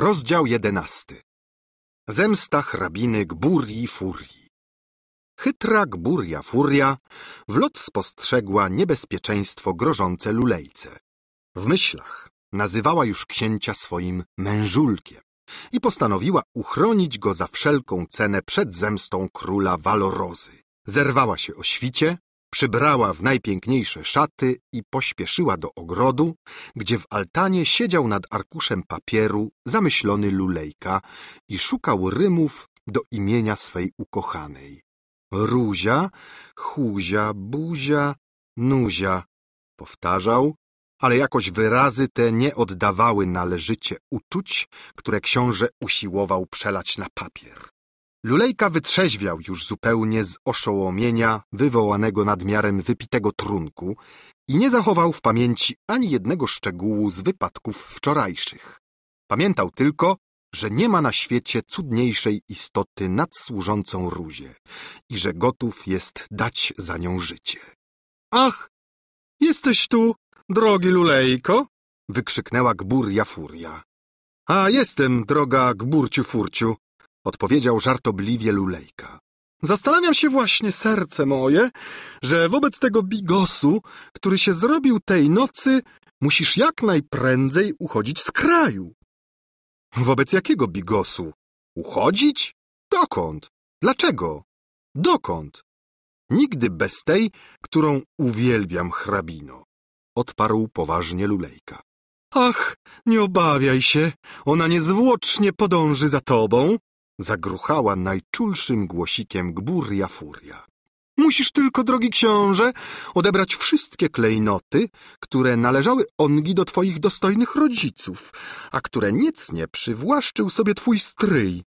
Rozdział jedenasty. Zemsta hrabiny Gburji Furii. Chytra Gburja Furia w lot spostrzegła niebezpieczeństwo grożące lulejce. W myślach nazywała już księcia swoim mężulkiem i postanowiła uchronić go za wszelką cenę przed zemstą króla Walorozy. Zerwała się o świcie Przybrała w najpiękniejsze szaty i pośpieszyła do ogrodu, gdzie w altanie siedział nad arkuszem papieru zamyślony lulejka i szukał rymów do imienia swej ukochanej. Ruzia, chuzia, buzia, nuzia, powtarzał, ale jakoś wyrazy te nie oddawały należycie uczuć, które książę usiłował przelać na papier. Lulejka wytrzeźwiał już zupełnie z oszołomienia wywołanego nadmiarem wypitego trunku i nie zachował w pamięci ani jednego szczegółu z wypadków wczorajszych. Pamiętał tylko, że nie ma na świecie cudniejszej istoty nad służącą Ruzie i że gotów jest dać za nią życie. Ach, jesteś tu, drogi Lulejko! wykrzyknęła Gburja Furia. A jestem, droga Gburciu Furciu, odpowiedział żartobliwie Lulejka. Zastanawiam się właśnie, serce moje, że wobec tego bigosu, który się zrobił tej nocy, musisz jak najprędzej uchodzić z kraju. Wobec jakiego bigosu? Uchodzić? Dokąd? Dlaczego? Dokąd? Nigdy bez tej, którą uwielbiam, hrabino, odparł poważnie Lulejka. Ach, nie obawiaj się, ona niezwłocznie podąży za tobą Zagruchała najczulszym głosikiem gburia furia. Musisz tylko, drogi książę, odebrać wszystkie klejnoty, które należały ongi do twoich dostojnych rodziców, a które niecnie przywłaszczył sobie twój stryj.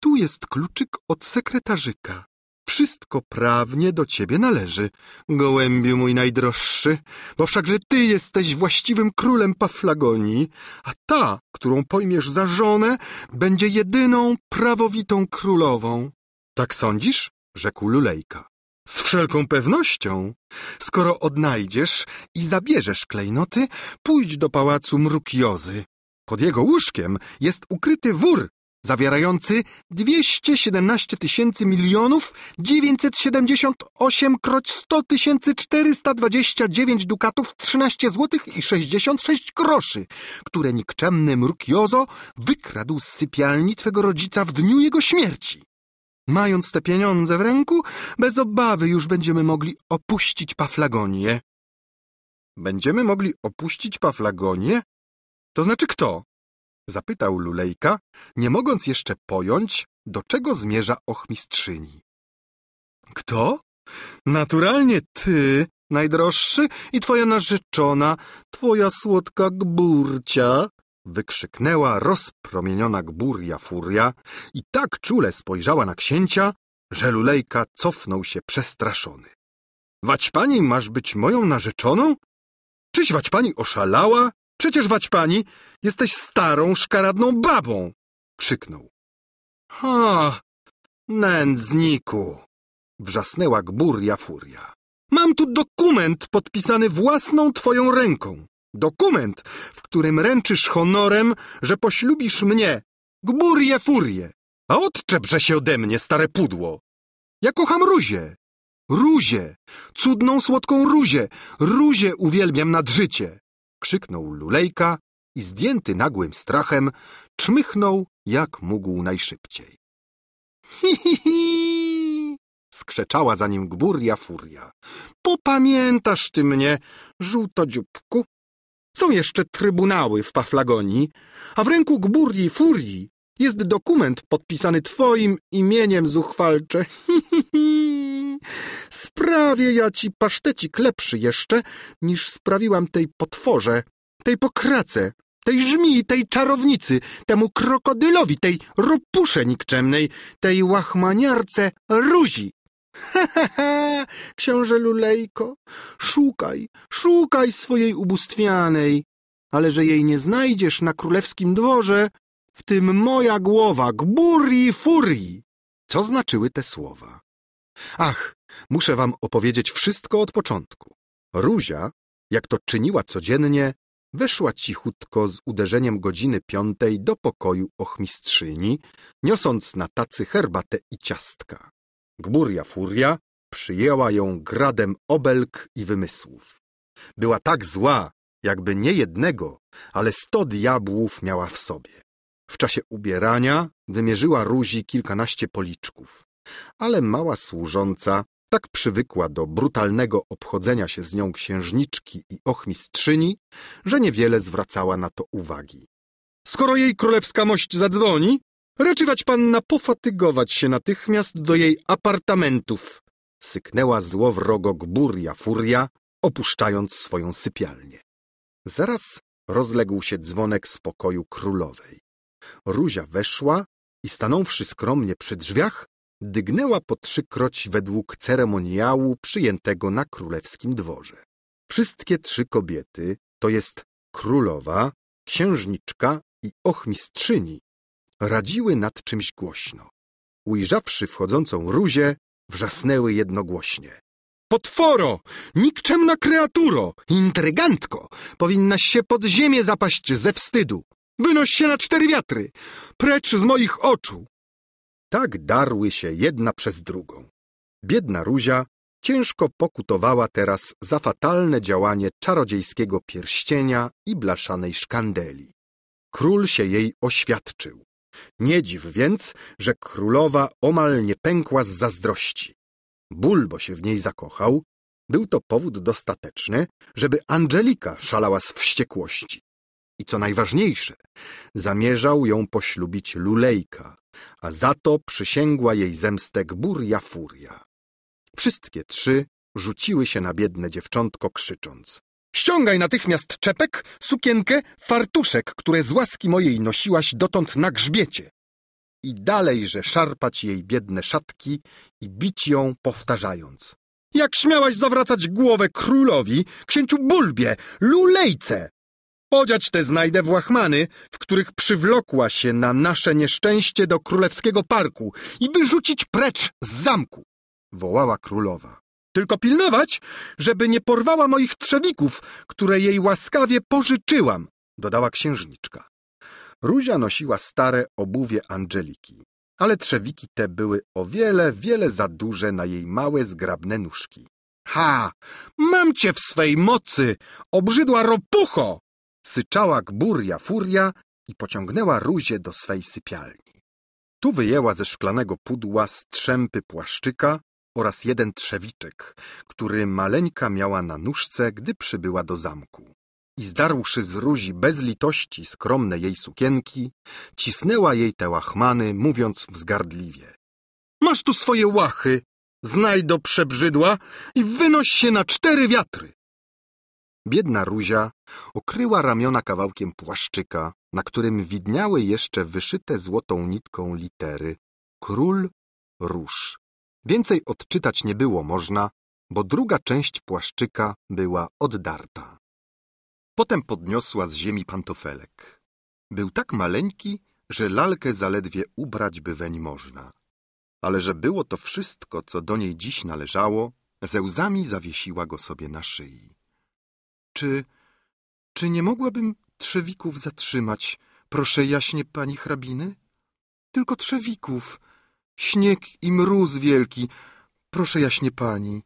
Tu jest kluczyk od sekretarzyka wszystko prawnie do ciebie należy, gołębiu mój najdroższy, bo wszakże ty jesteś właściwym królem Paflagonii, a ta, którą pojmiesz za żonę, będzie jedyną prawowitą królową. Tak sądzisz? rzekł Lulejka. Z wszelką pewnością. Skoro odnajdziesz i zabierzesz klejnoty, pójdź do pałacu Mrukiozy. Pod jego łóżkiem jest ukryty wór, zawierający 217 tysięcy milionów 978 kroć 100 tysięcy 429 dukatów 13 złotych i 66 groszy, które nikczemny Mrukiozo wykradł z sypialni twego rodzica w dniu jego śmierci. Mając te pieniądze w ręku, bez obawy już będziemy mogli opuścić Paflagonię. Będziemy mogli opuścić Paflagonię? To znaczy kto? zapytał Lulejka, nie mogąc jeszcze pojąć, do czego zmierza ochmistrzyni. Kto? Naturalnie ty, najdroższy i twoja narzeczona, twoja słodka gburcia, wykrzyknęła rozpromieniona gburia furia i tak czule spojrzała na księcia, że Lulejka cofnął się przestraszony. Wać pani masz być moją narzeczoną? Czyś wać pani oszalała? Przecież wać pani, jesteś starą, szkaradną babą! krzyknął. Ha! Nędzniku! wrzasnęła gburia furia. Mam tu dokument podpisany własną twoją ręką. Dokument, w którym ręczysz honorem, że poślubisz mnie, gburię furię, a odczepże się ode mnie, stare pudło. Ja kocham Ruzię, Ruzię, cudną słodką Ruzię, Ruzię uwielbiam nad życie krzyknął lulejka i zdjęty nagłym strachem czmychnął jak mógł najszybciej. Hi, hi, hi! skrzeczała za nim gburia furia. Popamiętasz ty mnie, dzióbku? Są jeszcze trybunały w Paflagonii, a w ręku gburii furii jest dokument podpisany twoim imieniem, zuchwalcze. Hi, hi, hi. Sprawię ja ci pasztecik lepszy jeszcze, niż sprawiłam tej potworze, tej pokrace, tej żmii, tej czarownicy, temu krokodylowi, tej rupusze nikczemnej, tej łachmaniarce Ruzi. Ha, ha, ha, książę Lulejko, szukaj, szukaj swojej ubóstwianej, ale że jej nie znajdziesz na królewskim dworze, w tym moja głowa, gburi furii. Co znaczyły te słowa? Ach, Muszę wam opowiedzieć wszystko od początku. Ruzia, jak to czyniła codziennie, weszła cichutko z uderzeniem godziny piątej do pokoju ochmistrzyni, niosąc na tacy herbatę i ciastka. Gburia Furia przyjęła ją gradem obelg i wymysłów. Była tak zła, jakby nie jednego, ale sto diabłów miała w sobie. W czasie ubierania wymierzyła Ruzi kilkanaście policzków, ale mała służąca tak przywykła do brutalnego obchodzenia się z nią księżniczki i ochmistrzyni, że niewiele zwracała na to uwagi. Skoro jej królewska mość zadzwoni, raczywać panna pofatygować się natychmiast do jej apartamentów, syknęła złowrogo gburia furia, opuszczając swoją sypialnię. Zaraz rozległ się dzwonek z pokoju królowej. Ruzia weszła i stanąwszy skromnie przy drzwiach, dygnęła po trzykroć według ceremoniału przyjętego na królewskim dworze. Wszystkie trzy kobiety, to jest królowa, księżniczka i ochmistrzyni, radziły nad czymś głośno. Ujrzawszy wchodzącą Ruzię, wrzasnęły jednogłośnie. Potworo! Nikczemna kreaturo! Intrygantko! Powinnaś się pod ziemię zapaść ze wstydu! Wynoś się na cztery wiatry! Precz z moich oczu! Tak darły się jedna przez drugą. Biedna Ruzia ciężko pokutowała teraz za fatalne działanie czarodziejskiego pierścienia i blaszanej szkandeli. Król się jej oświadczył. Nie dziw więc, że królowa omal nie pękła z zazdrości. Ból, bo się w niej zakochał, był to powód dostateczny, żeby Angelika szalała z wściekłości i co najważniejsze, zamierzał ją poślubić Lulejka, a za to przysięgła jej zemstę Gburja Furia. Wszystkie trzy rzuciły się na biedne dziewczątko, krzycząc. Ściągaj natychmiast czepek, sukienkę, fartuszek, które z łaski mojej nosiłaś dotąd na grzbiecie. I dalejże szarpać jej biedne szatki i bić ją, powtarzając. Jak śmiałaś zawracać głowę królowi, księciu Bulbie, lulejce, Podziać te znajdę w łachmany, w których przywlokła się na nasze nieszczęście do królewskiego parku i wyrzucić precz z zamku, wołała królowa. Tylko pilnować, żeby nie porwała moich trzewików, które jej łaskawie pożyczyłam, dodała księżniczka. Ruzia nosiła stare obuwie Angeliki, ale trzewiki te były o wiele, wiele za duże na jej małe, zgrabne nóżki. Ha! Mam cię w swej mocy! Obrzydła ropucho! Syczała gburja furia i pociągnęła Ruzię do swej sypialni. Tu wyjęła ze szklanego pudła strzępy płaszczyka oraz jeden trzewiczek, który maleńka miała na nóżce, gdy przybyła do zamku. I zdarłszy z Ruzi bez litości skromne jej sukienki, cisnęła jej te łachmany, mówiąc wzgardliwie. Masz tu swoje łachy, znaj do przebrzydła i wynoś się na cztery wiatry. Biedna Ruzia okryła ramiona kawałkiem płaszczyka, na którym widniały jeszcze wyszyte złotą nitką litery. Król Róż. Więcej odczytać nie było można, bo druga część płaszczyka była oddarta. Potem podniosła z ziemi pantofelek. Był tak maleńki, że lalkę zaledwie ubrać by weń można. Ale że było to wszystko, co do niej dziś należało, ze łzami zawiesiła go sobie na szyi. Czy... czy nie mogłabym trzewików zatrzymać, proszę jaśnie pani hrabiny? Tylko trzewików. Śnieg i mróz wielki. Proszę jaśnie pani.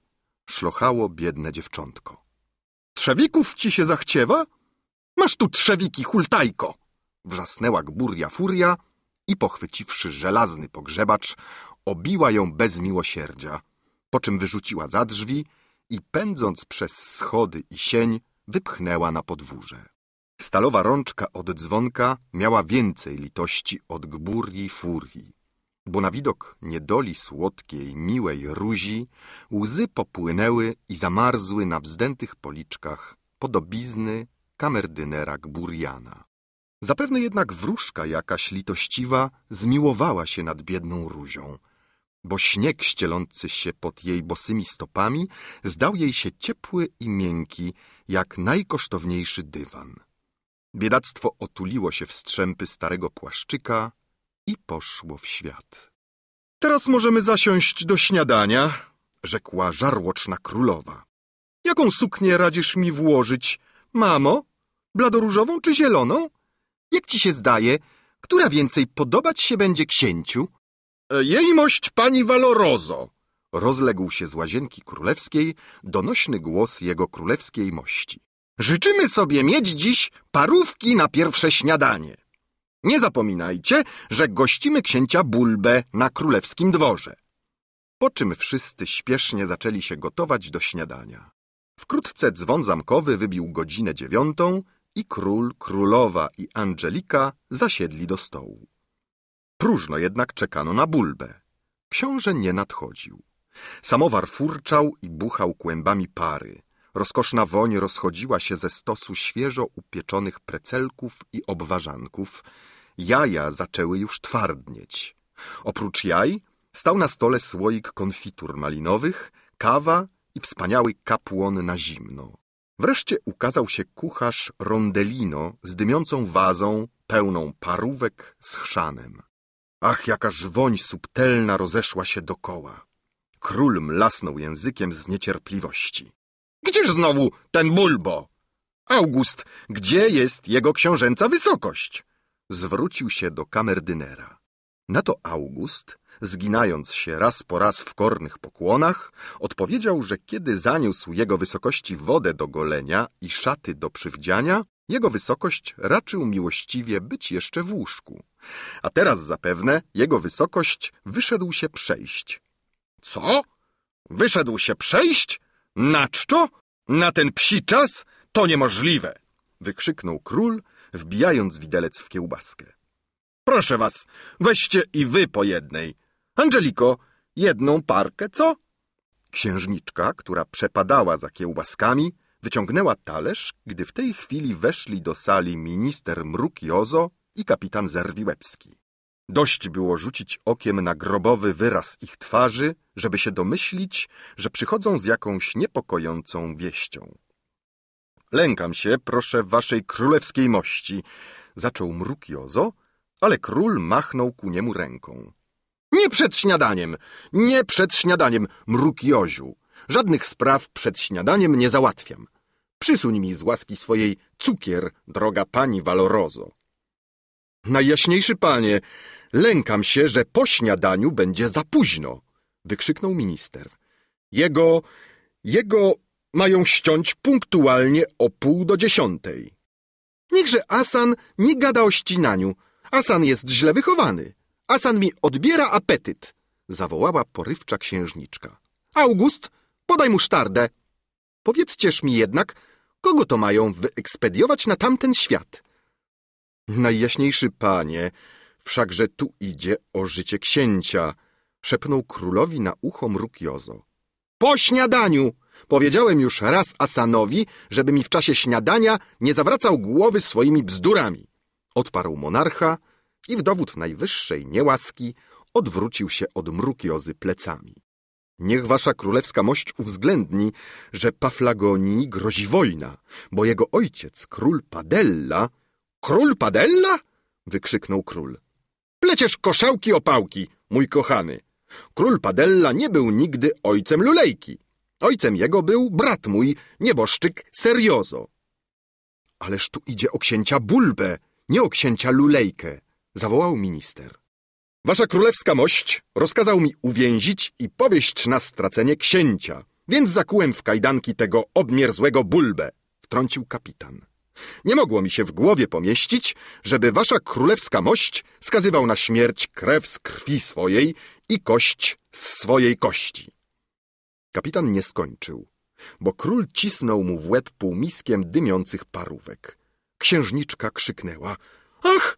Szlochało biedne dziewczątko. Trzewików ci się zachciewa? Masz tu trzewiki, hultajko! Wrzasnęła gburia furia i pochwyciwszy żelazny pogrzebacz, obiła ją bez miłosierdzia, po czym wyrzuciła za drzwi i pędząc przez schody i sień, wypchnęła na podwórze. Stalowa rączka od dzwonka miała więcej litości od gbur furii, bo na widok niedoli słodkiej, miłej ruzi łzy popłynęły i zamarzły na wzdętych policzkach podobizny kamerdynera Gburiana. Zapewne jednak wróżka jakaś litościwa zmiłowała się nad biedną ruzią – bo śnieg ścielący się pod jej bosymi stopami zdał jej się ciepły i miękki, jak najkosztowniejszy dywan. Biedactwo otuliło się w strzępy starego płaszczyka i poszło w świat. Teraz możemy zasiąść do śniadania, rzekła żarłoczna królowa. Jaką suknię radzisz mi włożyć, mamo? Bladoróżową czy zieloną? Jak ci się zdaje, która więcej podobać się będzie księciu? Jejmość pani Walorozo! Rozległ się z łazienki królewskiej donośny głos jego królewskiej mości. Życzymy sobie mieć dziś parówki na pierwsze śniadanie. Nie zapominajcie, że gościmy księcia Bulbę na królewskim dworze. Po czym wszyscy śpiesznie zaczęli się gotować do śniadania. Wkrótce dzwon zamkowy wybił godzinę dziewiątą i król, królowa i Angelika zasiedli do stołu. Próżno jednak czekano na bulbę. Książę nie nadchodził. Samowar furczał i buchał kłębami pary. Rozkoszna woń rozchodziła się ze stosu świeżo upieczonych precelków i obwarzanków. Jaja zaczęły już twardnieć. Oprócz jaj stał na stole słoik konfitur malinowych, kawa i wspaniały kapłon na zimno. Wreszcie ukazał się kucharz Rondelino z dymiącą wazą pełną parówek z chrzanem. Ach, jakaż woń subtelna rozeszła się dokoła. Król mlasnął językiem z niecierpliwości. Gdzież znowu ten bulbo? August, gdzie jest jego książęca wysokość? Zwrócił się do kamerdynera. Na to August, zginając się raz po raz w kornych pokłonach, odpowiedział, że kiedy zaniósł jego wysokości wodę do golenia i szaty do przywdziania, jego wysokość raczył miłościwie być jeszcze w łóżku. A teraz zapewne jego wysokość wyszedł się przejść. Co? Wyszedł się przejść? Na czczo? Na ten psi czas? To niemożliwe! Wykrzyknął król, wbijając widelec w kiełbaskę. Proszę was, weźcie i wy po jednej. Angeliko, jedną parkę, co? Księżniczka, która przepadała za kiełbaskami, wyciągnęła talerz, gdy w tej chwili weszli do sali minister Mrukiozo i kapitan Zerwiłebski. Dość było rzucić okiem na grobowy wyraz ich twarzy, żeby się domyślić, że przychodzą z jakąś niepokojącą wieścią. Lękam się, proszę waszej królewskiej mości, zaczął Mrukiozo, ale król machnął ku niemu ręką. Nie przed śniadaniem, nie przed śniadaniem, Mrukioziu. Żadnych spraw przed śniadaniem nie załatwiam. Przysuń mi z łaski swojej cukier, droga pani Valorozo. Najjaśniejszy panie, lękam się, że po śniadaniu będzie za późno, wykrzyknął minister. Jego, jego mają ściąć punktualnie o pół do dziesiątej. Niechże Asan nie gada o ścinaniu. Asan jest źle wychowany. Asan mi odbiera apetyt, zawołała porywcza księżniczka. August, podaj mu sztardę. Powiedzcież mi jednak, kogo to mają wyekspediować na tamten świat? Najjaśniejszy panie, wszakże tu idzie o życie księcia, szepnął królowi na ucho Mrukiozo. Po śniadaniu! Powiedziałem już raz Asanowi, żeby mi w czasie śniadania nie zawracał głowy swoimi bzdurami. Odparł monarcha i w dowód najwyższej niełaski odwrócił się od Mrukiozy plecami. Niech wasza królewska mość uwzględni, że Paflagonii grozi wojna, bo jego ojciec, król Padella, Król Padella? wykrzyknął król. Pleciesz koszałki opałki, mój kochany. Król Padella nie był nigdy ojcem Lulejki. Ojcem jego był brat mój, nieboszczyk Seriozo. Ależ tu idzie o księcia Bulbę, nie o księcia Lulejkę, zawołał minister. Wasza królewska mość rozkazał mi uwięzić i powieść na stracenie księcia, więc zakułem w kajdanki tego obmierzłego Bulbę, wtrącił kapitan. Nie mogło mi się w głowie pomieścić, żeby wasza królewska mość skazywał na śmierć krew z krwi swojej i kość z swojej kości. Kapitan nie skończył, bo król cisnął mu w łeb półmiskiem dymiących parówek. Księżniczka krzyknęła – Ach,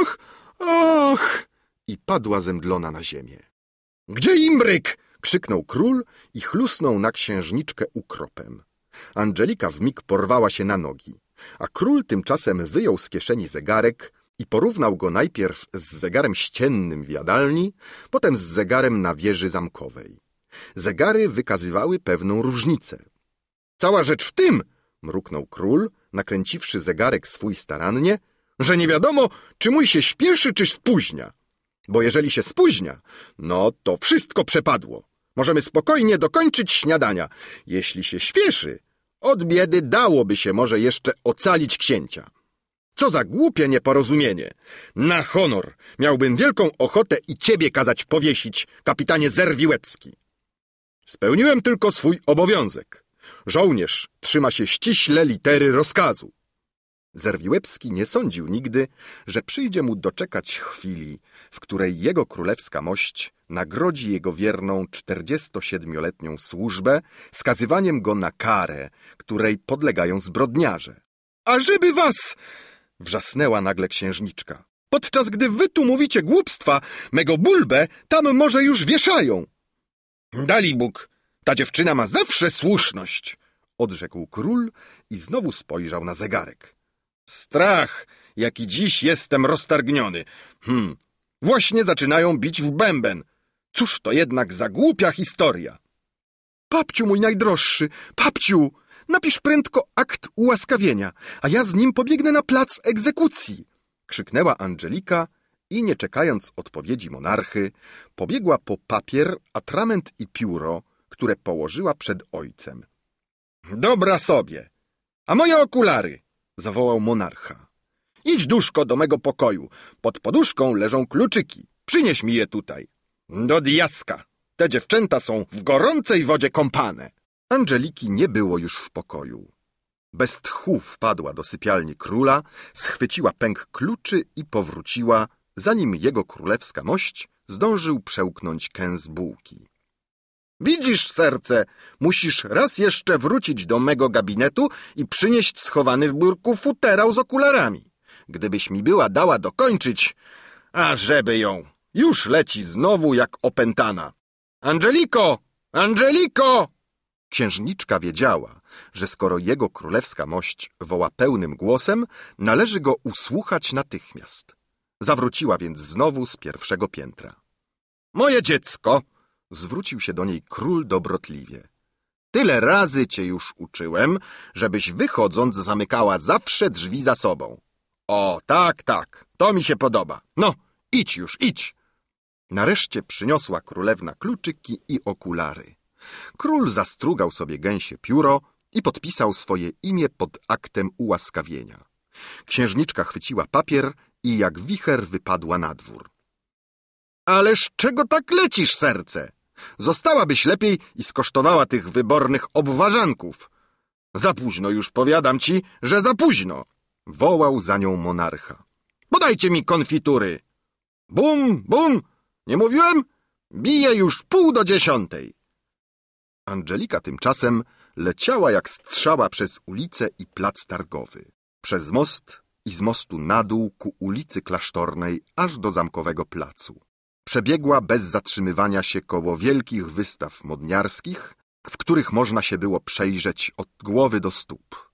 ach, ach! I padła zemdlona na ziemię. – Gdzie Imbryk? – krzyknął król i chlusnął na księżniczkę ukropem. Angelika w mig porwała się na nogi. A król tymczasem wyjął z kieszeni zegarek i porównał go najpierw z zegarem ściennym w jadalni, potem z zegarem na wieży zamkowej. Zegary wykazywały pewną różnicę. Cała rzecz w tym, mruknął król, nakręciwszy zegarek swój starannie, że nie wiadomo, czy mój się śpieszy, czy spóźnia. Bo jeżeli się spóźnia, no to wszystko przepadło. Możemy spokojnie dokończyć śniadania. Jeśli się śpieszy, od biedy dałoby się może jeszcze ocalić księcia. Co za głupie nieporozumienie! Na honor! Miałbym wielką ochotę i ciebie kazać powiesić, kapitanie Zerwiłecki. Spełniłem tylko swój obowiązek. Żołnierz trzyma się ściśle litery rozkazu. Zerwiłebski nie sądził nigdy, że przyjdzie mu doczekać chwili, w której jego królewska mość nagrodzi jego wierną 47-letnią służbę, skazywaniem go na karę, której podlegają zbrodniarze. A żeby was! wrzasnęła nagle księżniczka. Podczas gdy wy tu mówicie głupstwa, mego bulbę tam może już wieszają. Dali Bóg, ta dziewczyna ma zawsze słuszność, odrzekł król i znowu spojrzał na zegarek. Strach, jaki dziś jestem roztargniony. Hm, właśnie zaczynają bić w bęben. Cóż to jednak za głupia historia! Papciu mój najdroższy, papciu! Napisz prędko akt ułaskawienia, a ja z nim pobiegnę na plac egzekucji! Krzyknęła Angelika i nie czekając odpowiedzi monarchy, pobiegła po papier, atrament i pióro, które położyła przed ojcem. Dobra sobie! A moje okulary! zawołał monarcha. Idź, duszko, do mego pokoju. Pod poduszką leżą kluczyki. Przynieś mi je tutaj. Do diaska! Te dziewczęta są w gorącej wodzie kąpane! Angeliki nie było już w pokoju. Bez tchu wpadła do sypialni króla, schwyciła pęk kluczy i powróciła, zanim jego królewska mość zdążył przełknąć kęs bułki. Widzisz, serce, musisz raz jeszcze wrócić do mego gabinetu i przynieść schowany w burku futerał z okularami. Gdybyś mi była dała dokończyć, a żeby ją... Już leci znowu jak opętana. Angeliko! Angeliko! Księżniczka wiedziała, że skoro jego królewska mość woła pełnym głosem, należy go usłuchać natychmiast. Zawróciła więc znowu z pierwszego piętra. Moje dziecko! Zwrócił się do niej król dobrotliwie. Tyle razy cię już uczyłem, żebyś wychodząc zamykała zawsze drzwi za sobą. O, tak, tak, to mi się podoba. No, idź już, idź. Nareszcie przyniosła królewna kluczyki i okulary. Król zastrugał sobie gęsie pióro i podpisał swoje imię pod aktem ułaskawienia. Księżniczka chwyciła papier i jak wicher wypadła na dwór. Ależ czego tak lecisz, serce? Zostałabyś lepiej i skosztowała tych wybornych obwarzanków. Za późno już powiadam ci, że za późno! Wołał za nią monarcha. Podajcie mi konfitury! Bum, bum! Nie mówiłem? Bije już pół do dziesiątej. Angelika tymczasem leciała jak strzała przez ulicę i plac targowy, przez most i z mostu na dół ku ulicy klasztornej aż do zamkowego placu. Przebiegła bez zatrzymywania się koło wielkich wystaw modniarskich, w których można się było przejrzeć od głowy do stóp.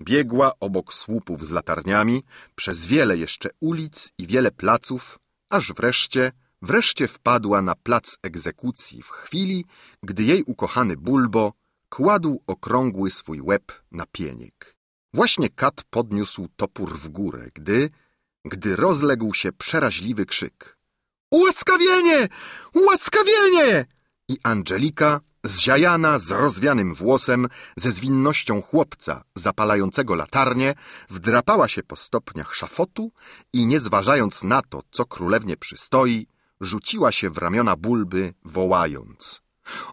Biegła obok słupów z latarniami, przez wiele jeszcze ulic i wiele placów, aż wreszcie wreszcie wpadła na plac egzekucji w chwili, gdy jej ukochany Bulbo kładł okrągły swój łeb na pieniek. Właśnie kat podniósł topór w górę, gdy, gdy rozległ się przeraźliwy krzyk. Ułaskawienie! Ułaskawienie! I Angelika, zziajana z rozwianym włosem, ze zwinnością chłopca zapalającego latarnię, wdrapała się po stopniach szafotu i, nie zważając na to, co królewnie przystoi, rzuciła się w ramiona Bulby, wołając.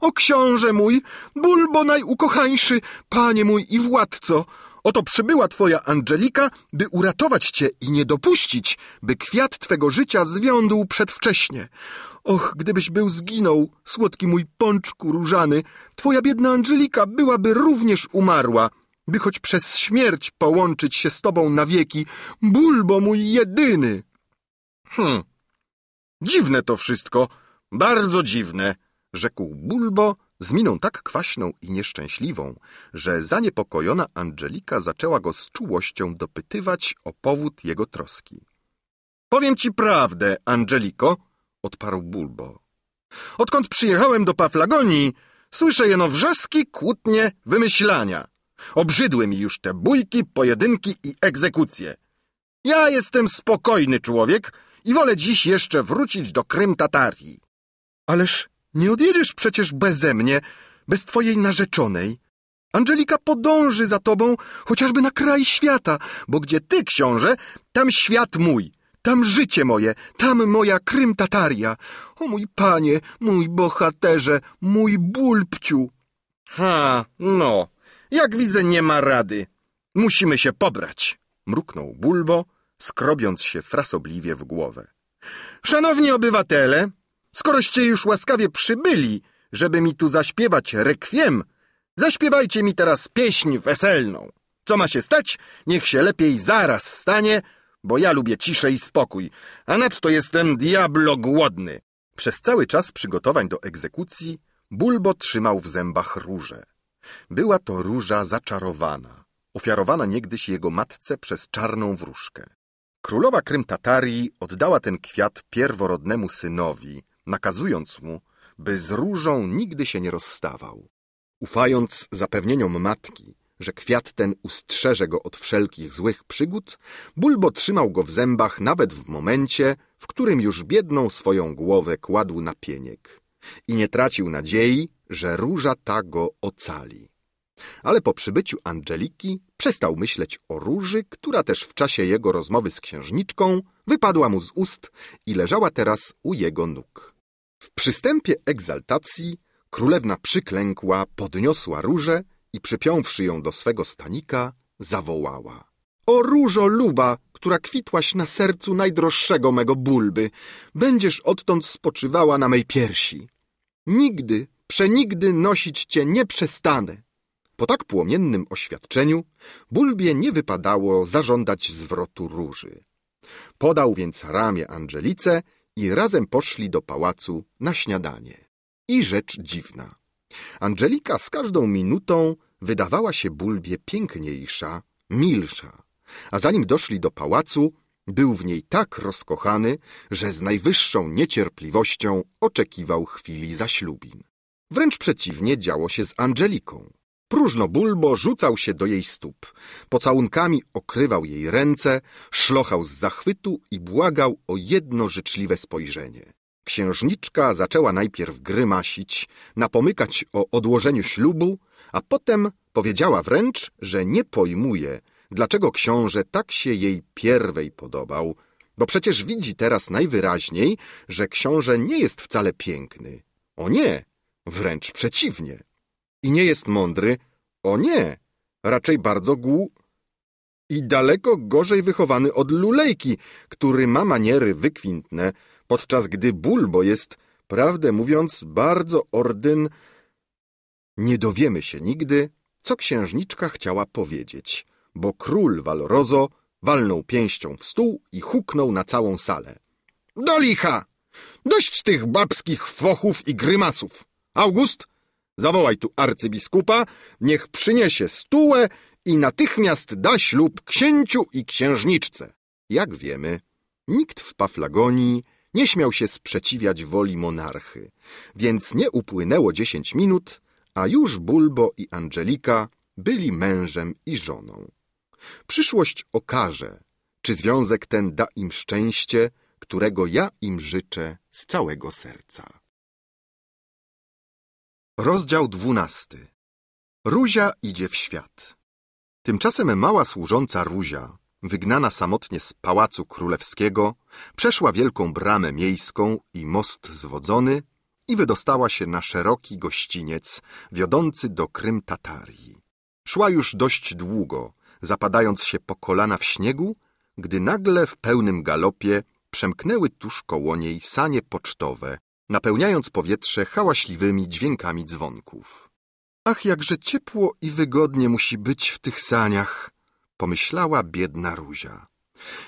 O książę mój, Bulbo najukochańszy, panie mój i władco, oto przybyła twoja Angelika, by uratować cię i nie dopuścić, by kwiat twego życia zwiądł przedwcześnie. Och, gdybyś był zginął, słodki mój pączku różany, twoja biedna Angelika byłaby również umarła, by choć przez śmierć połączyć się z tobą na wieki, Bulbo mój jedyny. Hm, Dziwne to wszystko, bardzo dziwne, rzekł Bulbo z miną tak kwaśną i nieszczęśliwą, że zaniepokojona Angelika zaczęła go z czułością dopytywać o powód jego troski. Powiem ci prawdę, Angeliko, odparł Bulbo. Odkąd przyjechałem do Paflagonii, słyszę jeno wrzaski, kłótnie, wymyślania. Obrzydły mi już te bójki, pojedynki i egzekucje. Ja jestem spokojny człowiek, i wolę dziś jeszcze wrócić do Krym Tatarii. Ależ nie odjedziesz przecież beze mnie, bez twojej narzeczonej. Angelika podąży za tobą chociażby na kraj świata, bo gdzie ty, książę, tam świat mój, tam życie moje, tam moja Krym Tataria. O mój panie, mój bohaterze, mój bulbciu. Ha, no, jak widzę nie ma rady. Musimy się pobrać, mruknął Bulbo skrobiąc się frasobliwie w głowę. Szanowni obywatele, skoroście już łaskawie przybyli, żeby mi tu zaśpiewać rekwiem, zaśpiewajcie mi teraz pieśń weselną. Co ma się stać, niech się lepiej zaraz stanie, bo ja lubię ciszę i spokój, a nadto jestem diablo głodny. Przez cały czas przygotowań do egzekucji Bulbo trzymał w zębach różę. Była to róża zaczarowana, ofiarowana niegdyś jego matce przez czarną wróżkę. Królowa Krym Tatarii oddała ten kwiat pierworodnemu synowi, nakazując mu, by z różą nigdy się nie rozstawał. Ufając zapewnieniom matki, że kwiat ten ustrzeże go od wszelkich złych przygód, Bulbo trzymał go w zębach nawet w momencie, w którym już biedną swoją głowę kładł na pieniek i nie tracił nadziei, że róża ta go ocali. Ale po przybyciu Angeliki przestał myśleć o róży, która też w czasie jego rozmowy z księżniczką wypadła mu z ust i leżała teraz u jego nóg. W przystępie egzaltacji królewna przyklękła, podniosła różę i przypiąwszy ją do swego stanika, zawołała. O różo luba, która kwitłaś na sercu najdroższego mego bulby, będziesz odtąd spoczywała na mej piersi. Nigdy, przenigdy nosić cię nie przestanę. Po tak płomiennym oświadczeniu Bulbie nie wypadało zażądać zwrotu róży. Podał więc ramię Angelice i razem poszli do pałacu na śniadanie. I rzecz dziwna. Angelika z każdą minutą wydawała się Bulbie piękniejsza, milsza, a zanim doszli do pałacu, był w niej tak rozkochany, że z najwyższą niecierpliwością oczekiwał chwili zaślubin. Wręcz przeciwnie działo się z Angeliką. Próżno bulbo rzucał się do jej stóp. Pocałunkami okrywał jej ręce, szlochał z zachwytu i błagał o jedno życzliwe spojrzenie. Księżniczka zaczęła najpierw grymasić, napomykać o odłożeniu ślubu, a potem powiedziała wręcz, że nie pojmuje, dlaczego książę tak się jej pierwej podobał, bo przecież widzi teraz najwyraźniej, że książę nie jest wcale piękny. O nie, wręcz przeciwnie i nie jest mądry. O nie, raczej bardzo głu... I daleko gorzej wychowany od lulejki, który ma maniery wykwintne, podczas gdy Bulbo jest, prawdę mówiąc, bardzo ordyn... Nie dowiemy się nigdy, co księżniczka chciała powiedzieć, bo król Walorozo walnął pięścią w stół i huknął na całą salę. Do licha! Dość tych babskich fochów i grymasów! August, Zawołaj tu arcybiskupa, niech przyniesie stułę i natychmiast da ślub księciu i księżniczce. Jak wiemy, nikt w Paflagonii nie śmiał się sprzeciwiać woli monarchy, więc nie upłynęło dziesięć minut, a już Bulbo i Angelika byli mężem i żoną. Przyszłość okaże, czy związek ten da im szczęście, którego ja im życzę z całego serca. Rozdział dwunasty. Ruzia idzie w świat. Tymczasem mała służąca Ruzia, wygnana samotnie z pałacu królewskiego, przeszła wielką bramę miejską i most zwodzony i wydostała się na szeroki gościniec wiodący do Krym Tatarii. Szła już dość długo, zapadając się po kolana w śniegu, gdy nagle w pełnym galopie przemknęły tuż koło niej sanie pocztowe napełniając powietrze hałaśliwymi dźwiękami dzwonków. Ach, jakże ciepło i wygodnie musi być w tych saniach, pomyślała biedna Ruzia.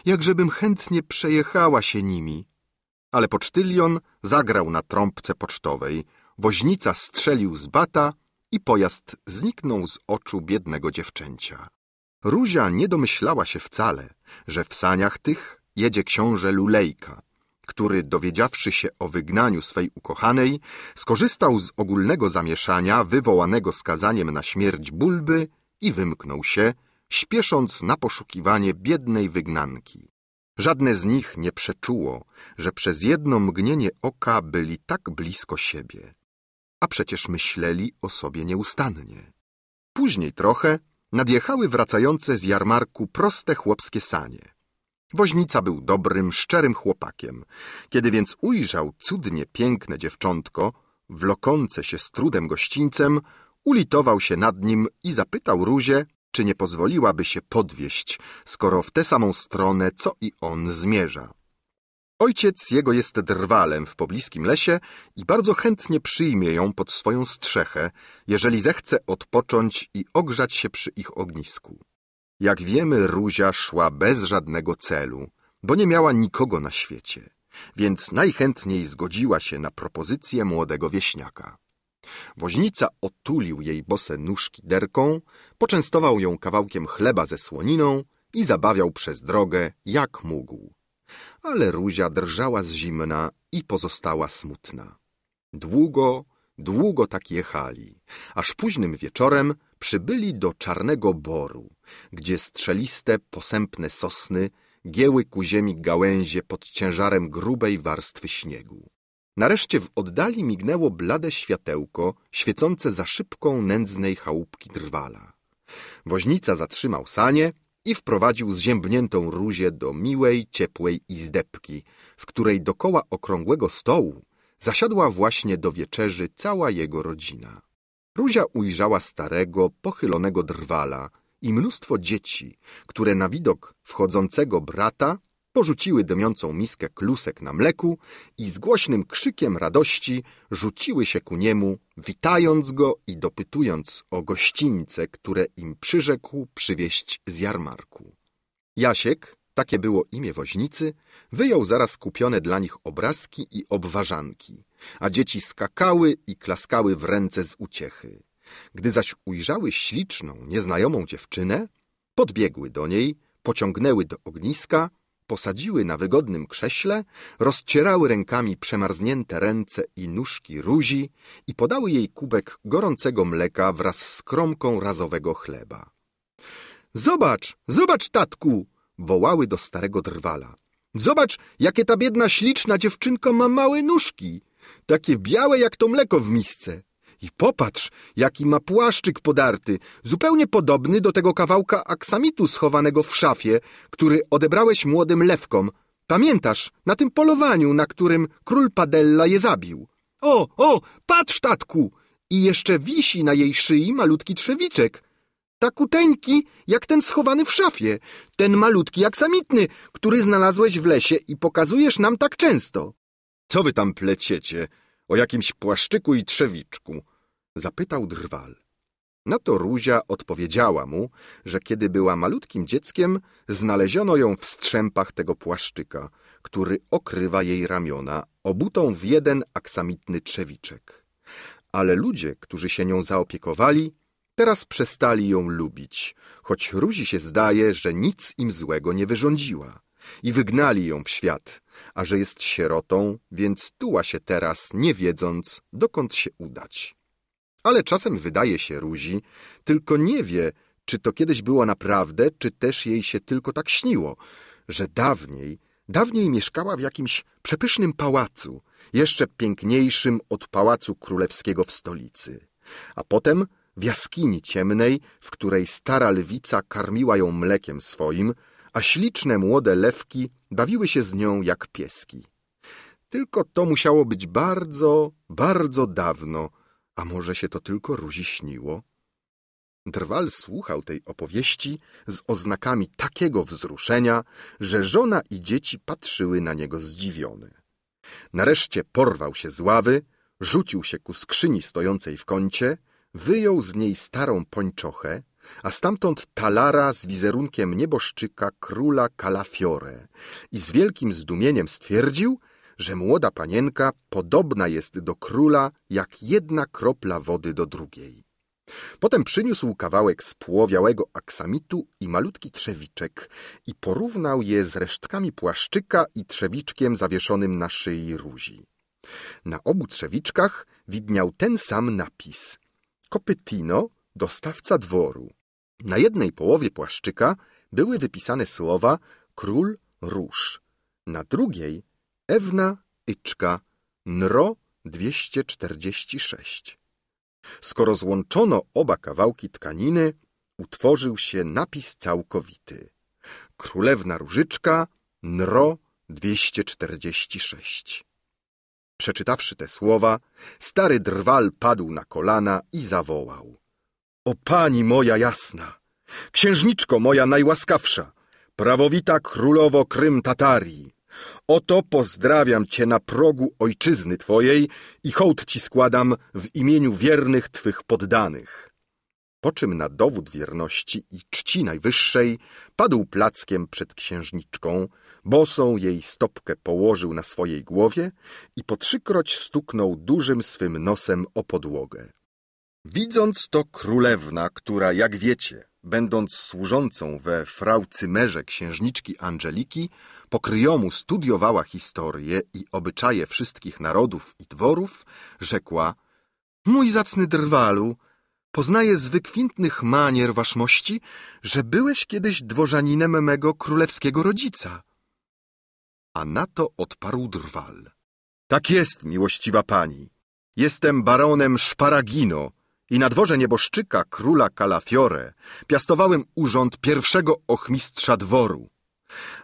Jakżebym chętnie przejechała się nimi. Ale pocztylion zagrał na trąbce pocztowej, woźnica strzelił z bata i pojazd zniknął z oczu biednego dziewczęcia. Ruzia nie domyślała się wcale, że w saniach tych jedzie książę Lulejka, który, dowiedziawszy się o wygnaniu swej ukochanej, skorzystał z ogólnego zamieszania wywołanego skazaniem na śmierć Bulby i wymknął się, śpiesząc na poszukiwanie biednej wygnanki. Żadne z nich nie przeczuło, że przez jedno mgnienie oka byli tak blisko siebie. A przecież myśleli o sobie nieustannie. Później trochę nadjechały wracające z jarmarku proste chłopskie sanie. Woźnica był dobrym, szczerym chłopakiem. Kiedy więc ujrzał cudnie piękne dziewczątko, wlokące się z trudem gościńcem, ulitował się nad nim i zapytał Ruzie, czy nie pozwoliłaby się podwieść, skoro w tę samą stronę, co i on zmierza. Ojciec jego jest drwalem w pobliskim lesie i bardzo chętnie przyjmie ją pod swoją strzechę, jeżeli zechce odpocząć i ogrzać się przy ich ognisku. Jak wiemy, Ruzia szła bez żadnego celu, bo nie miała nikogo na świecie, więc najchętniej zgodziła się na propozycję młodego wieśniaka. Woźnica otulił jej bose nóżki derką, poczęstował ją kawałkiem chleba ze słoniną i zabawiał przez drogę jak mógł. Ale Ruzia drżała z zimna i pozostała smutna. Długo, Długo tak jechali, aż późnym wieczorem przybyli do Czarnego Boru, gdzie strzeliste, posępne sosny gieły ku ziemi gałęzie pod ciężarem grubej warstwy śniegu. Nareszcie w oddali mignęło blade światełko, świecące za szybką nędznej chałupki drwala. Woźnica zatrzymał sanie i wprowadził zziębniętą ruzię do miłej, ciepłej izdebki, w której dokoła okrągłego stołu zasiadła właśnie do wieczerzy cała jego rodzina. Ruzia ujrzała starego, pochylonego drwala i mnóstwo dzieci, które na widok wchodzącego brata porzuciły dymiącą miskę klusek na mleku i z głośnym krzykiem radości rzuciły się ku niemu, witając go i dopytując o gościńce, które im przyrzekł przywieźć z jarmarku. Jasiek, takie było imię woźnicy, wyjął zaraz kupione dla nich obrazki i obważanki, a dzieci skakały i klaskały w ręce z uciechy. Gdy zaś ujrzały śliczną, nieznajomą dziewczynę, podbiegły do niej, pociągnęły do ogniska, posadziły na wygodnym krześle, rozcierały rękami przemarznięte ręce i nóżki ruzi i podały jej kubek gorącego mleka wraz z kromką razowego chleba. Zobacz, zobacz, tatku! wołały do starego drwala. Zobacz, jakie ta biedna śliczna dziewczynka ma małe nóżki, takie białe jak to mleko w misce. I popatrz, jaki ma płaszczyk podarty, zupełnie podobny do tego kawałka aksamitu schowanego w szafie, który odebrałeś młodym lewkom. Pamiętasz, na tym polowaniu, na którym król Padella je zabił. O, o, patrz, tatku! I jeszcze wisi na jej szyi malutki trzewiczek takuteńki jak ten schowany w szafie, ten malutki aksamitny, który znalazłeś w lesie i pokazujesz nam tak często. Co wy tam pleciecie o jakimś płaszczyku i trzewiczku? Zapytał drwal. Na no to Ruzia odpowiedziała mu, że kiedy była malutkim dzieckiem, znaleziono ją w strzępach tego płaszczyka, który okrywa jej ramiona, obutą w jeden aksamitny trzewiczek. Ale ludzie, którzy się nią zaopiekowali, Teraz przestali ją lubić, choć Ruzi się zdaje, że nic im złego nie wyrządziła. I wygnali ją w świat, a że jest sierotą, więc tuła się teraz, nie wiedząc, dokąd się udać. Ale czasem wydaje się Ruzi, tylko nie wie, czy to kiedyś było naprawdę, czy też jej się tylko tak śniło, że dawniej, dawniej mieszkała w jakimś przepysznym pałacu, jeszcze piękniejszym od pałacu królewskiego w stolicy. A potem w jaskini ciemnej, w której stara lwica karmiła ją mlekiem swoim, a śliczne młode lewki bawiły się z nią jak pieski. Tylko to musiało być bardzo, bardzo dawno, a może się to tylko Ruzi śniło? Drwal słuchał tej opowieści z oznakami takiego wzruszenia, że żona i dzieci patrzyły na niego zdziwione. Nareszcie porwał się z ławy, rzucił się ku skrzyni stojącej w kącie, wyjął z niej starą pończochę, a stamtąd talara z wizerunkiem nieboszczyka króla Kalafiore i z wielkim zdumieniem stwierdził, że młoda panienka podobna jest do króla jak jedna kropla wody do drugiej. Potem przyniósł kawałek spłowiałego aksamitu i malutki trzewiczek i porównał je z resztkami płaszczyka i trzewiczkiem zawieszonym na szyi ruzi. Na obu trzewiczkach widniał ten sam napis – Kopytino, dostawca dworu. Na jednej połowie płaszczyka były wypisane słowa król róż, na drugiej Ewna Yczka, NRO 246. Skoro złączono oba kawałki tkaniny, utworzył się napis całkowity. Królewna Różyczka, NRO 246. Przeczytawszy te słowa, stary drwal padł na kolana i zawołał. O pani moja jasna, księżniczko moja najłaskawsza, prawowita królowo Krym Tatarii, oto pozdrawiam cię na progu ojczyzny twojej i hołd ci składam w imieniu wiernych twych poddanych. Po czym na dowód wierności i czci najwyższej padł plackiem przed księżniczką, bosą jej stopkę położył na swojej głowie i po trzykroć stuknął dużym swym nosem o podłogę. Widząc to królewna, która, jak wiecie, będąc służącą we frau Cymerze księżniczki Angeliki, pokryjomu studiowała historię i obyczaje wszystkich narodów i dworów, rzekła Mój zacny drwalu, poznaję z wykwintnych manier waszmości, że byłeś kiedyś dworzaninem mego królewskiego rodzica. A na to odparł drwal. Tak jest, miłościwa pani. Jestem baronem Szparagino i na dworze nieboszczyka króla Calafiore piastowałem urząd pierwszego ochmistrza dworu.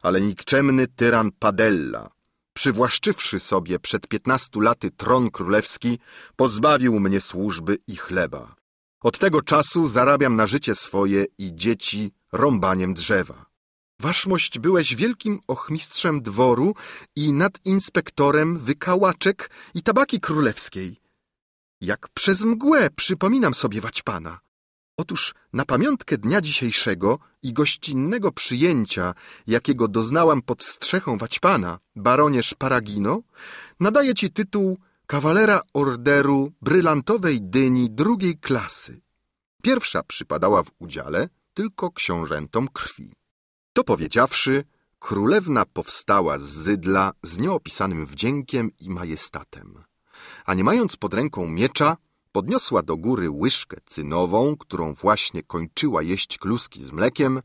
Ale nikczemny tyran Padella, przywłaszczywszy sobie przed piętnastu laty tron królewski, pozbawił mnie służby i chleba. Od tego czasu zarabiam na życie swoje i dzieci rąbaniem drzewa. Waszmość byłeś wielkim ochmistrzem dworu i nadinspektorem wykałaczek i tabaki królewskiej. Jak przez mgłę przypominam sobie wać pana. Otóż na pamiątkę dnia dzisiejszego i gościnnego przyjęcia, jakiego doznałam pod strzechą Waćpana, baronie Szparagino, nadaję ci tytuł kawalera orderu brylantowej dyni drugiej klasy. Pierwsza przypadała w udziale tylko książętom krwi. To powiedziawszy, królewna powstała z zydla z nieopisanym wdziękiem i majestatem. A nie mając pod ręką miecza, podniosła do góry łyżkę cynową, którą właśnie kończyła jeść kluski z mlekiem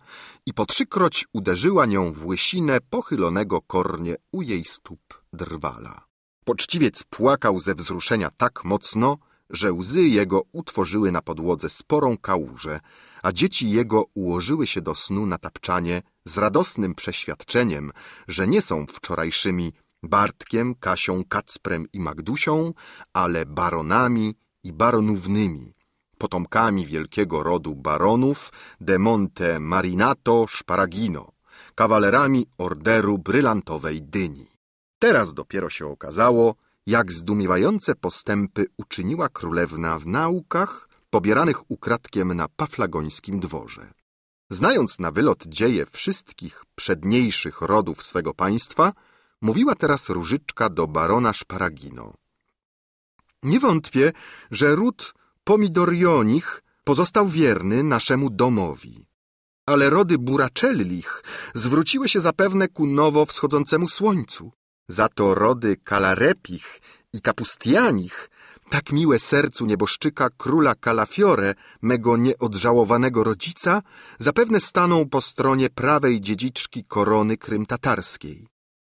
i po trzykroć uderzyła nią w łysinę pochylonego kornie u jej stóp drwala. Poczciwiec płakał ze wzruszenia tak mocno, że łzy jego utworzyły na podłodze sporą kałużę, a dzieci jego ułożyły się do snu na tapczanie z radosnym przeświadczeniem, że nie są wczorajszymi Bartkiem, Kasią, Kacprem i Magdusią, ale baronami i baronównymi, potomkami wielkiego rodu baronów de Monte Marinato Sparagino, kawalerami orderu brylantowej dyni. Teraz dopiero się okazało, jak zdumiewające postępy uczyniła królewna w naukach pobieranych ukradkiem na paflagońskim dworze. Znając na wylot dzieje wszystkich przedniejszych rodów swego państwa, mówiła teraz Różyczka do barona Szparagino. Nie wątpię, że ród Pomidorionich pozostał wierny naszemu domowi. Ale rody Buraczellich zwróciły się zapewne ku nowo wschodzącemu słońcu. Za to rody Kalarepich i Kapustianich tak miłe sercu nieboszczyka króla Kalafiore, mego nieodżałowanego rodzica, zapewne stanął po stronie prawej dziedziczki korony Krym Tatarskiej.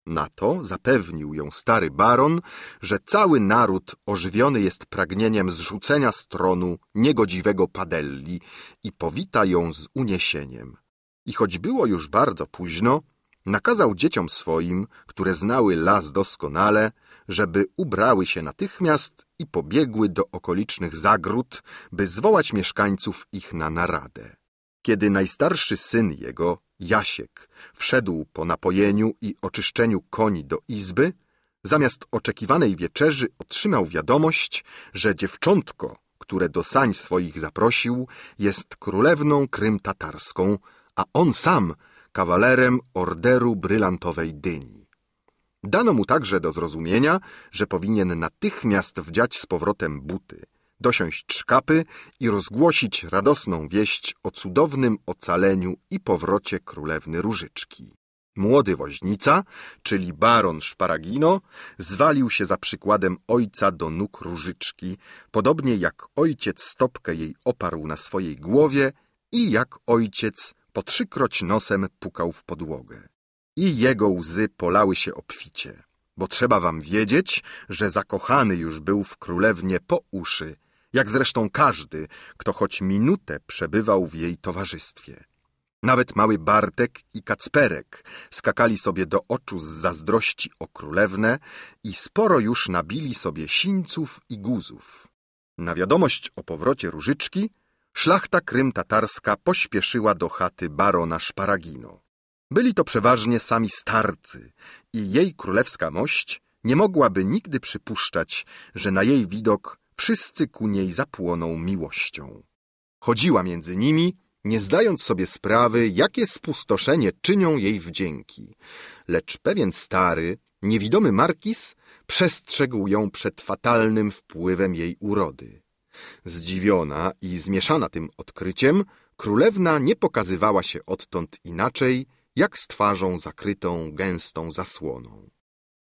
Na to zapewnił ją stary baron, że cały naród ożywiony jest pragnieniem zrzucenia z tronu niegodziwego Padelli i powita ją z uniesieniem. I choć było już bardzo późno, nakazał dzieciom swoim, które znały las doskonale, żeby ubrały się natychmiast i pobiegły do okolicznych zagród, by zwołać mieszkańców ich na naradę. Kiedy najstarszy syn jego, Jasiek, wszedł po napojeniu i oczyszczeniu koni do izby, zamiast oczekiwanej wieczerzy otrzymał wiadomość, że dziewczątko, które do sań swoich zaprosił, jest królewną Krym Tatarską, a on sam kawalerem Orderu Brylantowej Dyni. Dano mu także do zrozumienia, że powinien natychmiast wdziać z powrotem buty, dosiąść szkapy i rozgłosić radosną wieść o cudownym ocaleniu i powrocie królewny Różyczki. Młody woźnica, czyli baron Szparagino, zwalił się za przykładem ojca do nóg Różyczki, podobnie jak ojciec stopkę jej oparł na swojej głowie i jak ojciec po trzykroć nosem pukał w podłogę i jego łzy polały się obficie, bo trzeba wam wiedzieć, że zakochany już był w królewnie po uszy, jak zresztą każdy, kto choć minutę przebywał w jej towarzystwie. Nawet mały Bartek i Kacperek skakali sobie do oczu z zazdrości o królewne i sporo już nabili sobie sińców i guzów. Na wiadomość o powrocie Różyczki szlachta Krym Tatarska pośpieszyła do chaty barona Szparagino. Byli to przeważnie sami starcy i jej królewska mość nie mogłaby nigdy przypuszczać, że na jej widok wszyscy ku niej zapłoną miłością. Chodziła między nimi, nie zdając sobie sprawy, jakie spustoszenie czynią jej wdzięki. Lecz pewien stary, niewidomy markiz przestrzegł ją przed fatalnym wpływem jej urody. Zdziwiona i zmieszana tym odkryciem, królewna nie pokazywała się odtąd inaczej jak z twarzą zakrytą gęstą zasłoną.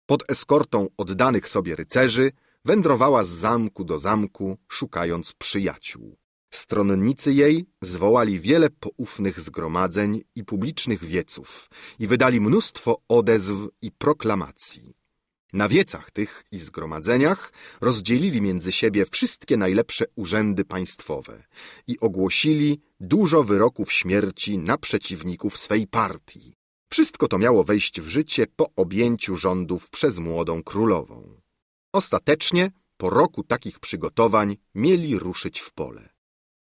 Pod eskortą oddanych sobie rycerzy wędrowała z zamku do zamku, szukając przyjaciół. Stronnicy jej zwołali wiele poufnych zgromadzeń i publicznych wieców i wydali mnóstwo odezw i proklamacji. Na wiecach tych i zgromadzeniach rozdzielili między siebie wszystkie najlepsze urzędy państwowe i ogłosili dużo wyroków śmierci na przeciwników swej partii. Wszystko to miało wejść w życie po objęciu rządów przez młodą królową. Ostatecznie, po roku takich przygotowań, mieli ruszyć w pole.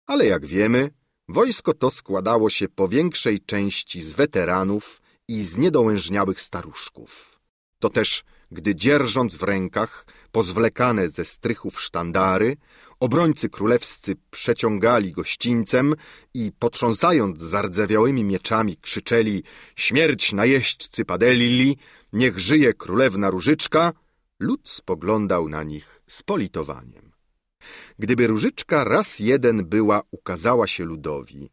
Ale jak wiemy, wojsko to składało się po większej części z weteranów i z niedołężniałych staruszków. To też gdy dzierżąc w rękach pozwlekane ze strychów sztandary, obrońcy królewscy przeciągali gościńcem i potrząsając zardzewiałymi mieczami krzyczeli śmierć najeźdźcy Padelili, niech żyje królewna Różyczka, lud spoglądał na nich z politowaniem. Gdyby Różyczka raz jeden była ukazała się ludowi,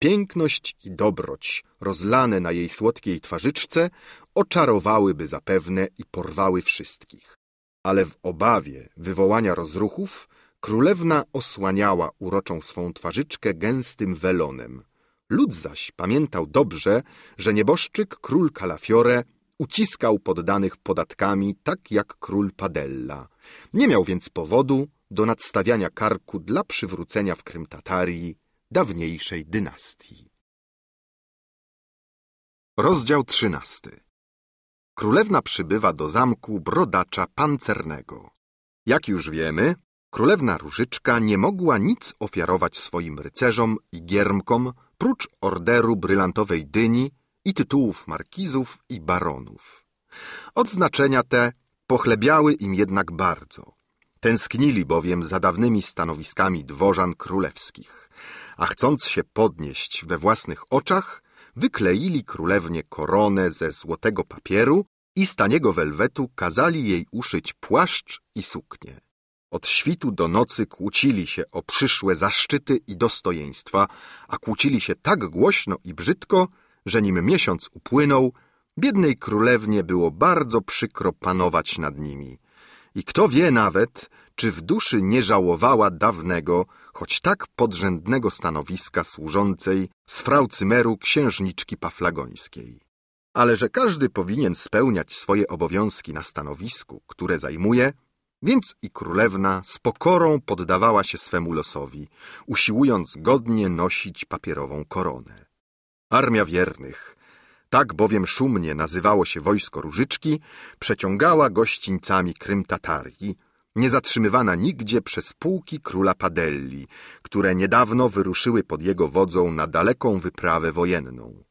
Piękność i dobroć, rozlane na jej słodkiej twarzyczce, oczarowałyby zapewne i porwały wszystkich. Ale w obawie wywołania rozruchów królewna osłaniała uroczą swą twarzyczkę gęstym welonem. Lud zaś pamiętał dobrze, że nieboszczyk król Kalafiore uciskał poddanych podatkami tak jak król Padella. Nie miał więc powodu do nadstawiania karku dla przywrócenia w Krym Tatarii dawniejszej dynastii. Rozdział XIII. Królewna przybywa do zamku brodacza pancernego. Jak już wiemy, królewna Różyczka nie mogła nic ofiarować swoim rycerzom i giermkom prócz orderu brylantowej dyni i tytułów markizów i baronów. Odznaczenia te pochlebiały im jednak bardzo. Tęsknili bowiem za dawnymi stanowiskami dworzan królewskich a chcąc się podnieść we własnych oczach, wykleili królewnie koronę ze złotego papieru i z taniego welwetu kazali jej uszyć płaszcz i suknię. Od świtu do nocy kłócili się o przyszłe zaszczyty i dostojeństwa, a kłócili się tak głośno i brzydko, że nim miesiąc upłynął, biednej królewnie było bardzo przykro panować nad nimi. I kto wie nawet, czy w duszy nie żałowała dawnego, choć tak podrzędnego stanowiska służącej z fraucymeru księżniczki paflagońskiej. Ale że każdy powinien spełniać swoje obowiązki na stanowisku, które zajmuje, więc i królewna z pokorą poddawała się swemu losowi, usiłując godnie nosić papierową koronę. Armia wiernych, tak bowiem szumnie nazywało się wojsko Różyczki, przeciągała gościńcami Krym Tatarii, nie zatrzymywana nigdzie przez pułki króla Padelli, które niedawno wyruszyły pod jego wodzą na daleką wyprawę wojenną.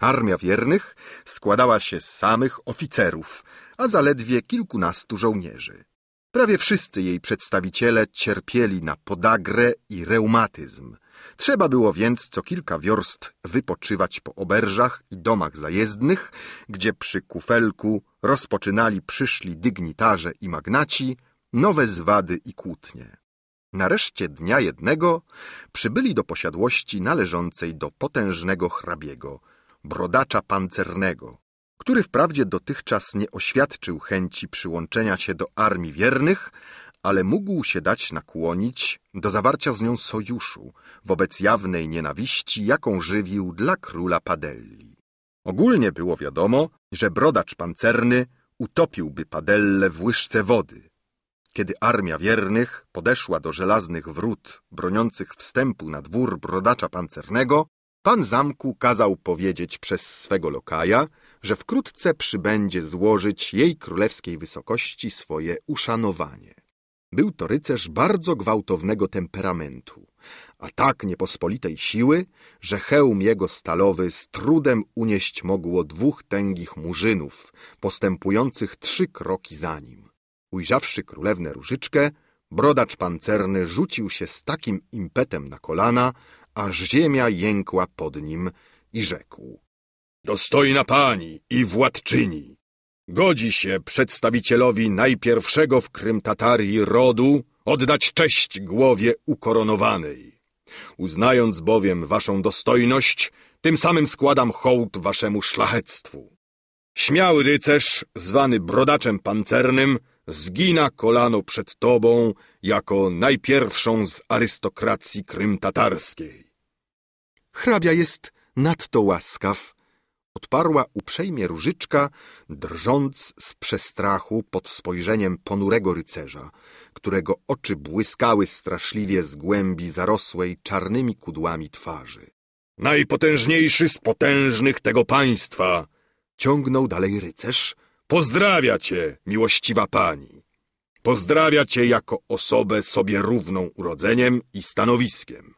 Armia wiernych składała się z samych oficerów, a zaledwie kilkunastu żołnierzy. Prawie wszyscy jej przedstawiciele cierpieli na podagrę i reumatyzm. Trzeba było więc co kilka wiorst wypoczywać po oberżach i domach zajezdnych, gdzie przy kufelku rozpoczynali przyszli dygnitarze i magnaci nowe zwady i kłótnie. Nareszcie dnia jednego przybyli do posiadłości należącej do potężnego hrabiego, brodacza pancernego, który wprawdzie dotychczas nie oświadczył chęci przyłączenia się do armii wiernych, ale mógł się dać nakłonić do zawarcia z nią sojuszu wobec jawnej nienawiści, jaką żywił dla króla Padelli. Ogólnie było wiadomo, że brodacz pancerny utopiłby Padelle w łyżce wody, kiedy armia wiernych podeszła do żelaznych wrót broniących wstępu na dwór brodacza pancernego, pan zamku kazał powiedzieć przez swego lokaja, że wkrótce przybędzie złożyć jej królewskiej wysokości swoje uszanowanie. Był to rycerz bardzo gwałtownego temperamentu, a tak niepospolitej siły, że hełm jego stalowy z trudem unieść mogło dwóch tęgich murzynów, postępujących trzy kroki za nim. Ujrzawszy królewnę różyczkę, brodacz pancerny rzucił się z takim impetem na kolana, aż ziemia jękła pod nim i rzekł. Dostojna pani i władczyni, godzi się przedstawicielowi najpierwszego w Krym Tatarii rodu oddać cześć głowie ukoronowanej. Uznając bowiem waszą dostojność, tym samym składam hołd waszemu szlachectwu. Śmiały rycerz, zwany brodaczem pancernym, zgina kolano przed tobą jako najpierwszą z arystokracji krymtatarskiej. Hrabia jest nadto łaskaw, odparła uprzejmie różyczka, drżąc z przestrachu pod spojrzeniem ponurego rycerza, którego oczy błyskały straszliwie z głębi zarosłej czarnymi kudłami twarzy. Najpotężniejszy z potężnych tego państwa! Ciągnął dalej rycerz, Pozdrawia cię, miłościwa pani. Pozdrawia cię jako osobę sobie równą urodzeniem i stanowiskiem.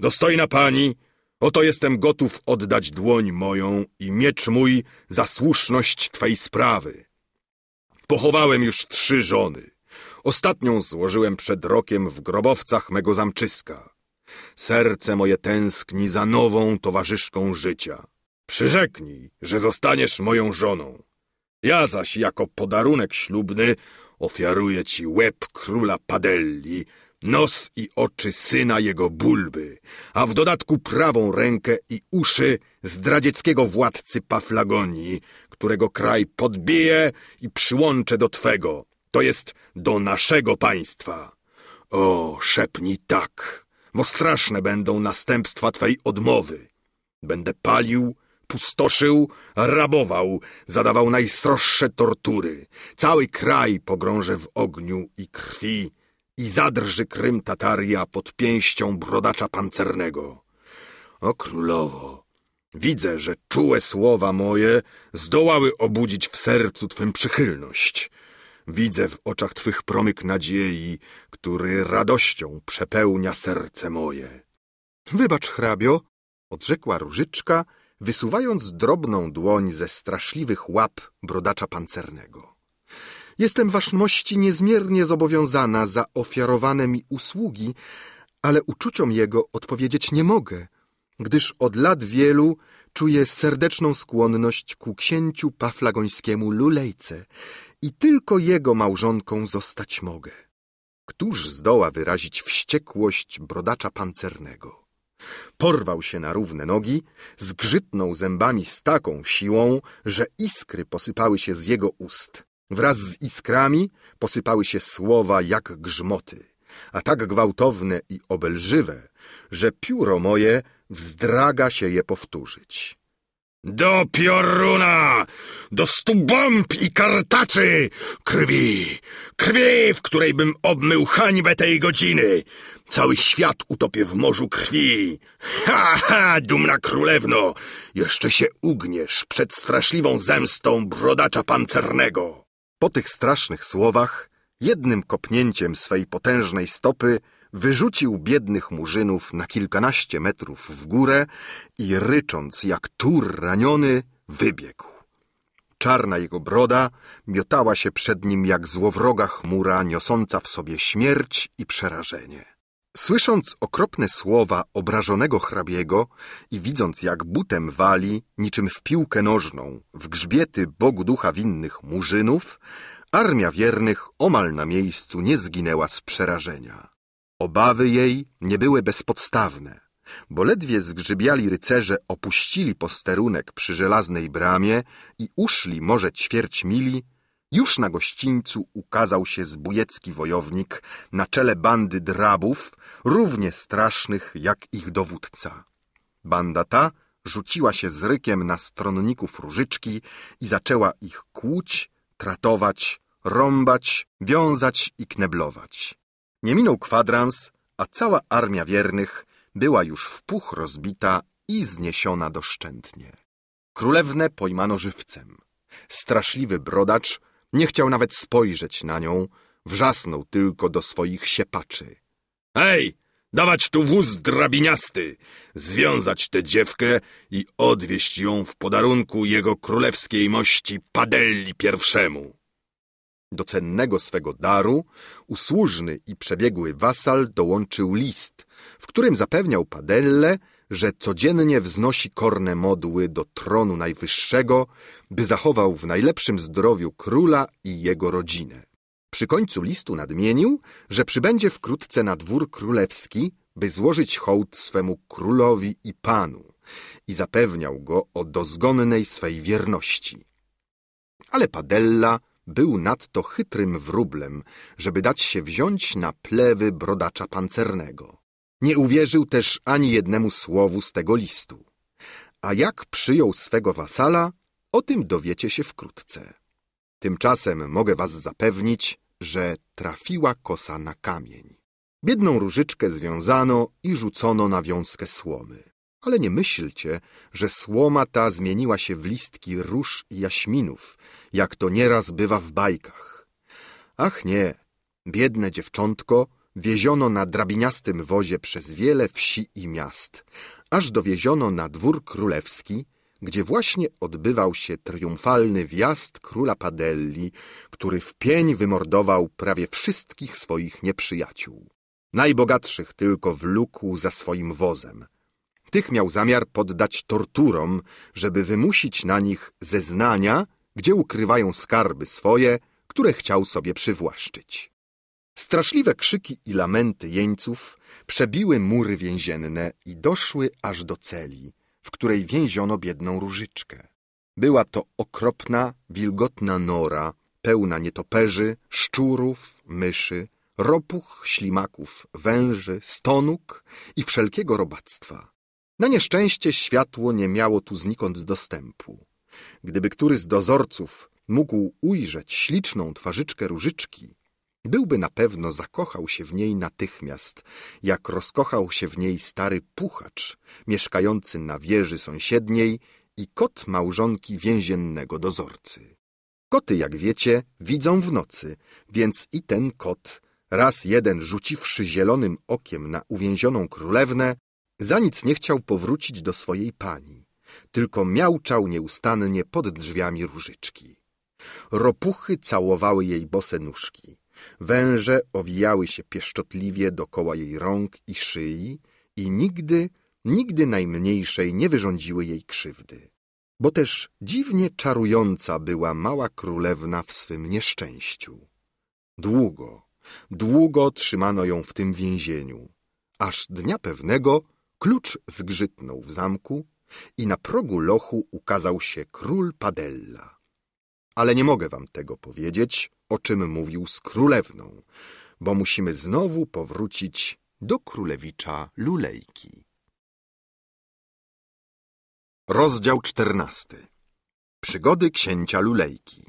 Dostojna pani, oto jestem gotów oddać dłoń moją i miecz mój za słuszność twej sprawy. Pochowałem już trzy żony. Ostatnią złożyłem przed rokiem w grobowcach mego zamczyska. Serce moje tęskni za nową towarzyszką życia. Przyrzeknij, że zostaniesz moją żoną. Ja zaś jako podarunek ślubny ofiaruję ci łeb króla Padelli, nos i oczy syna jego Bulby, a w dodatku prawą rękę i uszy zdradzieckiego władcy Paflagonii, którego kraj podbije i przyłączę do Twego, to jest do naszego państwa. O, szepnij tak, bo straszne będą następstwa Twej odmowy. Będę palił, pustoszył, rabował, zadawał najsroższe tortury. Cały kraj pogrąży w ogniu i krwi i zadrży Krym Tataria pod pięścią brodacza pancernego. O królowo, widzę, że czułe słowa moje zdołały obudzić w sercu Twym przychylność. Widzę w oczach Twych promyk nadziei, który radością przepełnia serce moje. Wybacz, hrabio, odrzekła różyczka, wysuwając drobną dłoń ze straszliwych łap brodacza pancernego. Jestem waszmości niezmiernie zobowiązana za ofiarowane mi usługi, ale uczuciom jego odpowiedzieć nie mogę, gdyż od lat wielu czuję serdeczną skłonność ku księciu paflagońskiemu Lulejce i tylko jego małżonką zostać mogę. Któż zdoła wyrazić wściekłość brodacza pancernego? Porwał się na równe nogi, zgrzytnął zębami z taką siłą, że iskry posypały się z jego ust. Wraz z iskrami posypały się słowa jak grzmoty, a tak gwałtowne i obelżywe, że pióro moje wzdraga się je powtórzyć. Do pioruna! Do stu bomb i kartaczy! Krwi! Krwi, w której bym obmył hańbę tej godziny! Cały świat utopię w morzu krwi! Ha, ha, dumna królewno! Jeszcze się ugniesz przed straszliwą zemstą brodacza pancernego! Po tych strasznych słowach, jednym kopnięciem swej potężnej stopy, wyrzucił biednych murzynów na kilkanaście metrów w górę i rycząc jak tur raniony, wybiegł. Czarna jego broda miotała się przed nim jak złowroga chmura niosąca w sobie śmierć i przerażenie. Słysząc okropne słowa obrażonego hrabiego i widząc jak butem wali, niczym w piłkę nożną, w grzbiety Bogu Ducha winnych murzynów, armia wiernych omal na miejscu nie zginęła z przerażenia. Obawy jej nie były bezpodstawne, bo ledwie zgrzybiali rycerze opuścili posterunek przy żelaznej bramie i uszli może ćwierć mili, już na gościńcu ukazał się zbójecki wojownik na czele bandy drabów, równie strasznych jak ich dowódca. Banda ta rzuciła się z rykiem na stronników różyczki i zaczęła ich kłuć, tratować, rąbać, wiązać i kneblować. Nie minął kwadrans, a cała armia wiernych była już w puch rozbita i zniesiona doszczętnie. Królewnę pojmano żywcem. Straszliwy brodacz nie chciał nawet spojrzeć na nią, wrzasnął tylko do swoich siepaczy. Hej, dawać tu wóz drabiniasty, związać tę dziewkę i odwieźć ją w podarunku jego królewskiej mości Padelli pierwszemu. Do cennego swego daru usłużny i przebiegły wasal dołączył list, w którym zapewniał Padelle, że codziennie wznosi korne modły do tronu najwyższego, by zachował w najlepszym zdrowiu króla i jego rodzinę. Przy końcu listu nadmienił, że przybędzie wkrótce na dwór królewski, by złożyć hołd swemu królowi i panu i zapewniał go o dozgonnej swej wierności. Ale Padella był nadto chytrym wróblem, żeby dać się wziąć na plewy brodacza pancernego. Nie uwierzył też ani jednemu słowu z tego listu. A jak przyjął swego wasala, o tym dowiecie się wkrótce. Tymczasem mogę was zapewnić, że trafiła kosa na kamień. Biedną różyczkę związano i rzucono na wiązkę słomy. Ale nie myślcie, że słoma ta zmieniła się w listki róż i jaśminów, jak to nieraz bywa w bajkach. Ach nie, biedne dziewczątko wieziono na drabiniastym wozie przez wiele wsi i miast, aż dowieziono na dwór królewski, gdzie właśnie odbywał się triumfalny wjazd króla Padelli, który w pień wymordował prawie wszystkich swoich nieprzyjaciół. Najbogatszych tylko wlókł za swoim wozem – tych miał zamiar poddać torturom, żeby wymusić na nich zeznania, gdzie ukrywają skarby swoje, które chciał sobie przywłaszczyć. Straszliwe krzyki i lamenty jeńców przebiły mury więzienne i doszły aż do celi, w której więziono biedną różyczkę. Była to okropna, wilgotna nora, pełna nietoperzy, szczurów, myszy, ropuch, ślimaków, węży, stonuk i wszelkiego robactwa. Na nieszczęście światło nie miało tu znikąd dostępu. Gdyby który z dozorców mógł ujrzeć śliczną twarzyczkę różyczki, byłby na pewno zakochał się w niej natychmiast, jak rozkochał się w niej stary puchacz, mieszkający na wieży sąsiedniej i kot małżonki więziennego dozorcy. Koty, jak wiecie, widzą w nocy, więc i ten kot, raz jeden rzuciwszy zielonym okiem na uwięzioną królewnę, za nic nie chciał powrócić do swojej pani, tylko miałczał nieustannie pod drzwiami różyczki. Ropuchy całowały jej bose nóżki. Węże owijały się pieszczotliwie dokoła jej rąk i szyi i nigdy, nigdy najmniejszej nie wyrządziły jej krzywdy. Bo też dziwnie czarująca była mała królewna w swym nieszczęściu. Długo, długo trzymano ją w tym więzieniu, aż dnia pewnego Klucz zgrzytnął w zamku i na progu lochu ukazał się król Padella. Ale nie mogę wam tego powiedzieć, o czym mówił z królewną, bo musimy znowu powrócić do królewicza Lulejki. Rozdział czternasty Przygody księcia Lulejki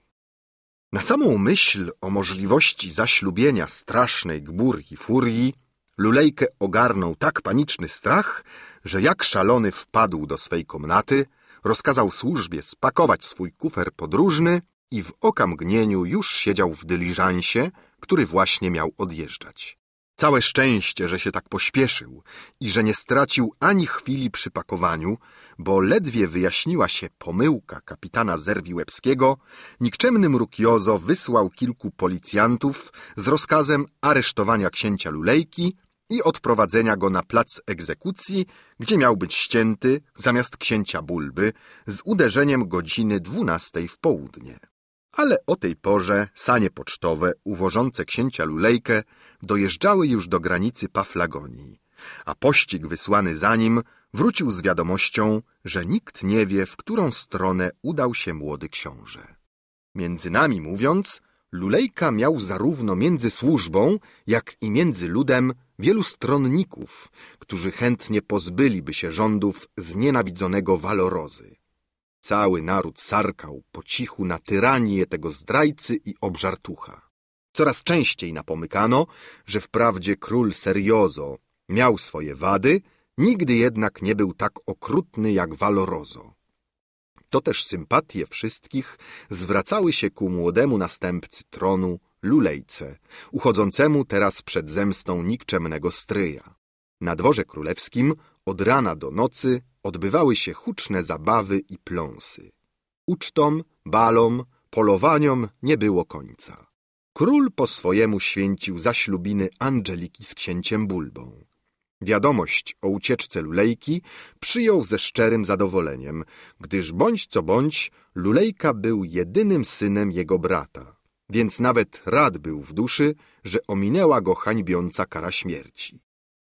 Na samą myśl o możliwości zaślubienia strasznej Gburki i furii Lulejkę ogarnął tak paniczny strach, że jak szalony wpadł do swej komnaty, rozkazał służbie spakować swój kufer podróżny i w okamgnieniu już siedział w dyliżansie, który właśnie miał odjeżdżać. Całe szczęście, że się tak pośpieszył i że nie stracił ani chwili przy pakowaniu, bo ledwie wyjaśniła się pomyłka kapitana Zerwiłebskiego, nikczemny Mrukiozo wysłał kilku policjantów z rozkazem aresztowania księcia Lulejki i odprowadzenia go na plac egzekucji, gdzie miał być ścięty zamiast księcia Bulby z uderzeniem godziny dwunastej w południe. Ale o tej porze sanie pocztowe uwożące księcia Lulejkę dojeżdżały już do granicy Paflagonii, a pościg wysłany za nim wrócił z wiadomością, że nikt nie wie, w którą stronę udał się młody książę. Między nami mówiąc, Lulejka miał zarówno między służbą, jak i między ludem Wielu stronników, którzy chętnie pozbyliby się rządów znienawidzonego Walorozy. Cały naród sarkał po cichu na tyranię tego zdrajcy i obżartucha. Coraz częściej napomykano, że wprawdzie król Seriozo miał swoje wady, nigdy jednak nie był tak okrutny jak Valorozo. To też sympatie wszystkich zwracały się ku młodemu następcy tronu lulejce, uchodzącemu teraz przed zemstą nikczemnego stryja. Na dworze królewskim od rana do nocy odbywały się huczne zabawy i pląsy. Ucztom, balom, polowaniom nie było końca. Król po swojemu święcił zaślubiny Angeliki z księciem Bulbą. Wiadomość o ucieczce Lulejki przyjął ze szczerym zadowoleniem, gdyż bądź co bądź, Lulejka był jedynym synem jego brata więc nawet rad był w duszy, że ominęła go hańbiąca kara śmierci.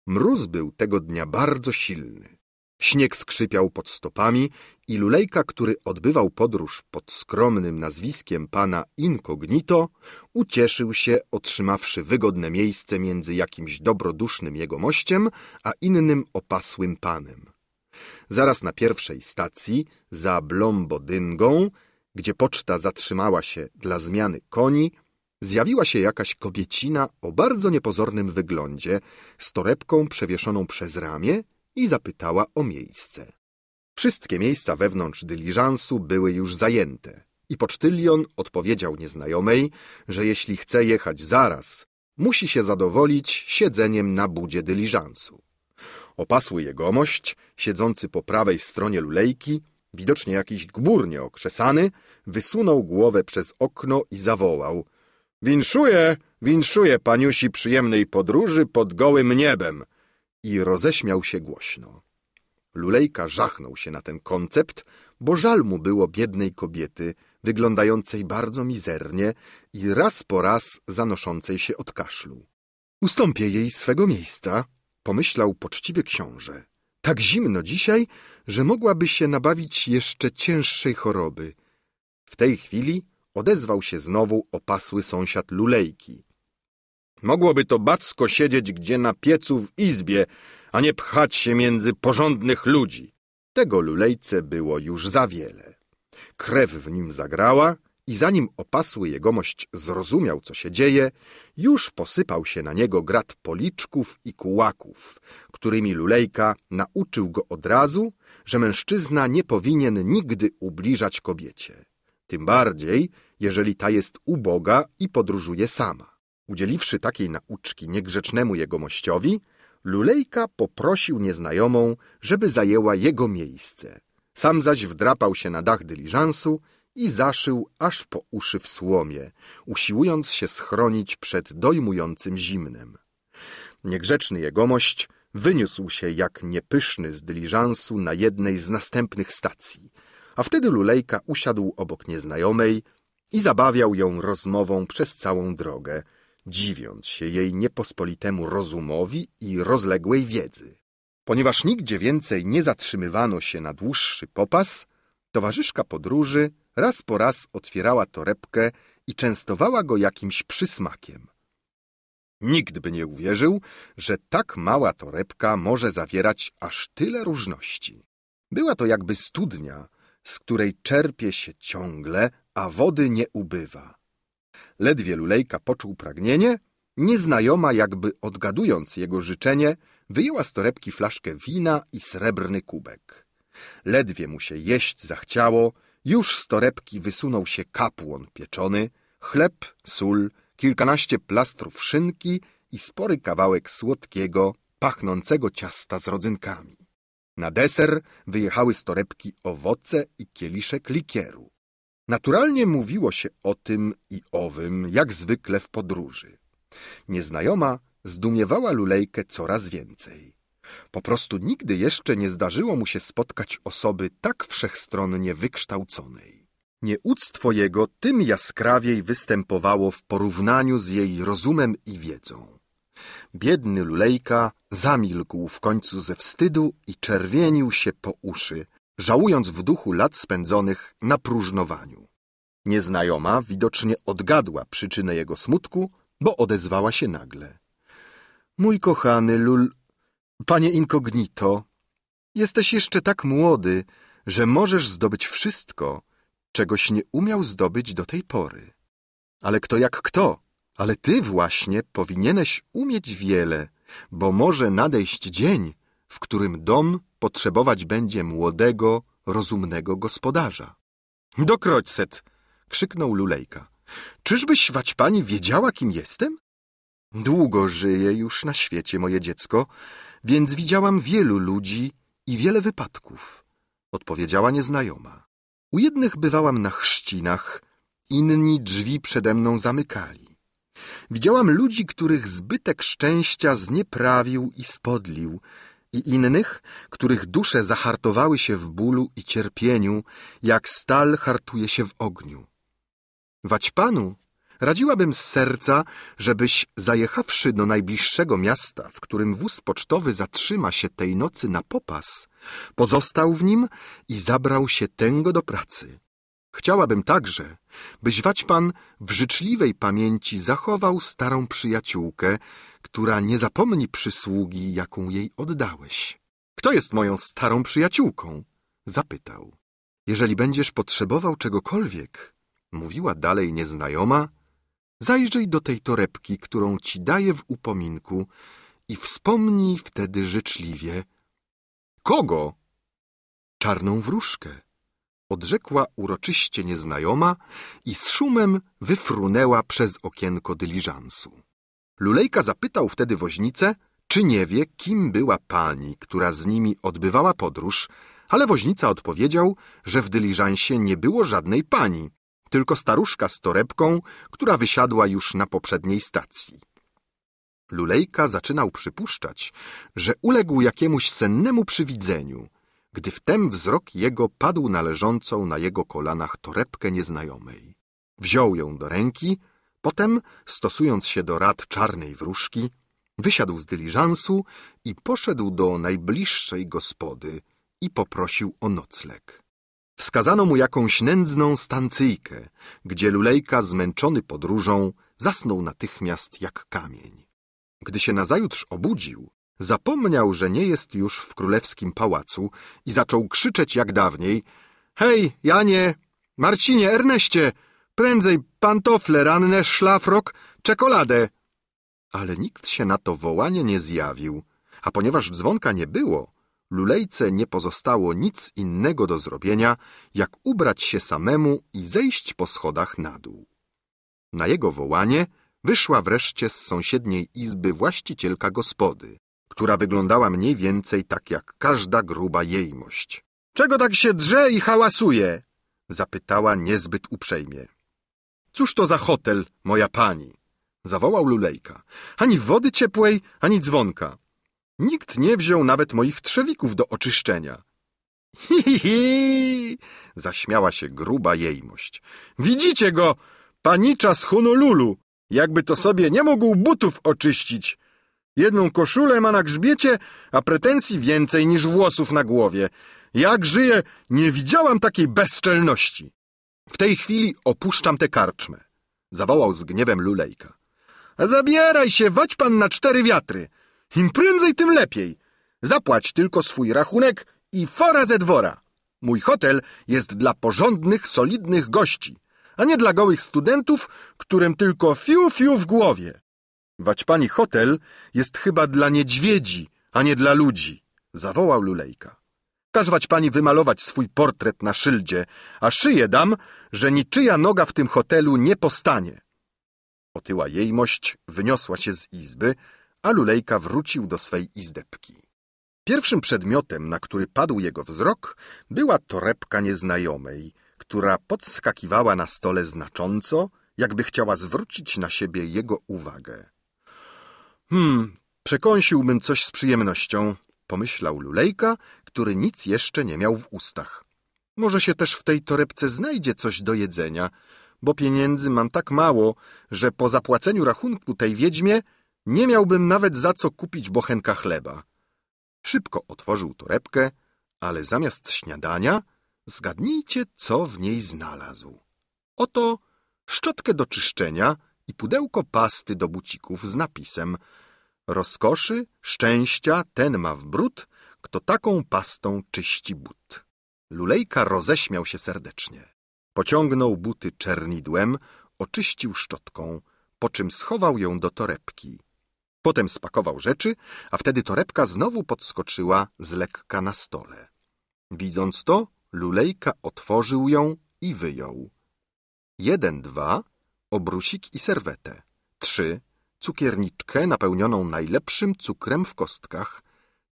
Mróz był tego dnia bardzo silny. Śnieg skrzypiał pod stopami i Lulejka, który odbywał podróż pod skromnym nazwiskiem pana Incognito, ucieszył się, otrzymawszy wygodne miejsce między jakimś dobrodusznym jegomościem, a innym opasłym panem. Zaraz na pierwszej stacji, za Blombodyngą, gdzie poczta zatrzymała się dla zmiany koni, zjawiła się jakaś kobiecina o bardzo niepozornym wyglądzie, z torebką przewieszoną przez ramię i zapytała o miejsce. Wszystkie miejsca wewnątrz dyliżansu były już zajęte i pocztylion odpowiedział nieznajomej, że jeśli chce jechać zaraz, musi się zadowolić siedzeniem na budzie dyliżansu. Opasły jegomość, siedzący po prawej stronie lulejki, widocznie jakiś gbur nieokrzesany, wysunął głowę przez okno i zawołał. Winszuję, winszuję paniusi przyjemnej podróży pod gołym niebem. I roześmiał się głośno. Lulejka żachnął się na ten koncept, bo żal mu było biednej kobiety, wyglądającej bardzo mizernie i raz po raz zanoszącej się od kaszlu. Ustąpię jej swego miejsca, pomyślał poczciwy książę. Tak zimno dzisiaj, że mogłaby się nabawić jeszcze cięższej choroby. W tej chwili odezwał się znowu opasły sąsiad Lulejki. Mogłoby to babsko siedzieć gdzie na piecu w izbie, a nie pchać się między porządnych ludzi. Tego Lulejce było już za wiele. Krew w nim zagrała, i zanim opasły jegomość zrozumiał, co się dzieje, już posypał się na niego grat policzków i kułaków, którymi Lulejka nauczył go od razu, że mężczyzna nie powinien nigdy ubliżać kobiecie. Tym bardziej, jeżeli ta jest uboga i podróżuje sama. Udzieliwszy takiej nauczki niegrzecznemu jegomościowi, Lulejka poprosił nieznajomą, żeby zajęła jego miejsce. Sam zaś wdrapał się na dach dyliżansu i zaszył aż po uszy w słomie, usiłując się schronić przed dojmującym zimnem. Niegrzeczny jegomość wyniósł się jak niepyszny z dyliżansu na jednej z następnych stacji, a wtedy Lulejka usiadł obok nieznajomej i zabawiał ją rozmową przez całą drogę, dziwiąc się jej niepospolitemu rozumowi i rozległej wiedzy. Ponieważ nigdzie więcej nie zatrzymywano się na dłuższy popas, towarzyszka podróży Raz po raz otwierała torebkę i częstowała go jakimś przysmakiem. Nikt by nie uwierzył, że tak mała torebka może zawierać aż tyle różności. Była to jakby studnia, z której czerpie się ciągle, a wody nie ubywa. Ledwie Lulejka poczuł pragnienie, nieznajoma jakby odgadując jego życzenie, wyjęła z torebki flaszkę wina i srebrny kubek. Ledwie mu się jeść zachciało, już z torebki wysunął się kapłon pieczony, chleb, sól, kilkanaście plastrów szynki i spory kawałek słodkiego, pachnącego ciasta z rodzynkami. Na deser wyjechały z torebki owoce i kieliszek likieru. Naturalnie mówiło się o tym i owym, jak zwykle w podróży. Nieznajoma zdumiewała Lulejkę coraz więcej. Po prostu nigdy jeszcze nie zdarzyło mu się spotkać osoby tak wszechstronnie wykształconej. Nieuctwo jego tym jaskrawiej występowało w porównaniu z jej rozumem i wiedzą. Biedny Lulejka zamilkł w końcu ze wstydu i czerwienił się po uszy, żałując w duchu lat spędzonych na próżnowaniu. Nieznajoma widocznie odgadła przyczynę jego smutku, bo odezwała się nagle. Mój kochany Lul, Panie inkognito, jesteś jeszcze tak młody, że możesz zdobyć wszystko, czegoś nie umiał zdobyć do tej pory. Ale kto jak kto, ale ty właśnie powinieneś umieć wiele, bo może nadejść dzień, w którym dom potrzebować będzie młodego, rozumnego gospodarza. Dokroć set! krzyknął Lulejka. Czyżbyś wać pani wiedziała, kim jestem? Długo żyje już na świecie, moje dziecko, więc widziałam wielu ludzi i wiele wypadków, odpowiedziała nieznajoma. U jednych bywałam na chrzcinach, inni drzwi przede mną zamykali. Widziałam ludzi, których zbytek szczęścia znieprawił i spodlił, i innych, których dusze zahartowały się w bólu i cierpieniu, jak stal hartuje się w ogniu. Wać panu, Radziłabym z serca, żebyś zajechawszy do najbliższego miasta, w którym wóz pocztowy zatrzyma się tej nocy na popas, pozostał w nim i zabrał się tęgo do pracy. Chciałabym także, byś wać pan w życzliwej pamięci zachował starą przyjaciółkę, która nie zapomni przysługi, jaką jej oddałeś. Kto jest moją starą przyjaciółką? zapytał. Jeżeli będziesz potrzebował czegokolwiek, mówiła dalej nieznajoma, Zajrzyj do tej torebki, którą ci daję w upominku i wspomnij wtedy życzliwie. Kogo? Czarną wróżkę, odrzekła uroczyście nieznajoma i z szumem wyfrunęła przez okienko dyliżansu. Lulejka zapytał wtedy woźnicę, czy nie wie, kim była pani, która z nimi odbywała podróż, ale woźnica odpowiedział, że w dyliżansie nie było żadnej pani, tylko staruszka z torebką, która wysiadła już na poprzedniej stacji. Lulejka zaczynał przypuszczać, że uległ jakiemuś sennemu przywidzeniu, gdy wtem wzrok jego padł na leżącą na jego kolanach torebkę nieznajomej. Wziął ją do ręki, potem, stosując się do rad czarnej wróżki, wysiadł z dyliżansu i poszedł do najbliższej gospody i poprosił o nocleg. Wskazano mu jakąś nędzną stancyjkę, gdzie Lulejka, zmęczony podróżą, zasnął natychmiast jak kamień. Gdy się nazajutrz obudził, zapomniał, że nie jest już w królewskim pałacu i zaczął krzyczeć jak dawniej — Hej, Janie! Marcinie, Erneście! Prędzej pantofle ranne, szlafrok, czekoladę! Ale nikt się na to wołanie nie zjawił, a ponieważ dzwonka nie było, lulejce nie pozostało nic innego do zrobienia, jak ubrać się samemu i zejść po schodach na dół. Na jego wołanie wyszła wreszcie z sąsiedniej izby właścicielka gospody, która wyglądała mniej więcej tak jak każda gruba jejmość. Czego tak się drze i hałasuje? zapytała niezbyt uprzejmie. Cóż to za hotel, moja pani? zawołał lulejka. Ani wody ciepłej, ani dzwonka. Nikt nie wziął nawet moich trzewików do oczyszczenia. Hi, hi, zaśmiała się gruba jejmość. Widzicie go, panicza z Honolulu, jakby to sobie nie mógł butów oczyścić. Jedną koszulę ma na grzbiecie, a pretensji więcej niż włosów na głowie. Jak żyję, nie widziałam takiej bezczelności. W tej chwili opuszczam tę karczmę, zawołał z gniewem Lulejka. Zabieraj się, wać pan na cztery wiatry. Im prędzej, tym lepiej. Zapłać tylko swój rachunek i fora ze dwora. Mój hotel jest dla porządnych, solidnych gości, a nie dla gołych studentów, którym tylko fiu, fiu w głowie. Waćpani hotel jest chyba dla niedźwiedzi, a nie dla ludzi, zawołał Lulejka. Każ Waćpani wymalować swój portret na szyldzie, a szyję dam, że niczyja noga w tym hotelu nie postanie. Otyła jejmość wyniosła się z izby, a Lulejka wrócił do swej izdebki. Pierwszym przedmiotem, na który padł jego wzrok, była torebka nieznajomej, która podskakiwała na stole znacząco, jakby chciała zwrócić na siebie jego uwagę. Hmm, przekąsiłbym coś z przyjemnością, pomyślał Lulejka, który nic jeszcze nie miał w ustach. Może się też w tej torebce znajdzie coś do jedzenia, bo pieniędzy mam tak mało, że po zapłaceniu rachunku tej wiedźmie nie miałbym nawet za co kupić bochenka chleba. Szybko otworzył torebkę, ale zamiast śniadania zgadnijcie, co w niej znalazł. Oto szczotkę do czyszczenia i pudełko pasty do bucików z napisem Rozkoszy, szczęścia, ten ma w brud, kto taką pastą czyści but. Lulejka roześmiał się serdecznie. Pociągnął buty czernidłem, oczyścił szczotką, po czym schował ją do torebki. Potem spakował rzeczy, a wtedy torebka znowu podskoczyła z lekka na stole. Widząc to, lulejka otworzył ją i wyjął. Jeden, dwa, obrusik i serwetę. Trzy, cukierniczkę napełnioną najlepszym cukrem w kostkach.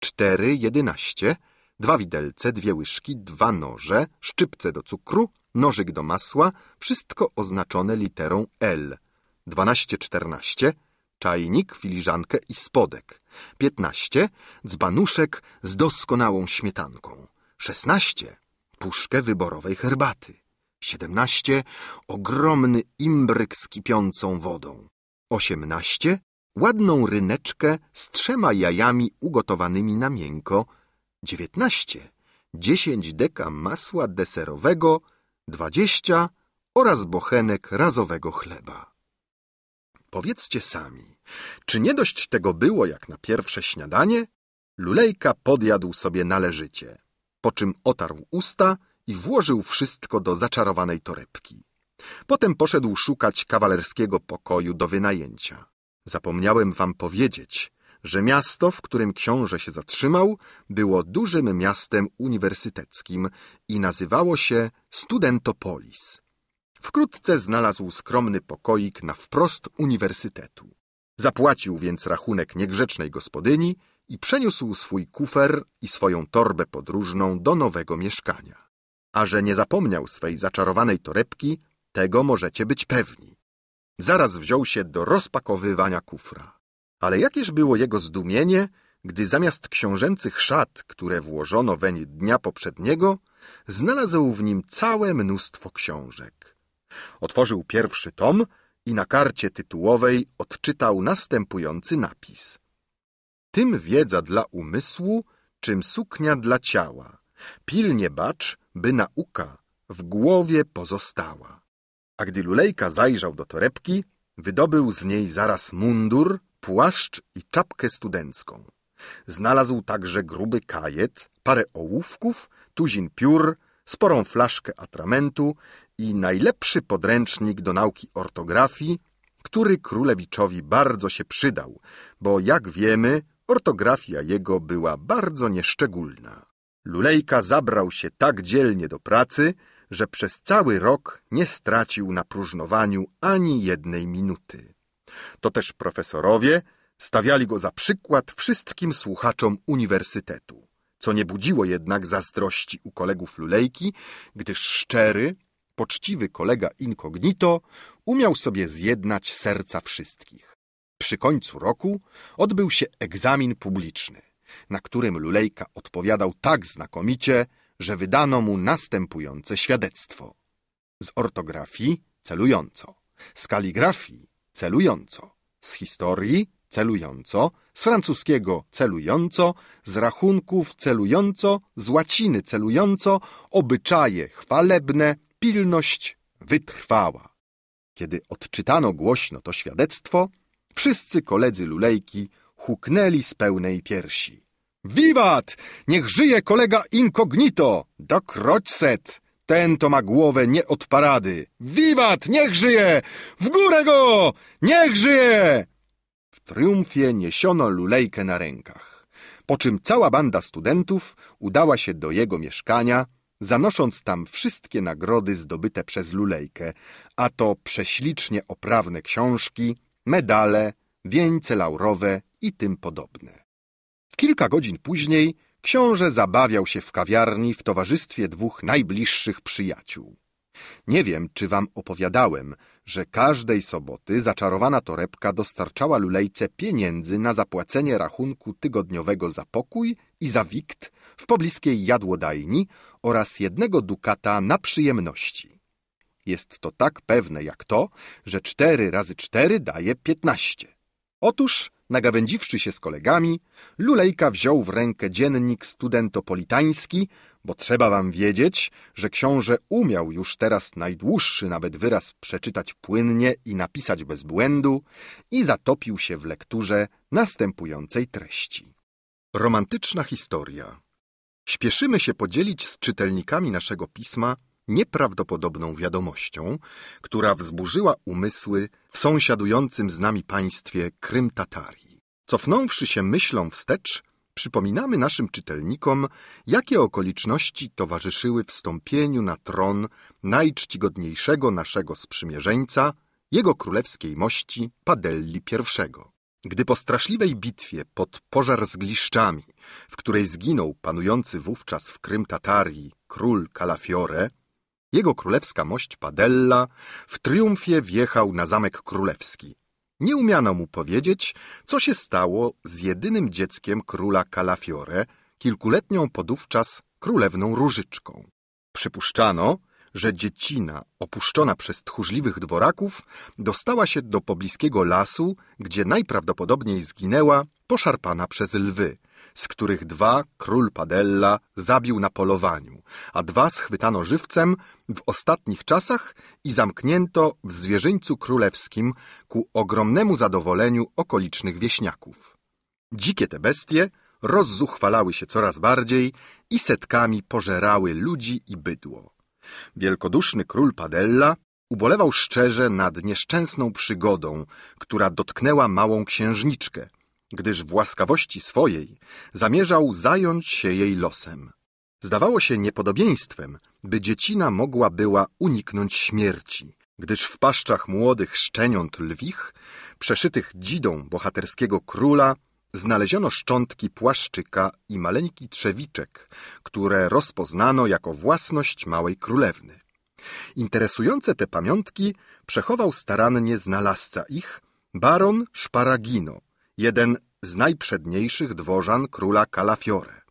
Cztery, jedenaście, dwa widelce, dwie łyżki, dwa noże, szczypce do cukru, nożyk do masła, wszystko oznaczone literą L. Dwanaście, czternaście, czajnik, filiżankę i spodek. 15 dzbanuszek z doskonałą śmietanką. 16 puszkę wyborowej herbaty. 17 ogromny imbryk z kipiącą wodą. 18 ładną ryneczkę z trzema jajami ugotowanymi na miękko. 19 10 deka masła deserowego, 20 oraz bochenek razowego chleba. Powiedzcie sami, czy nie dość tego było jak na pierwsze śniadanie? Lulejka podjadł sobie należycie, po czym otarł usta i włożył wszystko do zaczarowanej torebki. Potem poszedł szukać kawalerskiego pokoju do wynajęcia. Zapomniałem wam powiedzieć, że miasto, w którym książę się zatrzymał, było dużym miastem uniwersyteckim i nazywało się Studentopolis. Wkrótce znalazł skromny pokoik na wprost uniwersytetu. Zapłacił więc rachunek niegrzecznej gospodyni i przeniósł swój kufer i swoją torbę podróżną do nowego mieszkania. A że nie zapomniał swej zaczarowanej torebki, tego możecie być pewni. Zaraz wziął się do rozpakowywania kufra. Ale jakież było jego zdumienie, gdy zamiast książęcych szat, które włożono weń dnia poprzedniego, znalazł w nim całe mnóstwo książek. Otworzył pierwszy tom i na karcie tytułowej odczytał następujący napis. Tym wiedza dla umysłu, czym suknia dla ciała. Pilnie bacz, by nauka w głowie pozostała. A gdy Lulejka zajrzał do torebki, wydobył z niej zaraz mundur, płaszcz i czapkę studencką. Znalazł także gruby kajet, parę ołówków, tuzin piór, sporą flaszkę atramentu i najlepszy podręcznik do nauki ortografii, który królewiczowi bardzo się przydał, bo jak wiemy, ortografia jego była bardzo nieszczególna. Lulejka zabrał się tak dzielnie do pracy, że przez cały rok nie stracił na próżnowaniu ani jednej minuty. To też profesorowie stawiali go za przykład wszystkim słuchaczom uniwersytetu co nie budziło jednak zazdrości u kolegów Lulejki, gdyż szczery, poczciwy kolega incognito umiał sobie zjednać serca wszystkich. Przy końcu roku odbył się egzamin publiczny, na którym Lulejka odpowiadał tak znakomicie, że wydano mu następujące świadectwo. Z ortografii celująco, z kaligrafii celująco, z historii celująco, z francuskiego celująco, z rachunków celująco, z łaciny celująco, obyczaje chwalebne, pilność wytrwała. Kiedy odczytano głośno to świadectwo, wszyscy koledzy Lulejki huknęli z pełnej piersi. Wiwat! Niech żyje kolega incognito! Dokroćset! Ten to ma głowę nie od parady. Wiwat! Niech żyje! W górę go! Niech żyje! triumfie niesiono lulejkę na rękach, po czym cała banda studentów udała się do jego mieszkania, zanosząc tam wszystkie nagrody zdobyte przez lulejkę, a to prześlicznie oprawne książki, medale, wieńce laurowe i tym podobne. W kilka godzin później książę zabawiał się w kawiarni w towarzystwie dwóch najbliższych przyjaciół. Nie wiem, czy wam opowiadałem, że każdej soboty zaczarowana torebka dostarczała lulejce pieniędzy na zapłacenie rachunku tygodniowego za pokój i za wikt w pobliskiej jadłodajni oraz jednego dukata na przyjemności. Jest to tak pewne jak to, że cztery razy cztery daje piętnaście. Otóż, nagawędziwszy się z kolegami, Lulejka wziął w rękę dziennik studentopolitański, bo trzeba wam wiedzieć, że książę umiał już teraz najdłuższy nawet wyraz przeczytać płynnie i napisać bez błędu i zatopił się w lekturze następującej treści. Romantyczna historia. Śpieszymy się podzielić z czytelnikami naszego pisma nieprawdopodobną wiadomością, która wzburzyła umysły w sąsiadującym z nami państwie Krym Tatarii. Cofnąwszy się myślą wstecz, przypominamy naszym czytelnikom, jakie okoliczności towarzyszyły wstąpieniu na tron najczcigodniejszego naszego sprzymierzeńca, jego królewskiej mości Padelli I. Gdy po straszliwej bitwie pod pożar z gliszczami, w której zginął panujący wówczas w Krym Tatarii król Kalafiore, jego królewska mość Padella w triumfie wjechał na zamek królewski, nie umiano mu powiedzieć, co się stało z jedynym dzieckiem króla Calafiore, kilkuletnią podówczas królewną Różyczką. Przypuszczano, że dziecina opuszczona przez tchórzliwych dworaków dostała się do pobliskiego lasu, gdzie najprawdopodobniej zginęła poszarpana przez lwy, z których dwa król Padella zabił na polowaniu, a dwa schwytano żywcem w ostatnich czasach i zamknięto w zwierzyńcu królewskim ku ogromnemu zadowoleniu okolicznych wieśniaków. Dzikie te bestie rozzuchwalały się coraz bardziej i setkami pożerały ludzi i bydło. Wielkoduszny król Padella ubolewał szczerze nad nieszczęsną przygodą, która dotknęła małą księżniczkę, gdyż w łaskawości swojej zamierzał zająć się jej losem. Zdawało się niepodobieństwem, by dziecina mogła była uniknąć śmierci, gdyż w paszczach młodych szczeniąt lwich, przeszytych dzidą bohaterskiego króla, znaleziono szczątki płaszczyka i maleńki trzewiczek, które rozpoznano jako własność małej królewny. Interesujące te pamiątki przechował starannie znalazca ich, baron Szparagino, jeden z najprzedniejszych dworzan króla Calafiore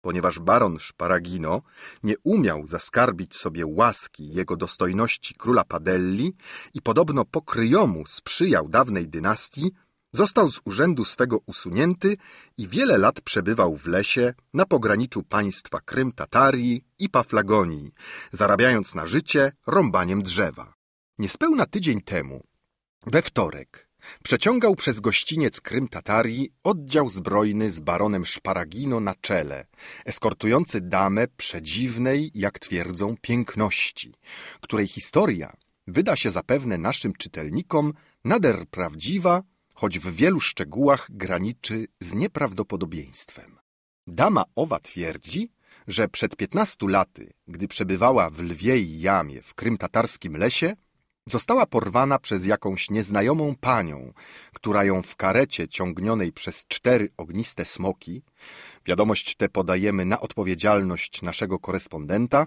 ponieważ baron Szparagino nie umiał zaskarbić sobie łaski jego dostojności króla Padelli i podobno pokryjomu sprzyjał dawnej dynastii, został z urzędu swego usunięty i wiele lat przebywał w lesie na pograniczu państwa Krym Tatarii i Paflagonii, zarabiając na życie rąbaniem drzewa. Niespełna tydzień temu, we wtorek, Przeciągał przez gościniec Krym Tatarii oddział zbrojny z baronem Szparagino na czele, eskortujący damę przedziwnej, jak twierdzą, piękności, której historia wyda się zapewne naszym czytelnikom nader prawdziwa, choć w wielu szczegółach graniczy z nieprawdopodobieństwem. Dama owa twierdzi, że przed piętnastu laty, gdy przebywała w lwiej jamie w krymtatarskim lesie, Została porwana przez jakąś nieznajomą panią, która ją w karecie ciągnionej przez cztery ogniste smoki, wiadomość tę podajemy na odpowiedzialność naszego korespondenta,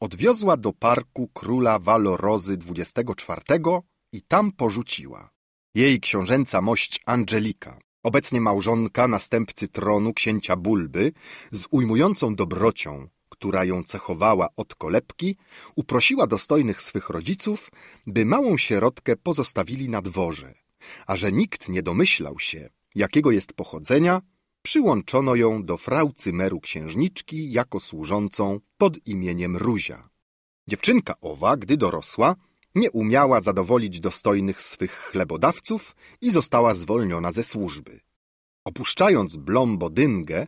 odwiozła do parku króla Walorozy XXIV i tam porzuciła. Jej książęca mość Angelika, obecnie małżonka następcy tronu księcia Bulby, z ujmującą dobrocią która ją cechowała od kolebki, uprosiła dostojnych swych rodziców, by małą sierotkę pozostawili na dworze, a że nikt nie domyślał się, jakiego jest pochodzenia, przyłączono ją do meru księżniczki jako służącą pod imieniem Ruzia. Dziewczynka owa, gdy dorosła, nie umiała zadowolić dostojnych swych chlebodawców i została zwolniona ze służby. Opuszczając Blombodyngę,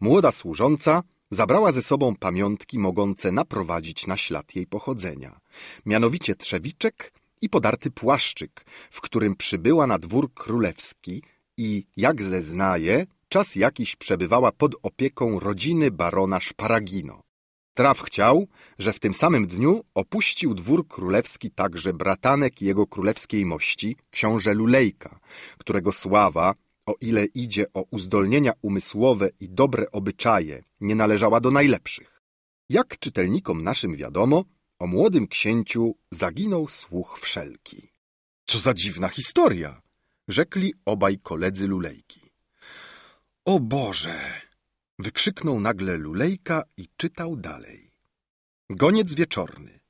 młoda służąca Zabrała ze sobą pamiątki mogące naprowadzić na ślad jej pochodzenia, mianowicie trzewiczek i podarty płaszczyk, w którym przybyła na dwór królewski i, jak zeznaje, czas jakiś przebywała pod opieką rodziny barona Szparagino. Traf chciał, że w tym samym dniu opuścił dwór królewski także bratanek jego królewskiej mości, książę Lulejka, którego sława o ile idzie o uzdolnienia umysłowe i dobre obyczaje, nie należała do najlepszych. Jak czytelnikom naszym wiadomo, o młodym księciu zaginął słuch wszelki. Co za dziwna historia! rzekli obaj koledzy Lulejki. O Boże! wykrzyknął nagle Lulejka i czytał dalej. Goniec wieczorny.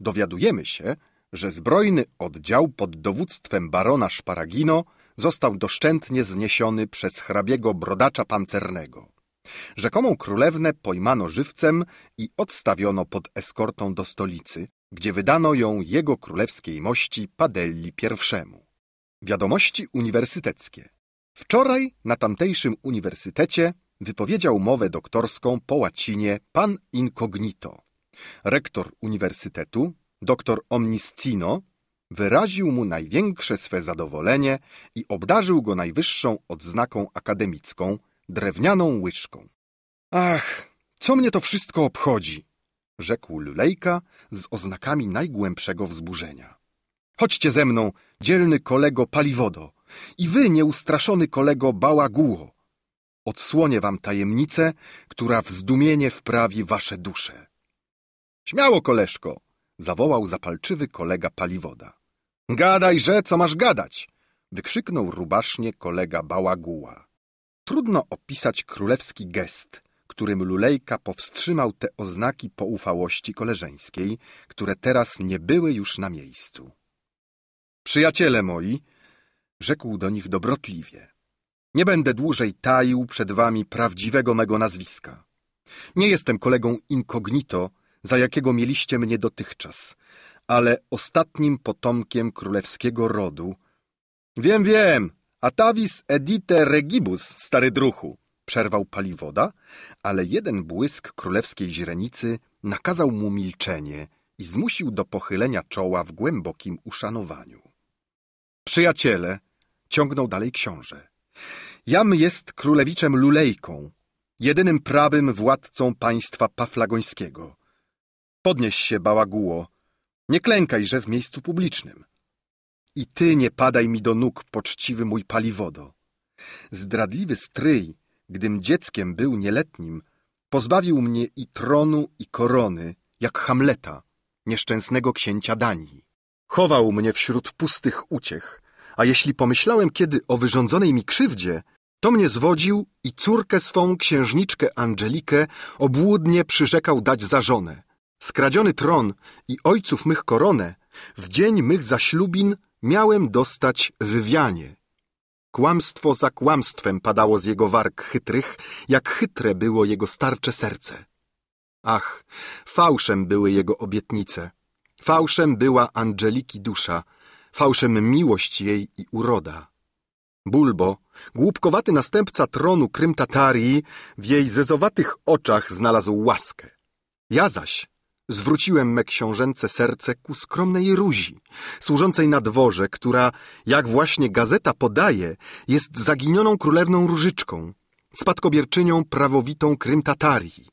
Dowiadujemy się, że zbrojny oddział pod dowództwem barona Szparagino został doszczętnie zniesiony przez hrabiego brodacza pancernego. Rzekomą królewnę pojmano żywcem i odstawiono pod eskortą do stolicy, gdzie wydano ją jego królewskiej mości Padelli I. Wiadomości uniwersyteckie. Wczoraj na tamtejszym uniwersytecie wypowiedział mowę doktorską po łacinie pan incognito. Rektor uniwersytetu, dr Omniscino, wyraził mu największe swe zadowolenie i obdarzył go najwyższą odznaką akademicką, drewnianą łyżką. Ach, co mnie to wszystko obchodzi? rzekł Lulejka z oznakami najgłębszego wzburzenia. Chodźcie ze mną, dzielny kolego Paliwodo, i wy, nieustraszony kolego Bałaguło. Odsłonię wam tajemnicę, która w zdumienie wprawi wasze dusze. Śmiało, koleżko! zawołał zapalczywy kolega Paliwoda. Gadajże, co masz gadać! Wykrzyknął rubasznie kolega bałaguła. Trudno opisać królewski gest, którym Lulejka powstrzymał te oznaki poufałości koleżeńskiej, które teraz nie były już na miejscu. Przyjaciele moi, rzekł do nich dobrotliwie, nie będę dłużej taił przed wami prawdziwego mego nazwiska. Nie jestem kolegą incognito, za jakiego mieliście mnie dotychczas – ale ostatnim potomkiem królewskiego rodu. Wiem, wiem, atavis edite regibus, stary druchu, przerwał paliwoda, ale jeden błysk królewskiej źrenicy nakazał mu milczenie i zmusił do pochylenia czoła w głębokim uszanowaniu. Przyjaciele, ciągnął dalej książę, jam jest królewiczem Lulejką, jedynym prawym władcą państwa paflagońskiego. Podnieś się, bałaguło, nie klękajże w miejscu publicznym. I ty nie padaj mi do nóg, poczciwy mój paliwodo. Zdradliwy stryj, gdym dzieckiem był nieletnim, pozbawił mnie i tronu, i korony, jak Hamleta, nieszczęsnego księcia Danii. Chował mnie wśród pustych uciech, a jeśli pomyślałem kiedy o wyrządzonej mi krzywdzie, to mnie zwodził i córkę swą, księżniczkę Angelikę, obłudnie przyrzekał dać za żonę. Skradziony tron i ojców mych koronę, w dzień mych zaślubin miałem dostać wywianie. Kłamstwo za kłamstwem padało z jego warg chytrych, jak chytre było jego starcze serce. Ach, fałszem były jego obietnice, fałszem była Angeliki dusza, fałszem miłość jej i uroda. Bulbo, głupkowaty następca tronu Krym Tatarii, w jej zezowatych oczach znalazł łaskę. Ja zaś, Zwróciłem me książęce serce ku skromnej ruzi, służącej na dworze, która, jak właśnie gazeta podaje, jest zaginioną królewną różyczką, spadkobierczynią prawowitą Krym Tatarii.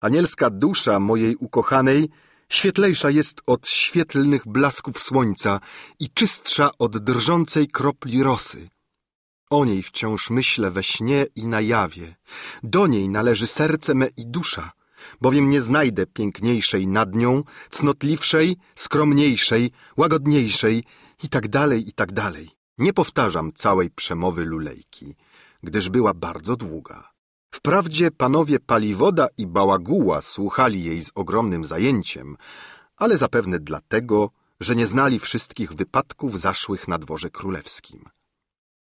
Anielska dusza mojej ukochanej świetlejsza jest od świetlnych blasków słońca i czystsza od drżącej kropli rosy. O niej wciąż myślę we śnie i na jawie. Do niej należy serce me i dusza, bowiem nie znajdę piękniejszej nad nią, cnotliwszej, skromniejszej, łagodniejszej i tak dalej, i tak dalej. Nie powtarzam całej przemowy lulejki, gdyż była bardzo długa. Wprawdzie panowie Paliwoda i Bałaguła słuchali jej z ogromnym zajęciem, ale zapewne dlatego, że nie znali wszystkich wypadków zaszłych na dworze królewskim.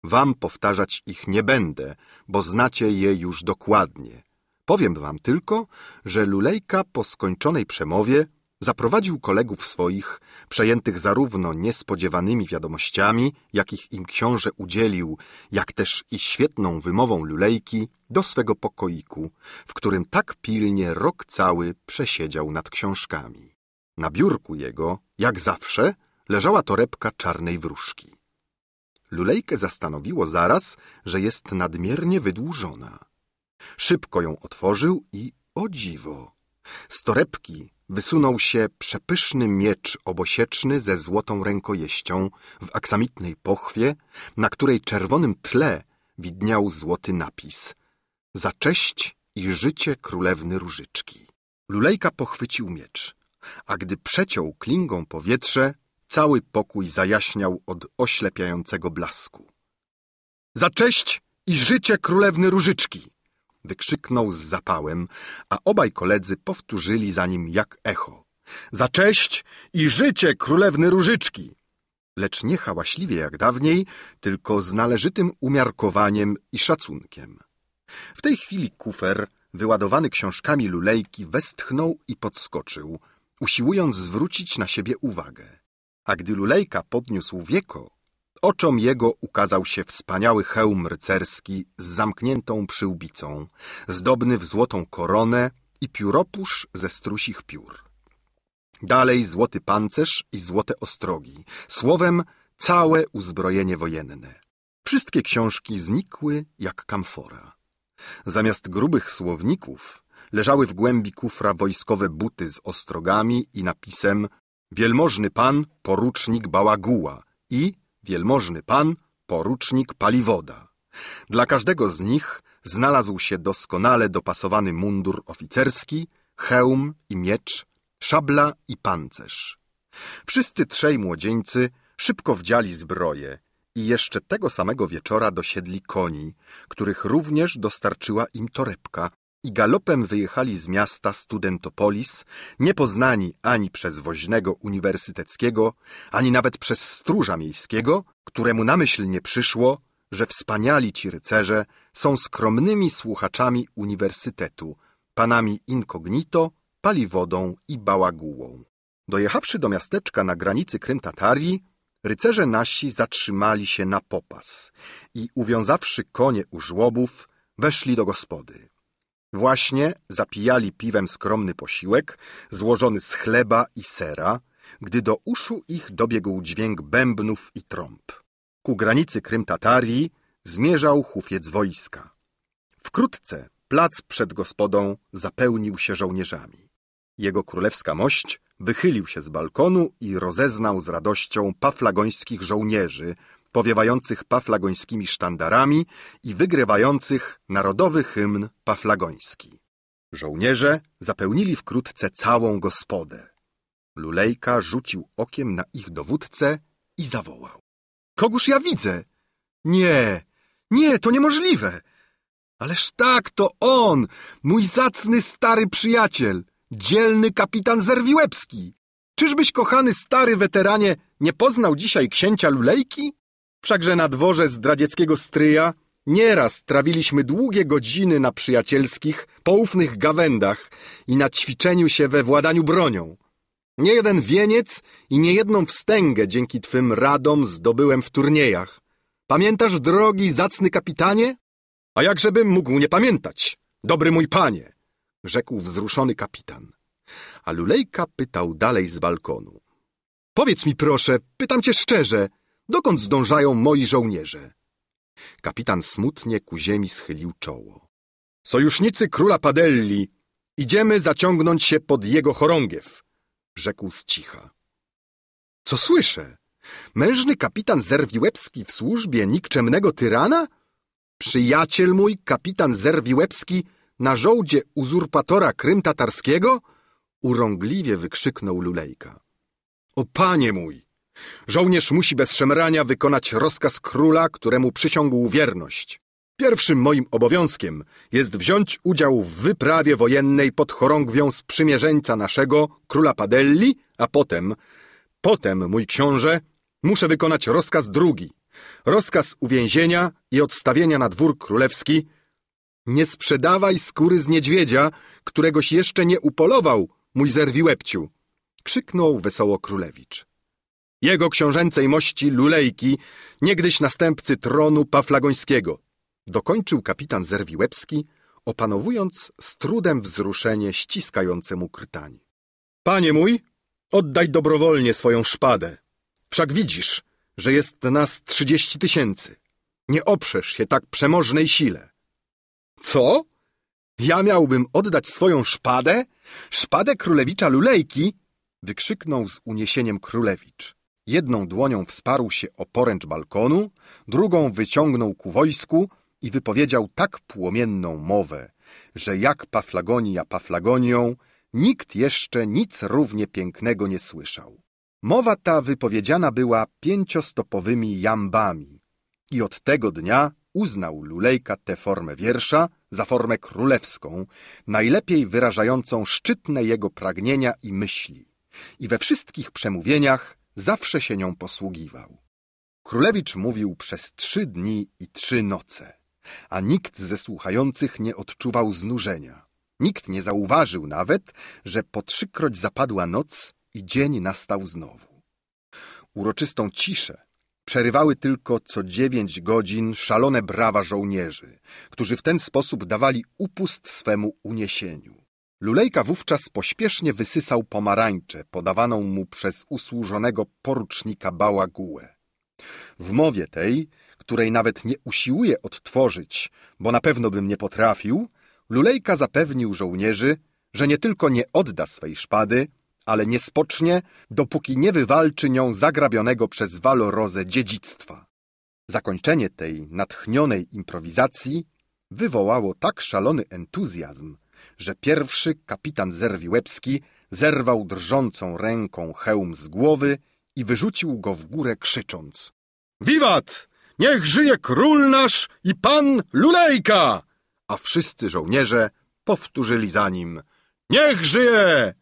Wam powtarzać ich nie będę, bo znacie je już dokładnie. Powiem wam tylko, że Lulejka po skończonej przemowie zaprowadził kolegów swoich, przejętych zarówno niespodziewanymi wiadomościami, jakich im książę udzielił, jak też i świetną wymową Lulejki, do swego pokoiku, w którym tak pilnie rok cały przesiedział nad książkami. Na biurku jego, jak zawsze, leżała torebka czarnej wróżki. Lulejkę zastanowiło zaraz, że jest nadmiernie wydłużona. Szybko ją otworzył i o dziwo. Z torebki wysunął się przepyszny miecz obosieczny ze złotą rękojeścią w aksamitnej pochwie, na której czerwonym tle widniał złoty napis Za cześć i życie królewny Różyczki. Lulejka pochwycił miecz, a gdy przeciął klingą powietrze, cały pokój zajaśniał od oślepiającego blasku. Za cześć i życie królewny Różyczki! wykrzyknął z zapałem, a obaj koledzy powtórzyli za nim jak echo. Za cześć i życie królewny Różyczki! Lecz nie hałaśliwie jak dawniej, tylko z należytym umiarkowaniem i szacunkiem. W tej chwili kufer, wyładowany książkami lulejki, westchnął i podskoczył, usiłując zwrócić na siebie uwagę. A gdy lulejka podniósł wieko, Oczom jego ukazał się wspaniały hełm rycerski z zamkniętą przyłbicą, zdobny w złotą koronę i pióropusz ze strusich piór. Dalej złoty pancerz i złote ostrogi, słowem całe uzbrojenie wojenne. Wszystkie książki znikły jak kamfora. Zamiast grubych słowników leżały w głębi kufra wojskowe buty z ostrogami i napisem Wielmożny pan, porucznik Bałaguła i wielmożny pan, porucznik paliwoda. Dla każdego z nich znalazł się doskonale dopasowany mundur oficerski, hełm i miecz, szabla i pancerz. Wszyscy trzej młodzieńcy szybko wdziali zbroje i jeszcze tego samego wieczora dosiedli koni, których również dostarczyła im torebka, i galopem wyjechali z miasta Studentopolis, niepoznani ani przez woźnego uniwersyteckiego, ani nawet przez stróża miejskiego, któremu na myśl nie przyszło, że wspaniali ci rycerze są skromnymi słuchaczami uniwersytetu, panami incognito, paliwodą i bałagułą. Dojechawszy do miasteczka na granicy Krym-Tatarii, rycerze nasi zatrzymali się na popas i uwiązawszy konie u żłobów, weszli do gospody. Właśnie zapijali piwem skromny posiłek, złożony z chleba i sera, gdy do uszu ich dobiegł dźwięk bębnów i trąb. Ku granicy Krym-Tatarii zmierzał hufiec wojska. Wkrótce plac przed gospodą zapełnił się żołnierzami. Jego królewska mość wychylił się z balkonu i rozeznał z radością paflagońskich żołnierzy powiewających paflagońskimi sztandarami i wygrywających narodowy hymn paflagoński. Żołnierze zapełnili wkrótce całą gospodę. Lulejka rzucił okiem na ich dowódcę i zawołał. Kogóż ja widzę? Nie, nie, to niemożliwe. Ależ tak, to on, mój zacny stary przyjaciel, dzielny kapitan Zerwiłebski. Czyżbyś, kochany stary weteranie, nie poznał dzisiaj księcia Lulejki? Wszakże na dworze zdradzieckiego stryja nieraz trawiliśmy długie godziny na przyjacielskich, poufnych gawędach i na ćwiczeniu się we władaniu bronią. Nie jeden wieniec i nie jedną wstęgę dzięki twym radom zdobyłem w turniejach. Pamiętasz, drogi, zacny kapitanie? A jakżebym mógł nie pamiętać, dobry mój panie, rzekł wzruszony kapitan. A Lulejka pytał dalej z balkonu. Powiedz mi proszę, pytam cię szczerze, Dokąd zdążają moi żołnierze? Kapitan smutnie ku ziemi schylił czoło. Sojusznicy króla Padelli, idziemy zaciągnąć się pod jego chorągiew, rzekł z cicha. Co słyszę? Mężny kapitan Zerwiłepski w służbie nikczemnego tyrana? Przyjaciel mój, kapitan Zerwiłepski, na żołdzie uzurpatora Krym Tatarskiego? Urągliwie wykrzyknął Lulejka. O panie mój! Żołnierz musi bez szemrania wykonać rozkaz króla, któremu przysiągł wierność. Pierwszym moim obowiązkiem jest wziąć udział w wyprawie wojennej pod chorągwią sprzymierzeńca naszego, króla Padelli, a potem, potem, mój książę, muszę wykonać rozkaz drugi. Rozkaz uwięzienia i odstawienia na dwór królewski. Nie sprzedawaj skóry z niedźwiedzia, któregoś jeszcze nie upolował, mój łebciu. krzyknął wesoło królewicz jego książęcej mości Lulejki, niegdyś następcy tronu paflagońskiego. Dokończył kapitan Zerwiłebski, opanowując z trudem wzruszenie ściskającemu krtani. Panie mój, oddaj dobrowolnie swoją szpadę. Wszak widzisz, że jest nas trzydzieści tysięcy. Nie oprzesz się tak przemożnej sile. Co? Ja miałbym oddać swoją szpadę? Szpadę królewicza Lulejki? Wykrzyknął z uniesieniem królewicz. Jedną dłonią wsparł się o poręcz balkonu, drugą wyciągnął ku wojsku i wypowiedział tak płomienną mowę, że jak Paflagonia Paflagonią, nikt jeszcze nic równie pięknego nie słyszał. Mowa ta wypowiedziana była pięciostopowymi jambami i od tego dnia uznał Lulejka tę formę wiersza za formę królewską, najlepiej wyrażającą szczytne jego pragnienia i myśli. I we wszystkich przemówieniach zawsze się nią posługiwał. Królewicz mówił przez trzy dni i trzy noce, a nikt ze słuchających nie odczuwał znużenia. Nikt nie zauważył nawet, że po trzykroć zapadła noc i dzień nastał znowu. Uroczystą ciszę przerywały tylko co dziewięć godzin szalone brawa żołnierzy, którzy w ten sposób dawali upust swemu uniesieniu. Lulejka wówczas pośpiesznie wysysał pomarańczę podawaną mu przez usłużonego porucznika bałagułę. W mowie tej, której nawet nie usiłuje odtworzyć, bo na pewno bym nie potrafił, Lulejka zapewnił żołnierzy, że nie tylko nie odda swej szpady, ale nie spocznie, dopóki nie wywalczy nią zagrabionego przez walorozę dziedzictwa. Zakończenie tej natchnionej improwizacji wywołało tak szalony entuzjazm, że pierwszy kapitan zerwi łebski zerwał drżącą ręką hełm z głowy i wyrzucił go w górę krzycząc. Wiwat! Niech żyje król nasz i pan Lulejka! A wszyscy żołnierze powtórzyli za nim. Niech żyje!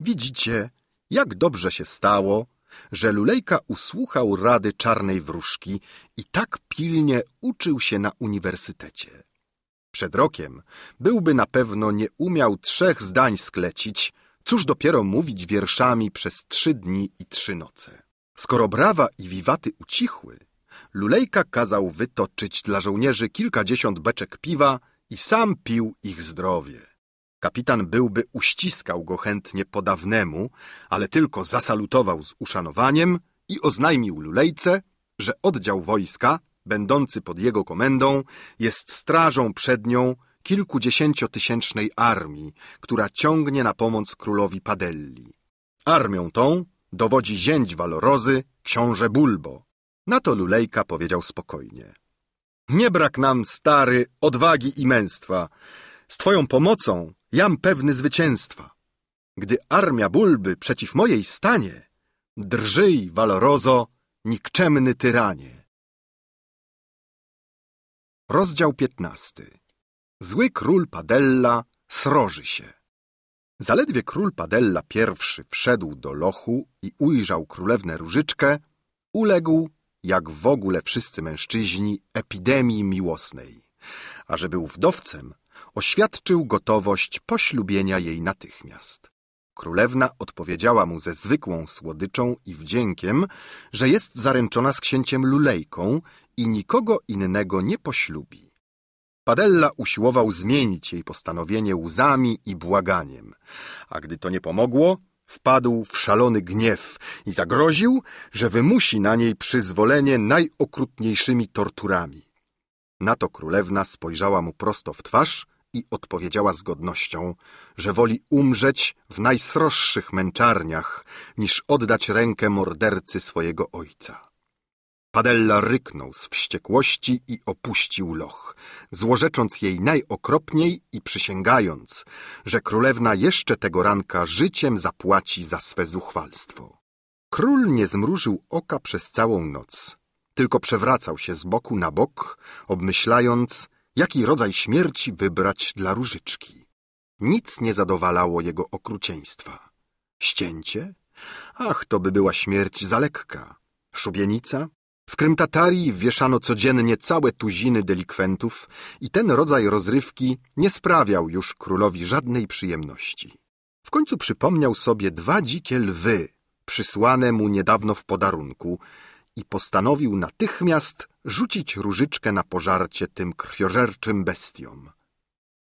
Widzicie, jak dobrze się stało, że Lulejka usłuchał rady czarnej wróżki i tak pilnie uczył się na uniwersytecie przed rokiem, byłby na pewno nie umiał trzech zdań sklecić, cóż dopiero mówić wierszami przez trzy dni i trzy noce. Skoro brawa i wiwaty ucichły, Lulejka kazał wytoczyć dla żołnierzy kilkadziesiąt beczek piwa i sam pił ich zdrowie. Kapitan byłby uściskał go chętnie po dawnemu, ale tylko zasalutował z uszanowaniem i oznajmił Lulejce, że oddział wojska będący pod jego komendą, jest strażą przednią kilkudziesięciotysięcznej armii, która ciągnie na pomoc królowi Padelli. Armią tą dowodzi zięć walorozy, książę Bulbo. Na to Lulejka powiedział spokojnie. Nie brak nam, stary, odwagi i męstwa. Z twoją pomocą jam pewny zwycięstwa. Gdy armia Bulby przeciw mojej stanie, drżyj, walorozo, nikczemny tyranie. Rozdział piętnasty. Zły król Padella sroży się. Zaledwie król Padella pierwszy wszedł do lochu i ujrzał królewnę różyczkę, uległ, jak w ogóle wszyscy mężczyźni, epidemii miłosnej. A że był wdowcem, oświadczył gotowość poślubienia jej natychmiast. Królewna odpowiedziała mu ze zwykłą słodyczą i wdziękiem, że jest zaręczona z księciem Lulejką i nikogo innego nie poślubi. Padella usiłował zmienić jej postanowienie łzami i błaganiem, a gdy to nie pomogło, wpadł w szalony gniew i zagroził, że wymusi na niej przyzwolenie najokrutniejszymi torturami. Na to królewna spojrzała mu prosto w twarz i odpowiedziała z godnością, że woli umrzeć w najsroższych męczarniach, niż oddać rękę mordercy swojego ojca. Padella ryknął z wściekłości i opuścił loch, złorzecząc jej najokropniej i przysięgając, że królewna jeszcze tego ranka życiem zapłaci za swe zuchwalstwo. Król nie zmrużył oka przez całą noc, tylko przewracał się z boku na bok, obmyślając, jaki rodzaj śmierci wybrać dla różyczki. Nic nie zadowalało jego okrucieństwa. Ścięcie? Ach, to by była śmierć za lekka. Szubienica? W Krymtatarii wieszano codziennie całe tuziny delikwentów i ten rodzaj rozrywki nie sprawiał już królowi żadnej przyjemności. W końcu przypomniał sobie dwa dzikie lwy, przysłane mu niedawno w podarunku, i postanowił natychmiast rzucić różyczkę na pożarcie tym krwiożerczym bestiom.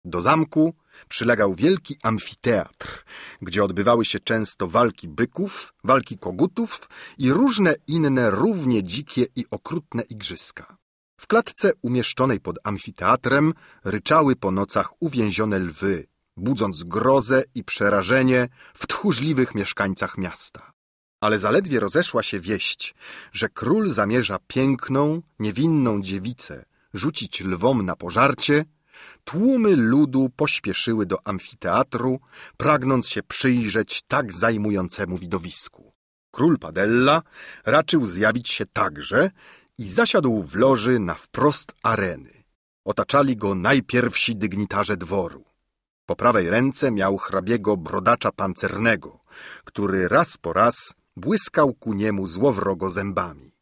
Do zamku przylegał wielki amfiteatr, gdzie odbywały się często walki byków, walki kogutów i różne inne równie dzikie i okrutne igrzyska. W klatce umieszczonej pod amfiteatrem ryczały po nocach uwięzione lwy, budząc grozę i przerażenie w tchórzliwych mieszkańcach miasta. Ale zaledwie rozeszła się wieść, że król zamierza piękną, niewinną dziewicę rzucić lwom na pożarcie, Tłumy ludu pośpieszyły do amfiteatru, pragnąc się przyjrzeć tak zajmującemu widowisku. Król Padella raczył zjawić się także i zasiadł w loży na wprost areny. Otaczali go najpierwsi dygnitarze dworu. Po prawej ręce miał hrabiego brodacza pancernego, który raz po raz błyskał ku niemu złowrogo zębami.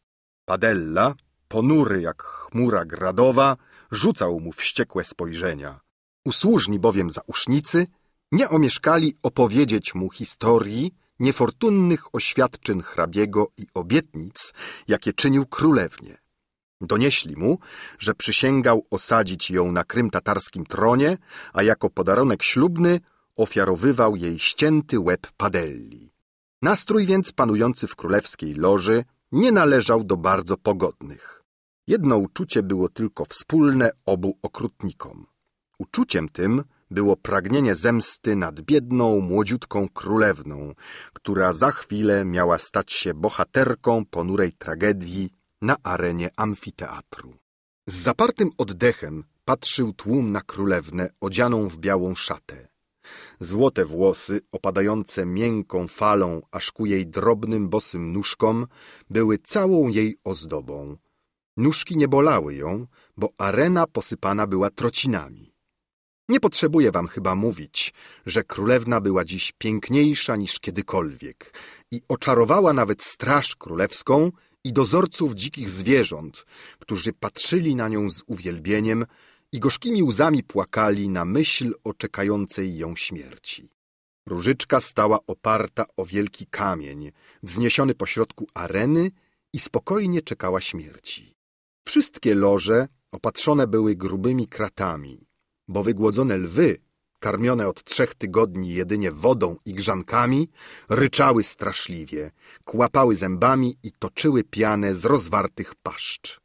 Padella, ponury jak chmura gradowa, rzucał mu wściekłe spojrzenia. Usłużni bowiem zausznicy nie omieszkali opowiedzieć mu historii niefortunnych oświadczyn hrabiego i obietnic, jakie czynił królewnie. Donieśli mu, że przysięgał osadzić ją na Krym tatarskim tronie, a jako podaronek ślubny ofiarowywał jej ścięty łeb Padelli. Nastrój więc panujący w królewskiej loży nie należał do bardzo pogodnych. Jedno uczucie było tylko wspólne obu okrutnikom. Uczuciem tym było pragnienie zemsty nad biedną, młodziutką królewną, która za chwilę miała stać się bohaterką ponurej tragedii na arenie amfiteatru. Z zapartym oddechem patrzył tłum na królewnę odzianą w białą szatę. Złote włosy, opadające miękką falą aż ku jej drobnym bosym nóżkom, były całą jej ozdobą – Nóżki nie bolały ją, bo arena posypana była trocinami. Nie potrzebuję wam chyba mówić, że królewna była dziś piękniejsza niż kiedykolwiek i oczarowała nawet straż królewską i dozorców dzikich zwierząt, którzy patrzyli na nią z uwielbieniem i gorzkimi łzami płakali na myśl o czekającej ją śmierci. Różyczka stała oparta o wielki kamień, wzniesiony pośrodku areny i spokojnie czekała śmierci. Wszystkie loże opatrzone były grubymi kratami, bo wygłodzone lwy, karmione od trzech tygodni jedynie wodą i grzankami, ryczały straszliwie, kłapały zębami i toczyły pianę z rozwartych paszcz.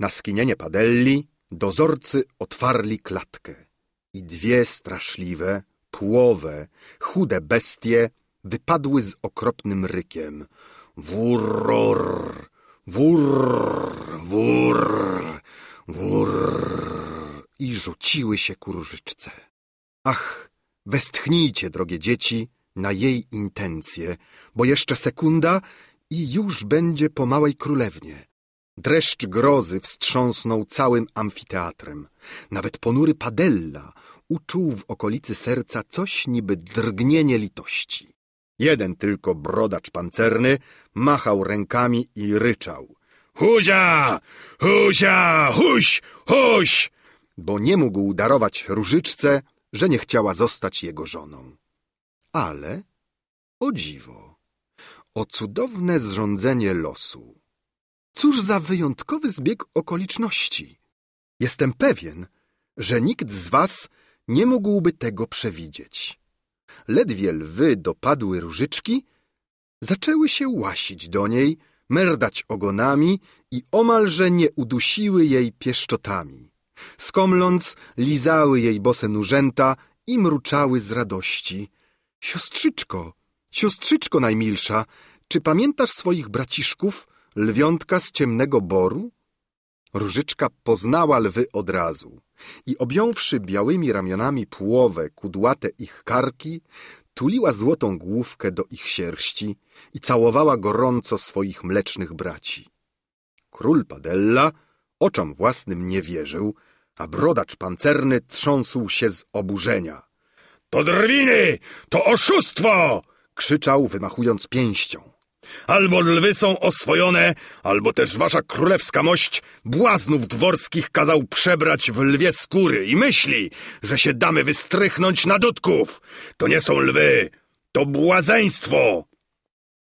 Na skinienie padelli dozorcy otwarli klatkę i dwie straszliwe, płowe, chude bestie wypadły z okropnym rykiem. Wur, wur, wur. I rzuciły się ku różyczce. Ach, westchnijcie, drogie dzieci, na jej intencje, bo jeszcze sekunda i już będzie po małej królewnie. Dreszcz grozy wstrząsnął całym amfiteatrem. Nawet ponury Padella uczuł w okolicy serca coś niby drgnienie litości. Jeden tylko brodacz pancerny machał rękami i ryczał. Huzia! Huzia! Huś! Huś! Bo nie mógł darować różyczce, że nie chciała zostać jego żoną. Ale, o dziwo, o cudowne zrządzenie losu. Cóż za wyjątkowy zbieg okoliczności. Jestem pewien, że nikt z was nie mógłby tego przewidzieć ledwie lwy dopadły różyczki, zaczęły się łasić do niej, merdać ogonami i omalże nie udusiły jej pieszczotami. Skomląc, lizały jej bose nurzęta i mruczały z radości. Siostrzyczko, siostrzyczko najmilsza, czy pamiętasz swoich braciszków, lwiątka z ciemnego boru? Różyczka poznała lwy od razu i objąwszy białymi ramionami płowe, kudłate ich karki, tuliła złotą główkę do ich sierści i całowała gorąco swoich mlecznych braci. Król Padella oczom własnym nie wierzył, a brodacz pancerny trząsł się z oburzenia. — To drwiny! To oszustwo! — krzyczał, wymachując pięścią. Albo lwy są oswojone, albo też wasza królewska mość błaznów dworskich kazał przebrać w lwie skóry i myśli, że się damy wystrychnąć na dudków. To nie są lwy, to błazeństwo.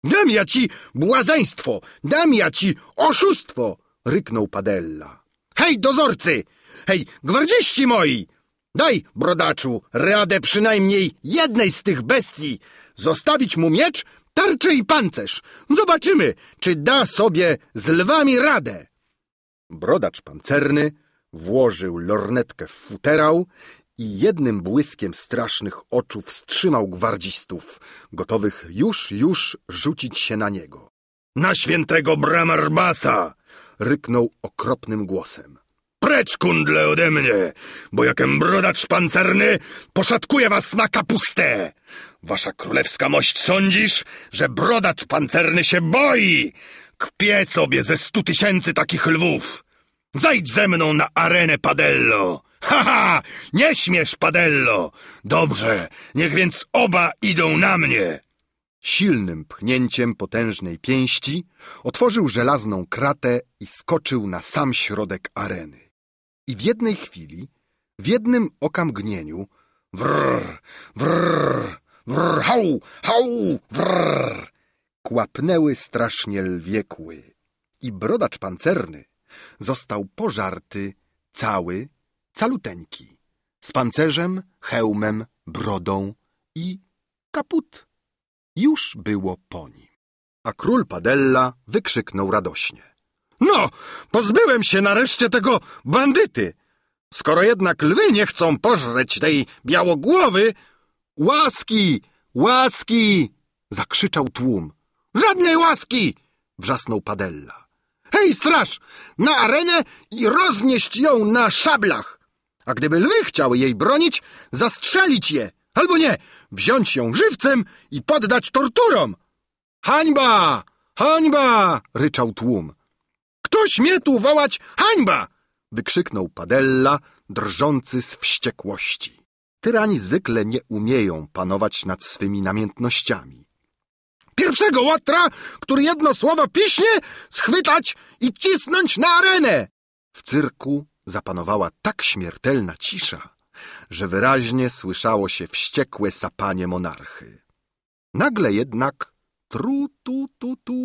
Dam ja ci błazeństwo, dam ja ci oszustwo, ryknął Padella. Hej, dozorcy! Hej, gwardziści moi! Daj, brodaczu, radę przynajmniej jednej z tych bestii. Zostawić mu miecz tarczę i pancerz. Zobaczymy, czy da sobie z lwami radę. Brodacz pancerny włożył lornetkę w futerał i jednym błyskiem strasznych oczu wstrzymał gwardzistów, gotowych już, już rzucić się na niego. Na świętego Bramarbasa! ryknął okropnym głosem. Precz kundle ode mnie, bo jakem brodacz pancerny poszatkuje was na kapustę! Wasza królewska mość, sądzisz, że brodacz pancerny się boi? Kpie sobie ze stu tysięcy takich lwów. Zajdź ze mną na arenę, Padello. Ha ha, nie śmiesz, Padello. Dobrze, niech więc oba idą na mnie. Silnym pchnięciem potężnej pięści otworzył żelazną kratę i skoczył na sam środek areny. I w jednej chwili, w jednym okamgnieniu, wrr, wrr, Wrr, hał, hał, wrr! Kłapnęły strasznie lwiekły I brodacz pancerny został pożarty, cały, caluteńki. Z pancerzem, hełmem, brodą i kaput. Już było po nim. A król Padella wykrzyknął radośnie. No, pozbyłem się nareszcie tego bandyty! Skoro jednak lwy nie chcą pożreć tej białogłowy, Łaski! Łaski! zakrzyczał tłum. Żadnej łaski! wrzasnął Padella. Hej, straż! Na arenę i roznieść ją na szablach! A gdyby lwy chciały jej bronić, zastrzelić je! Albo nie, wziąć ją żywcem i poddać torturom! Hańba! Hańba! ryczał tłum. Kto śmie tu wołać hańba? wykrzyknął Padella, drżący z wściekłości. Tyrani zwykle nie umieją panować nad swymi namiętnościami. Pierwszego łatra, który jedno słowo piśnie, schwytać i cisnąć na arenę! W cyrku zapanowała tak śmiertelna cisza, że wyraźnie słyszało się wściekłe sapanie monarchy. Nagle jednak tru tu tu tu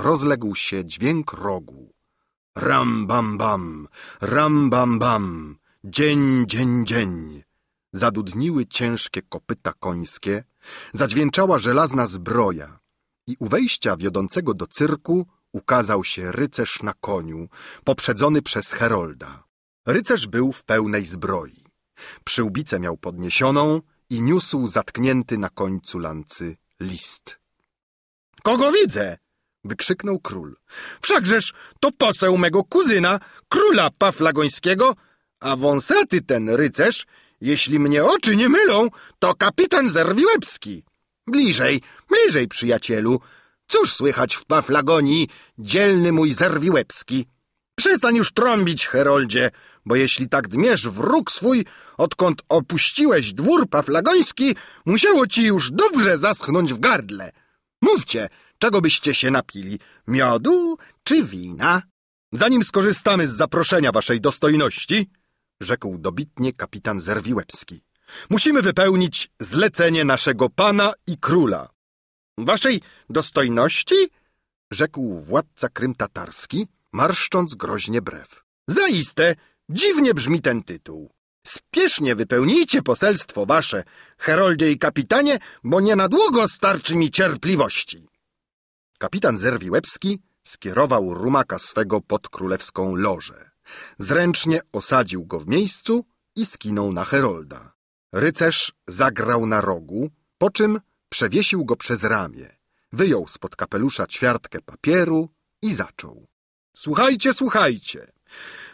rozległ się dźwięk rogu. Ram bam bam, ram bam bam, dzień dzień dzień zadudniły ciężkie kopyta końskie, zadźwięczała żelazna zbroja i u wejścia wiodącego do cyrku ukazał się rycerz na koniu, poprzedzony przez herolda. Rycerz był w pełnej zbroi. Przyłbicę miał podniesioną i niósł zatknięty na końcu lancy list. Kogo widzę? wykrzyknął król. Wszakżeż to poseł mego kuzyna, króla Paflagońskiego, a wąsaty ten rycerz jeśli mnie oczy nie mylą, to kapitan Zerwiłebski. Bliżej, bliżej, przyjacielu. Cóż słychać w Paflagonii, dzielny mój Zerwiłebski? Przestań już trąbić, Heroldzie, bo jeśli tak dmiesz wróg swój, odkąd opuściłeś dwór paflagoński, musiało ci już dobrze zaschnąć w gardle. Mówcie, czego byście się napili, miodu czy wina? Zanim skorzystamy z zaproszenia waszej dostojności, rzekł dobitnie kapitan Zerwiłepski. Musimy wypełnić zlecenie naszego pana i króla. Waszej dostojności? rzekł władca Krym Tatarski, marszcząc groźnie brew. Zaiste, dziwnie brzmi ten tytuł. Spiesznie wypełnijcie poselstwo wasze, heroldzie i kapitanie, bo nie na długo starczy mi cierpliwości. Kapitan Zerwiłepski skierował rumaka swego pod królewską lożę. Zręcznie osadził go w miejscu i skinął na Herolda. Rycerz zagrał na rogu, po czym przewiesił go przez ramię. Wyjął spod kapelusza ćwiartkę papieru i zaczął. Słuchajcie, słuchajcie.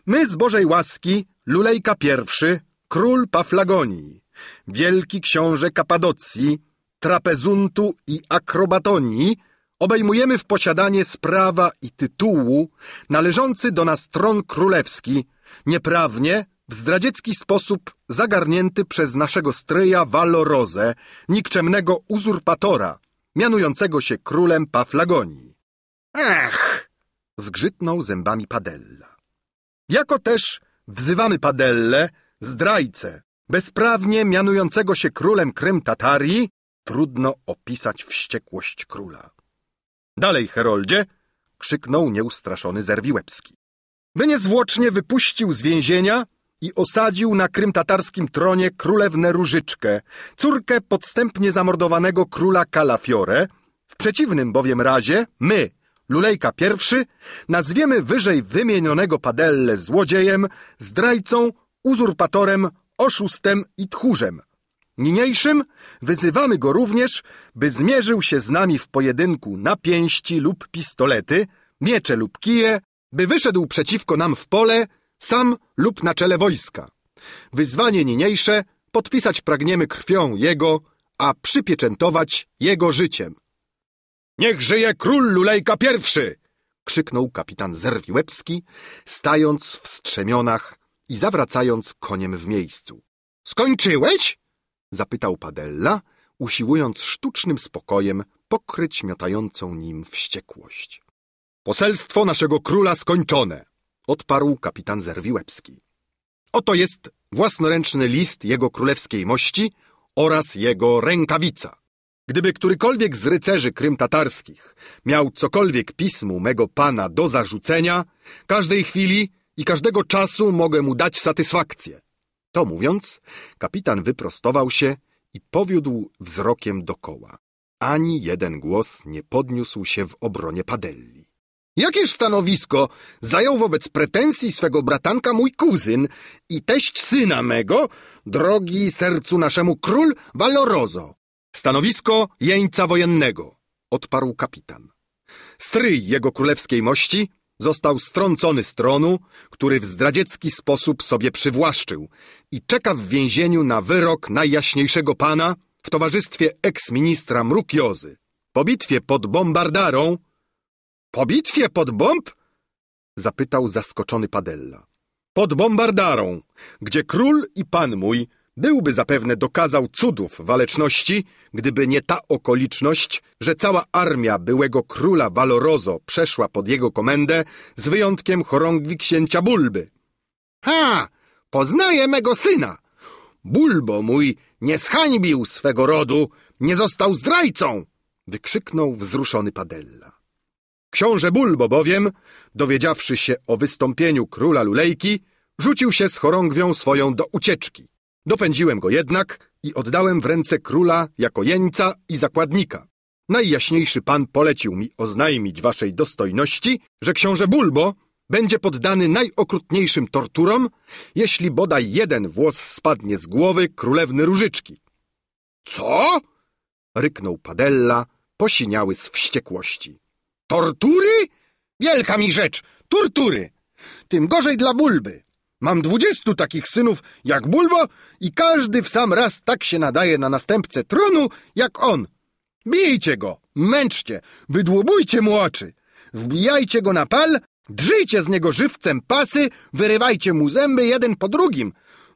My z Bożej łaski, Lulejka I, król Paflagonii, wielki książę Kapadocji, Trapezuntu i Akrobatonii, obejmujemy w posiadanie sprawa i tytułu należący do nas tron królewski, nieprawnie, w zdradziecki sposób zagarnięty przez naszego stryja Walorozę, nikczemnego uzurpatora, mianującego się królem Paflagonii. Ach! zgrzytnął zębami Padella. Jako też wzywamy Padelle, zdrajcę, bezprawnie mianującego się królem Krym Tatarii, trudno opisać wściekłość króla. Dalej, Heroldzie! krzyknął nieustraszony Zerwiłebski. By niezwłocznie wypuścił z więzienia i osadził na krym-tatarskim tronie królewnę Różyczkę, córkę podstępnie zamordowanego króla Kalafiore, w przeciwnym bowiem razie my, Lulejka I, nazwiemy wyżej wymienionego Padelle złodziejem, zdrajcą, uzurpatorem, oszustem i tchórzem, Niniejszym wyzywamy go również, by zmierzył się z nami w pojedynku na pięści lub pistolety, miecze lub kije, by wyszedł przeciwko nam w pole, sam lub na czele wojska. Wyzwanie niniejsze podpisać pragniemy krwią jego, a przypieczętować jego życiem. Niech żyje król Lulejka I! krzyknął kapitan Zerwiłepski, stając w strzemionach i zawracając koniem w miejscu. Skończyłeś? zapytał Padella, usiłując sztucznym spokojem pokryć miotającą nim wściekłość. Poselstwo naszego króla skończone, odparł kapitan Zerwiłebski. Oto jest własnoręczny list jego królewskiej mości oraz jego rękawica. Gdyby którykolwiek z rycerzy Krym Tatarskich miał cokolwiek pismu mego pana do zarzucenia, każdej chwili i każdego czasu mogę mu dać satysfakcję. To mówiąc, kapitan wyprostował się i powiódł wzrokiem dokoła. Ani jeden głos nie podniósł się w obronie Padelli. Jakież stanowisko zajął wobec pretensji swego bratanka mój kuzyn i teść syna mego, drogi sercu naszemu król Valoroso? Stanowisko jeńca wojennego, odparł kapitan. Stryj jego królewskiej mości został strącony z tronu, który w zdradziecki sposób sobie przywłaszczył i czeka w więzieniu na wyrok najjaśniejszego pana w towarzystwie eksministra Mrukiozy. Po bitwie pod bombardarą... Po bitwie pod bomb? Zapytał zaskoczony Padella. Pod bombardarą, gdzie król i pan mój byłby zapewne dokazał cudów waleczności, gdyby nie ta okoliczność, że cała armia byłego króla Valorozo przeszła pod jego komendę, z wyjątkiem chorągwi księcia Bulby. Ha! Poznaję mego syna! Bulbo mój nie zhańbił swego rodu, nie został zdrajcą! wykrzyknął wzruszony Padella. Książę Bulbo bowiem, dowiedziawszy się o wystąpieniu króla Lulejki, rzucił się z chorągwią swoją do ucieczki. Dopędziłem go jednak i oddałem w ręce króla jako jeńca i zakładnika. Najjaśniejszy pan polecił mi oznajmić waszej dostojności, że książę Bulbo będzie poddany najokrutniejszym torturom, jeśli bodaj jeden włos spadnie z głowy królewny Różyczki. Co? ryknął Padella, posiniały z wściekłości. Tortury? Wielka mi rzecz! Tortury! Tym gorzej dla Bulby! Mam dwudziestu takich synów jak Bulbo i każdy w sam raz tak się nadaje na następcę tronu jak on. Bijcie go, męczcie, wydłubujcie mu oczy, wbijajcie go na pal, drzyjcie z niego żywcem pasy, wyrywajcie mu zęby jeden po drugim.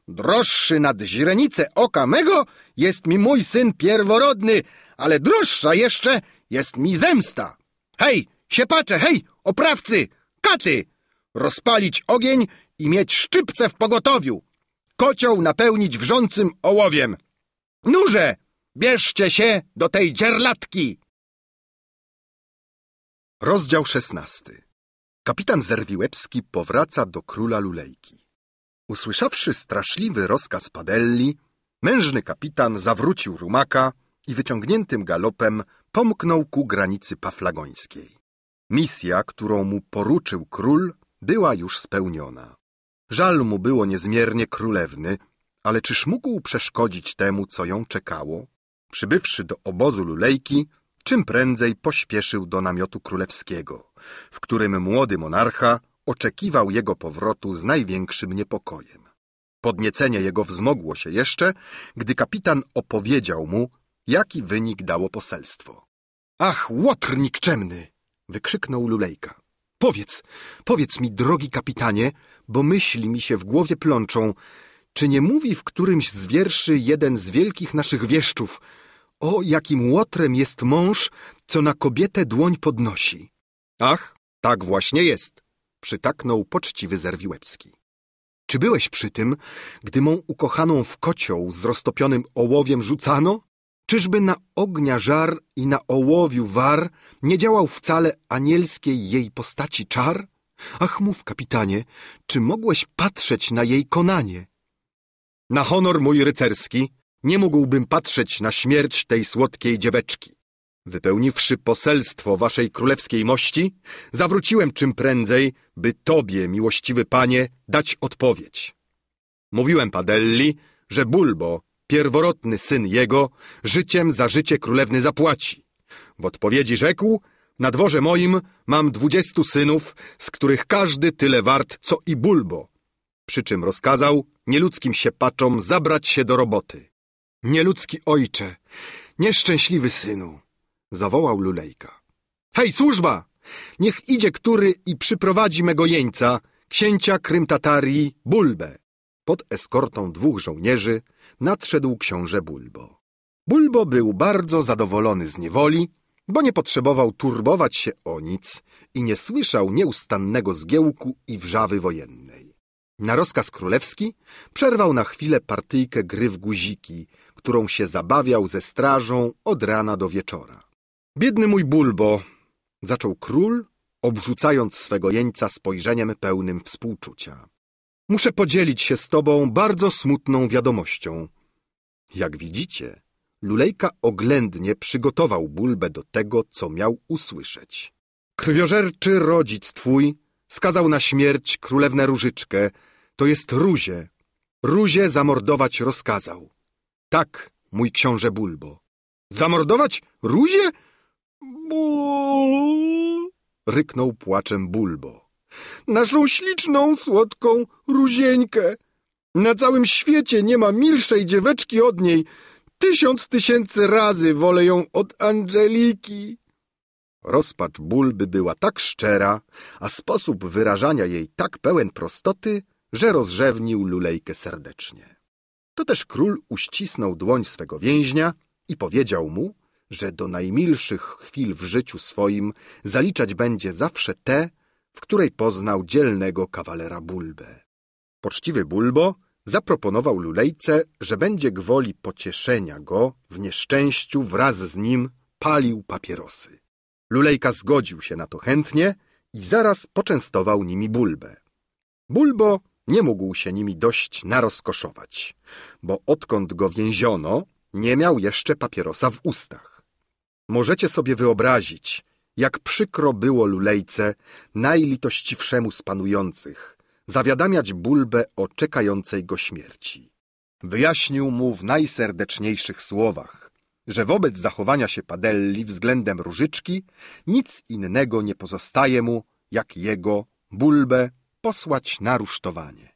Droższy nad źrenicę oka mego jest mi mój syn pierworodny, ale droższa jeszcze jest mi zemsta. Hej, siepacze, hej, oprawcy, katy! rozpalić ogień i mieć szczypce w pogotowiu, kocioł napełnić wrzącym ołowiem. Nurze, bierzcie się do tej dzierlatki! Rozdział szesnasty. Kapitan Zerwiłepski powraca do króla Lulejki. Usłyszawszy straszliwy rozkaz Padelli, mężny kapitan zawrócił rumaka i wyciągniętym galopem pomknął ku granicy paflagońskiej. Misja, którą mu poruczył król, była już spełniona. Żal mu było niezmiernie królewny, ale czyż mógł przeszkodzić temu, co ją czekało? Przybywszy do obozu Lulejki, czym prędzej pośpieszył do namiotu królewskiego, w którym młody monarcha oczekiwał jego powrotu z największym niepokojem. Podniecenie jego wzmogło się jeszcze, gdy kapitan opowiedział mu, jaki wynik dało poselstwo. — Ach, łotr nikczemny! — wykrzyknął Lulejka. Powiedz, powiedz mi, drogi kapitanie, bo myśli mi się w głowie plączą, czy nie mówi w którymś z wierszy jeden z wielkich naszych wieszczów o jakim łotrem jest mąż, co na kobietę dłoń podnosi? Ach, tak właśnie jest, przytaknął poczciwy Zerwiłebski. Czy byłeś przy tym, gdy mą ukochaną w kocioł z roztopionym ołowiem rzucano? Czyżby na ognia żar i na ołowiu war nie działał wcale anielskiej jej postaci czar? Ach, mów, kapitanie, czy mogłeś patrzeć na jej konanie? Na honor mój rycerski nie mógłbym patrzeć na śmierć tej słodkiej dzieweczki. Wypełniwszy poselstwo waszej królewskiej mości, zawróciłem czym prędzej, by tobie, miłościwy panie, dać odpowiedź. Mówiłem Padelli, że Bulbo, pierworodny syn jego, życiem za życie królewny zapłaci. W odpowiedzi rzekł, na dworze moim mam dwudziestu synów, z których każdy tyle wart, co i bulbo. Przy czym rozkazał nieludzkim się paczom zabrać się do roboty. Nieludzki ojcze, nieszczęśliwy synu, zawołał Lulejka. Hej, służba! Niech idzie który i przyprowadzi mego jeńca, księcia Krym Tatarii, Bulbę pod eskortą dwóch żołnierzy nadszedł książę Bulbo. Bulbo był bardzo zadowolony z niewoli, bo nie potrzebował turbować się o nic i nie słyszał nieustannego zgiełku i wrzawy wojennej. Na rozkaz królewski przerwał na chwilę partyjkę gry w guziki, którą się zabawiał ze strażą od rana do wieczora. Biedny mój Bulbo, zaczął król, obrzucając swego jeńca spojrzeniem pełnym współczucia. Muszę podzielić się z tobą bardzo smutną wiadomością. Jak widzicie, Lulejka oględnie przygotował Bulbę do tego, co miał usłyszeć. Krwiożerczy rodzic twój skazał na śmierć królewnę Różyczkę, to jest Ruzie. Ruzie zamordować rozkazał. Tak, mój książę Bulbo. Zamordować Ruzie? Bu... Ryknął płaczem Bulbo. Naszą śliczną, słodką Ruzieńkę. Na całym świecie nie ma milszej dzieweczki od niej. Tysiąc tysięcy razy wolę ją od Angeliki. Rozpacz Bulby była tak szczera, a sposób wyrażania jej tak pełen prostoty, że rozrzewnił Lulejkę serdecznie. To też król uścisnął dłoń swego więźnia i powiedział mu, że do najmilszych chwil w życiu swoim zaliczać będzie zawsze te, w której poznał dzielnego kawalera Bulbę. Poczciwy Bulbo zaproponował Lulejce, że będzie gwoli pocieszenia go w nieszczęściu wraz z nim palił papierosy. Lulejka zgodził się na to chętnie i zaraz poczęstował nimi Bulbę. Bulbo nie mógł się nimi dość narozkoszować, bo odkąd go więziono, nie miał jeszcze papierosa w ustach. Możecie sobie wyobrazić, jak przykro było lulejce, najlitościwszemu z panujących, zawiadamiać Bulbę o czekającej go śmierci. Wyjaśnił mu w najserdeczniejszych słowach, że wobec zachowania się Padelli względem Różyczki nic innego nie pozostaje mu, jak jego, Bulbę, posłać na rusztowanie.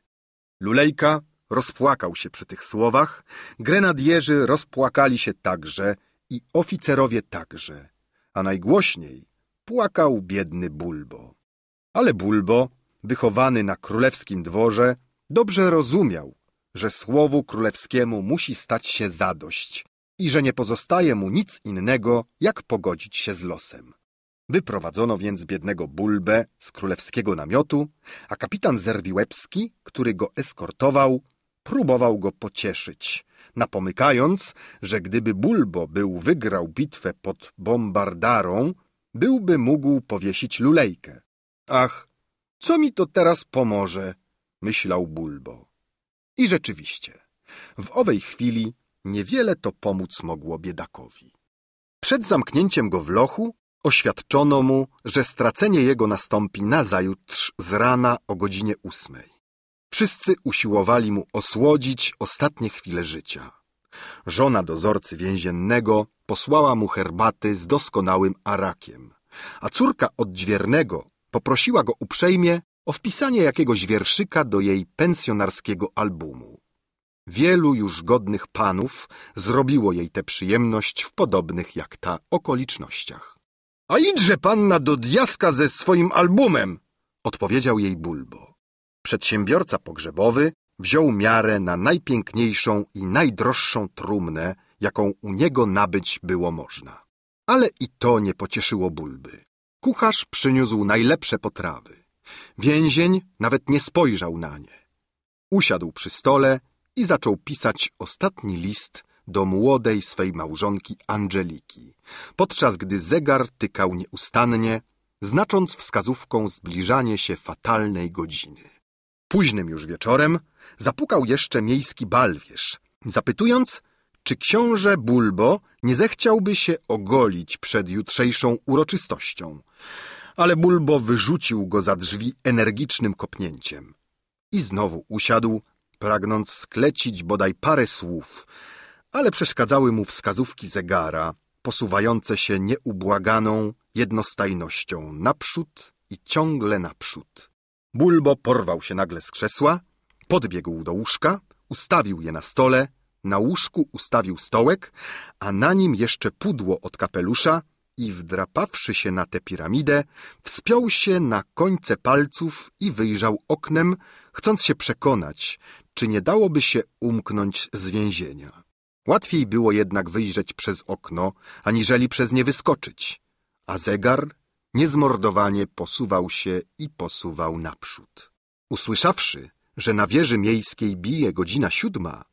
Lulejka rozpłakał się przy tych słowach, grenadierzy rozpłakali się także i oficerowie także, a najgłośniej Płakał biedny Bulbo. Ale Bulbo, wychowany na królewskim dworze, dobrze rozumiał, że słowu królewskiemu musi stać się zadość i że nie pozostaje mu nic innego, jak pogodzić się z losem. Wyprowadzono więc biednego Bulbę z królewskiego namiotu, a kapitan Zerwiłebski, który go eskortował, próbował go pocieszyć, napomykając, że gdyby Bulbo był wygrał bitwę pod Bombardarą, byłby mógł powiesić lulejkę. Ach, co mi to teraz pomoże? myślał Bulbo. I rzeczywiście, w owej chwili niewiele to pomóc mogło biedakowi. Przed zamknięciem go w lochu oświadczono mu, że stracenie jego nastąpi nazajutrz z rana o godzinie ósmej. Wszyscy usiłowali mu osłodzić ostatnie chwile życia. Żona dozorcy więziennego posłała mu herbaty z doskonałym arakiem, a córka odźwiernego poprosiła go uprzejmie o wpisanie jakiegoś wierszyka do jej pensjonarskiego albumu. Wielu już godnych panów zrobiło jej tę przyjemność w podobnych jak ta okolicznościach. A idźże panna do diaska ze swoim albumem, odpowiedział jej Bulbo. Przedsiębiorca pogrzebowy wziął miarę na najpiękniejszą i najdroższą trumnę, jaką u niego nabyć było można. Ale i to nie pocieszyło bulby. Kucharz przyniósł najlepsze potrawy. Więzień nawet nie spojrzał na nie. Usiadł przy stole i zaczął pisać ostatni list do młodej swej małżonki Angeliki, podczas gdy zegar tykał nieustannie, znacząc wskazówką zbliżanie się fatalnej godziny. Późnym już wieczorem zapukał jeszcze miejski balwierz, zapytując, czy książę Bulbo nie zechciałby się ogolić przed jutrzejszą uroczystością. Ale Bulbo wyrzucił go za drzwi energicznym kopnięciem. I znowu usiadł, pragnąc sklecić bodaj parę słów, ale przeszkadzały mu wskazówki zegara, posuwające się nieubłaganą jednostajnością naprzód i ciągle naprzód. Bulbo porwał się nagle z krzesła, Podbiegł do łóżka, ustawił je na stole, na łóżku ustawił stołek, a na nim jeszcze pudło od kapelusza i wdrapawszy się na tę piramidę, wspiął się na końce palców i wyjrzał oknem, chcąc się przekonać, czy nie dałoby się umknąć z więzienia. Łatwiej było jednak wyjrzeć przez okno, aniżeli przez nie wyskoczyć, a zegar niezmordowanie posuwał się i posuwał naprzód. Usłyszawszy, że na wieży miejskiej bije godzina siódma,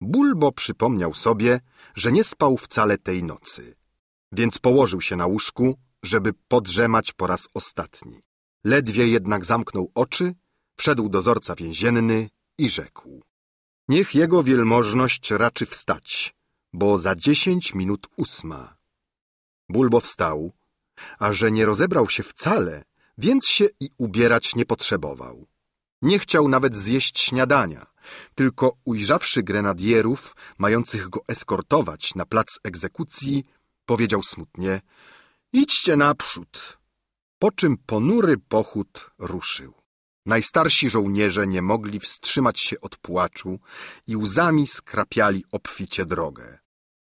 Bulbo przypomniał sobie, że nie spał wcale tej nocy, więc położył się na łóżku, żeby podrzemać po raz ostatni. Ledwie jednak zamknął oczy, wszedł dozorca więzienny i rzekł. Niech jego wielmożność raczy wstać, bo za dziesięć minut ósma. Bulbo wstał, a że nie rozebrał się wcale, więc się i ubierać nie potrzebował. Nie chciał nawet zjeść śniadania, tylko ujrzawszy grenadierów, mających go eskortować na plac egzekucji, powiedział smutnie – idźcie naprzód. Po czym ponury pochód ruszył. Najstarsi żołnierze nie mogli wstrzymać się od płaczu i łzami skrapiali obficie drogę.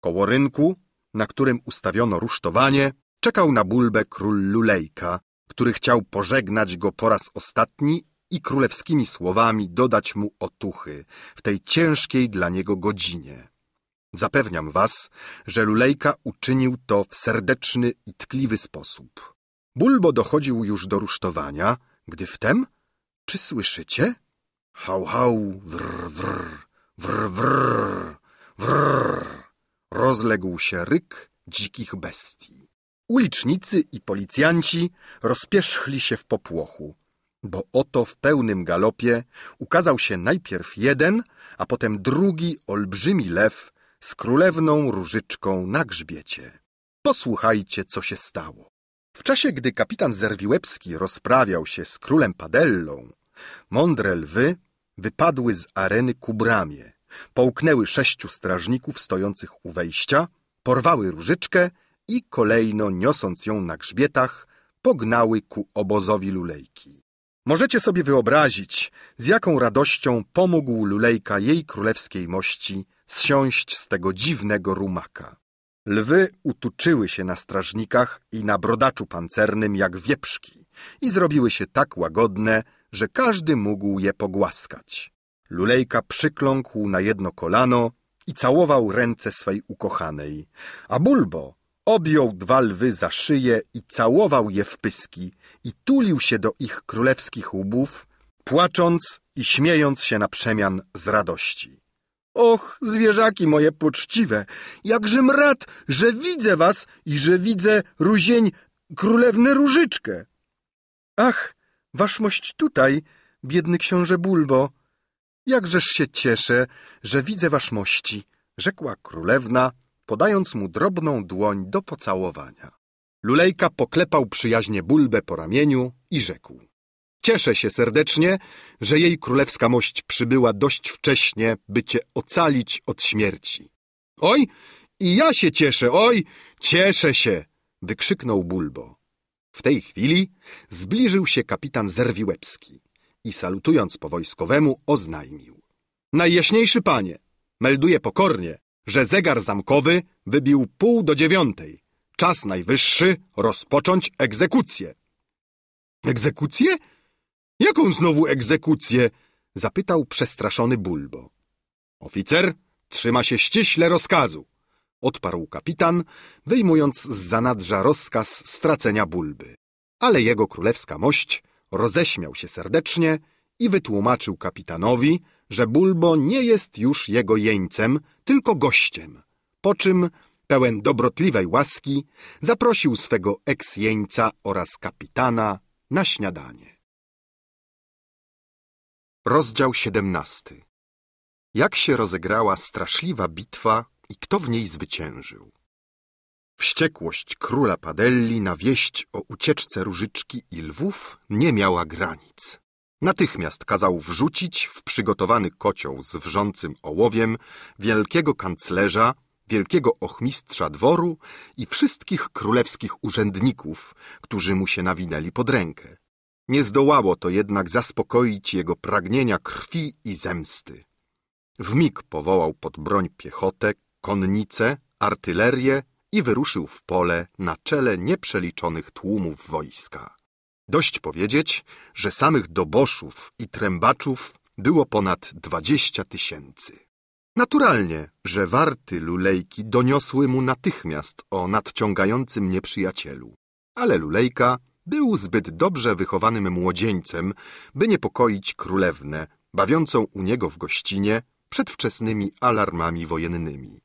Koło rynku, na którym ustawiono rusztowanie, czekał na bulbę król Lulejka, który chciał pożegnać go po raz ostatni i królewskimi słowami dodać mu otuchy w tej ciężkiej dla niego godzinie. Zapewniam was, że Lulejka uczynił to w serdeczny i tkliwy sposób. Bulbo dochodził już do rusztowania, gdy wtem... Czy słyszycie? Hał, hał, wr, wr, wr, wr, wr. Rozległ się ryk dzikich bestii. Ulicznicy i policjanci rozpierzchli się w popłochu bo oto w pełnym galopie ukazał się najpierw jeden, a potem drugi olbrzymi lew z królewną różyczką na grzbiecie. Posłuchajcie, co się stało. W czasie, gdy kapitan Zerwiłepski rozprawiał się z królem Padellą, mądre lwy wypadły z areny ku bramie, połknęły sześciu strażników stojących u wejścia, porwały różyczkę i kolejno, niosąc ją na grzbietach, pognały ku obozowi lulejki. Możecie sobie wyobrazić, z jaką radością pomógł Lulejka jej królewskiej mości zsiąść z tego dziwnego rumaka. Lwy utuczyły się na strażnikach i na brodaczu pancernym jak wieprzki i zrobiły się tak łagodne, że każdy mógł je pogłaskać. Lulejka przykląkł na jedno kolano i całował ręce swej ukochanej, a Bulbo objął dwa lwy za szyję i całował je w pyski, i tulił się do ich królewskich łbów, płacząc i śmiejąc się na przemian z radości. Och, zwierzaki moje poczciwe, jakżem rad, że widzę was i że widzę ruzień królewny różyczkę. Ach, waszmość tutaj, biedny książę Bulbo, jakżeż się cieszę, że widzę waszmości, rzekła królewna, podając mu drobną dłoń do pocałowania. Lulejka poklepał przyjaźnie Bulbę po ramieniu i rzekł. Cieszę się serdecznie, że jej królewska mość przybyła dość wcześnie, by cię ocalić od śmierci. Oj, i ja się cieszę, oj, cieszę się, wykrzyknął Bulbo. W tej chwili zbliżył się kapitan Zerwiłebski i salutując po wojskowemu oznajmił. Najjaśniejszy panie, melduję pokornie, że zegar zamkowy wybił pół do dziewiątej Czas najwyższy rozpocząć egzekucję. Egzekucję? Jaką znowu egzekucję? Zapytał przestraszony Bulbo. Oficer trzyma się ściśle rozkazu. Odparł kapitan, wyjmując z zanadrza rozkaz stracenia Bulby. Ale jego królewska mość roześmiał się serdecznie i wytłumaczył kapitanowi, że Bulbo nie jest już jego jeńcem, tylko gościem, po czym pełen dobrotliwej łaski, zaprosił swego eksjeńca oraz kapitana na śniadanie. Rozdział 17. Jak się rozegrała straszliwa bitwa i kto w niej zwyciężył? Wściekłość króla Padelli na wieść o ucieczce Różyczki i lwów nie miała granic. Natychmiast kazał wrzucić w przygotowany kocioł z wrzącym ołowiem wielkiego kanclerza wielkiego ochmistrza dworu i wszystkich królewskich urzędników, którzy mu się nawinęli pod rękę. Nie zdołało to jednak zaspokoić jego pragnienia krwi i zemsty. W mig powołał pod broń piechotę, konnice, artylerię i wyruszył w pole na czele nieprzeliczonych tłumów wojska. Dość powiedzieć, że samych doboszów i trębaczów było ponad dwadzieścia tysięcy. Naturalnie, że warty lulejki doniosły mu natychmiast o nadciągającym nieprzyjacielu. Ale lulejka był zbyt dobrze wychowanym młodzieńcem, by niepokoić królewnę, bawiącą u niego w gościnie przedwczesnymi alarmami wojennymi.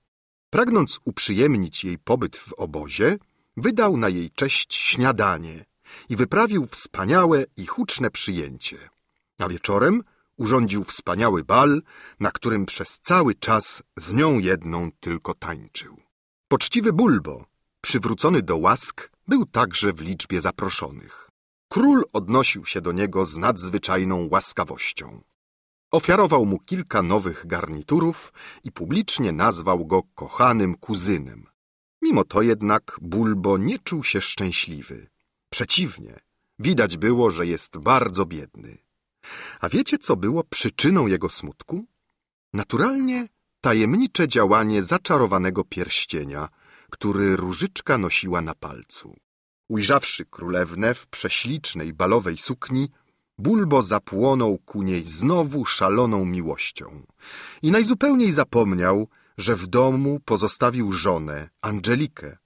Pragnąc uprzyjemnić jej pobyt w obozie, wydał na jej cześć śniadanie i wyprawił wspaniałe i huczne przyjęcie. A wieczorem urządził wspaniały bal, na którym przez cały czas z nią jedną tylko tańczył. Poczciwy Bulbo, przywrócony do łask, był także w liczbie zaproszonych. Król odnosił się do niego z nadzwyczajną łaskawością. Ofiarował mu kilka nowych garniturów i publicznie nazwał go kochanym kuzynem. Mimo to jednak Bulbo nie czuł się szczęśliwy. Przeciwnie, widać było, że jest bardzo biedny. A wiecie, co było przyczyną jego smutku? Naturalnie tajemnicze działanie zaczarowanego pierścienia, który różyczka nosiła na palcu. Ujrzawszy królewnę w prześlicznej balowej sukni, Bulbo zapłonął ku niej znowu szaloną miłością i najzupełniej zapomniał, że w domu pozostawił żonę, Angelikę,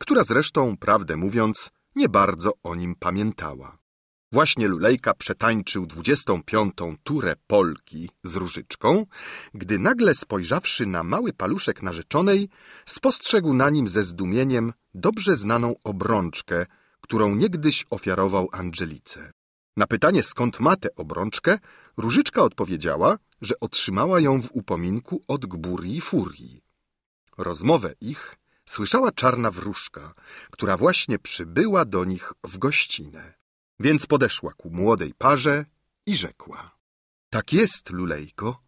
która zresztą, prawdę mówiąc, nie bardzo o nim pamiętała. Właśnie Lulejka przetańczył dwudziestą piątą turę Polki z różyczką, gdy nagle spojrzawszy na mały paluszek narzeczonej, spostrzegł na nim ze zdumieniem dobrze znaną obrączkę, którą niegdyś ofiarował Angelice. Na pytanie, skąd ma tę obrączkę, Różyczka odpowiedziała, że otrzymała ją w upominku od Gburi i Furii. Rozmowę ich słyszała czarna wróżka, która właśnie przybyła do nich w gościnę. Więc podeszła ku młodej parze i rzekła. Tak jest, Lulejko.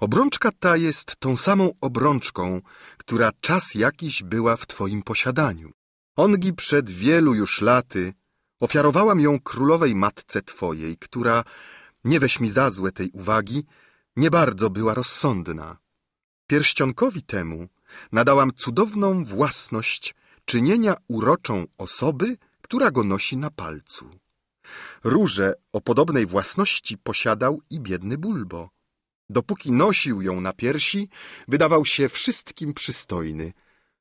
Obrączka ta jest tą samą obrączką, która czas jakiś była w twoim posiadaniu. Ongi przed wielu już laty ofiarowałam ją królowej matce twojej, która, nie weź mi za złe tej uwagi, nie bardzo była rozsądna. Pierścionkowi temu nadałam cudowną własność czynienia uroczą osoby, która go nosi na palcu. Róże o podobnej własności posiadał i biedny Bulbo. Dopóki nosił ją na piersi, wydawał się wszystkim przystojny.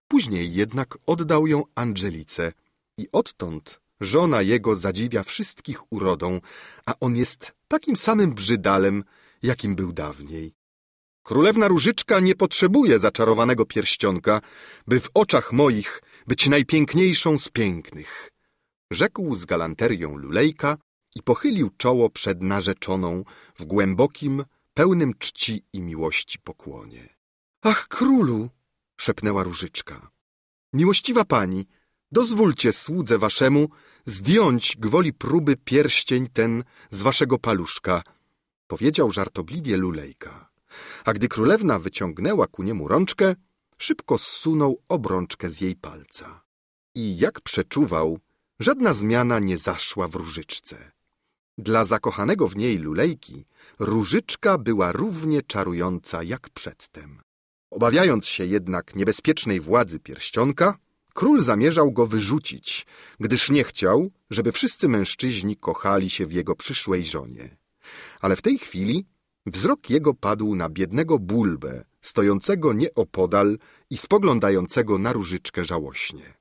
Później jednak oddał ją Angelice i odtąd żona jego zadziwia wszystkich urodą, a on jest takim samym brzydalem, jakim był dawniej. Królewna Różyczka nie potrzebuje zaczarowanego pierścionka, by w oczach moich być najpiękniejszą z pięknych rzekł z galanterią Lulejka i pochylił czoło przed narzeczoną w głębokim, pełnym czci i miłości pokłonie. Ach, królu! szepnęła różyczka. Miłościwa pani, dozwólcie słudze waszemu zdjąć gwoli próby pierścień ten z waszego paluszka, powiedział żartobliwie Lulejka. A gdy królewna wyciągnęła ku niemu rączkę, szybko zsunął obrączkę z jej palca. I jak przeczuwał, Żadna zmiana nie zaszła w różyczce. Dla zakochanego w niej lulejki różyczka była równie czarująca jak przedtem. Obawiając się jednak niebezpiecznej władzy pierścionka, król zamierzał go wyrzucić, gdyż nie chciał, żeby wszyscy mężczyźni kochali się w jego przyszłej żonie. Ale w tej chwili wzrok jego padł na biednego bulbę, stojącego nieopodal i spoglądającego na różyczkę żałośnie.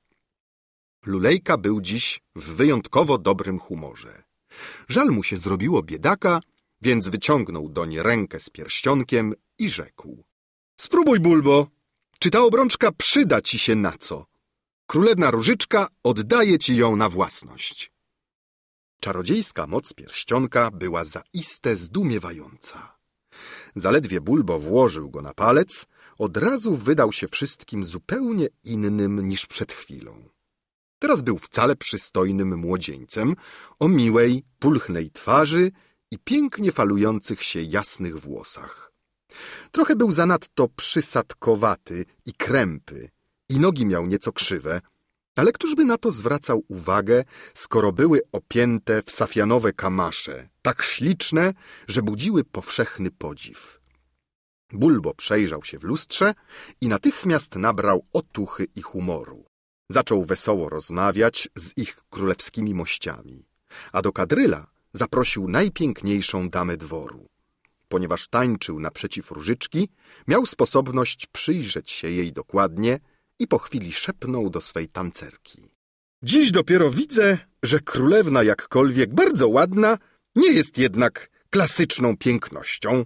Lulejka był dziś w wyjątkowo dobrym humorze. Żal mu się zrobiło biedaka, więc wyciągnął doń rękę z pierścionkiem i rzekł. Spróbuj, Bulbo, czy ta obrączka przyda ci się na co? Królewna Różyczka oddaje ci ją na własność. Czarodziejska moc pierścionka była zaiste zdumiewająca. Zaledwie Bulbo włożył go na palec, od razu wydał się wszystkim zupełnie innym niż przed chwilą. Teraz był wcale przystojnym młodzieńcem, o miłej, pulchnej twarzy i pięknie falujących się jasnych włosach. Trochę był zanadto przysadkowaty i krępy, i nogi miał nieco krzywe, ale któż by na to zwracał uwagę, skoro były opięte w safianowe kamasze, tak śliczne, że budziły powszechny podziw. Bulbo przejrzał się w lustrze i natychmiast nabrał otuchy i humoru. Zaczął wesoło rozmawiać z ich królewskimi mościami, a do kadryla zaprosił najpiękniejszą damę dworu. Ponieważ tańczył naprzeciw różyczki, miał sposobność przyjrzeć się jej dokładnie i po chwili szepnął do swej tancerki. Dziś dopiero widzę, że królewna jakkolwiek bardzo ładna, nie jest jednak klasyczną pięknością.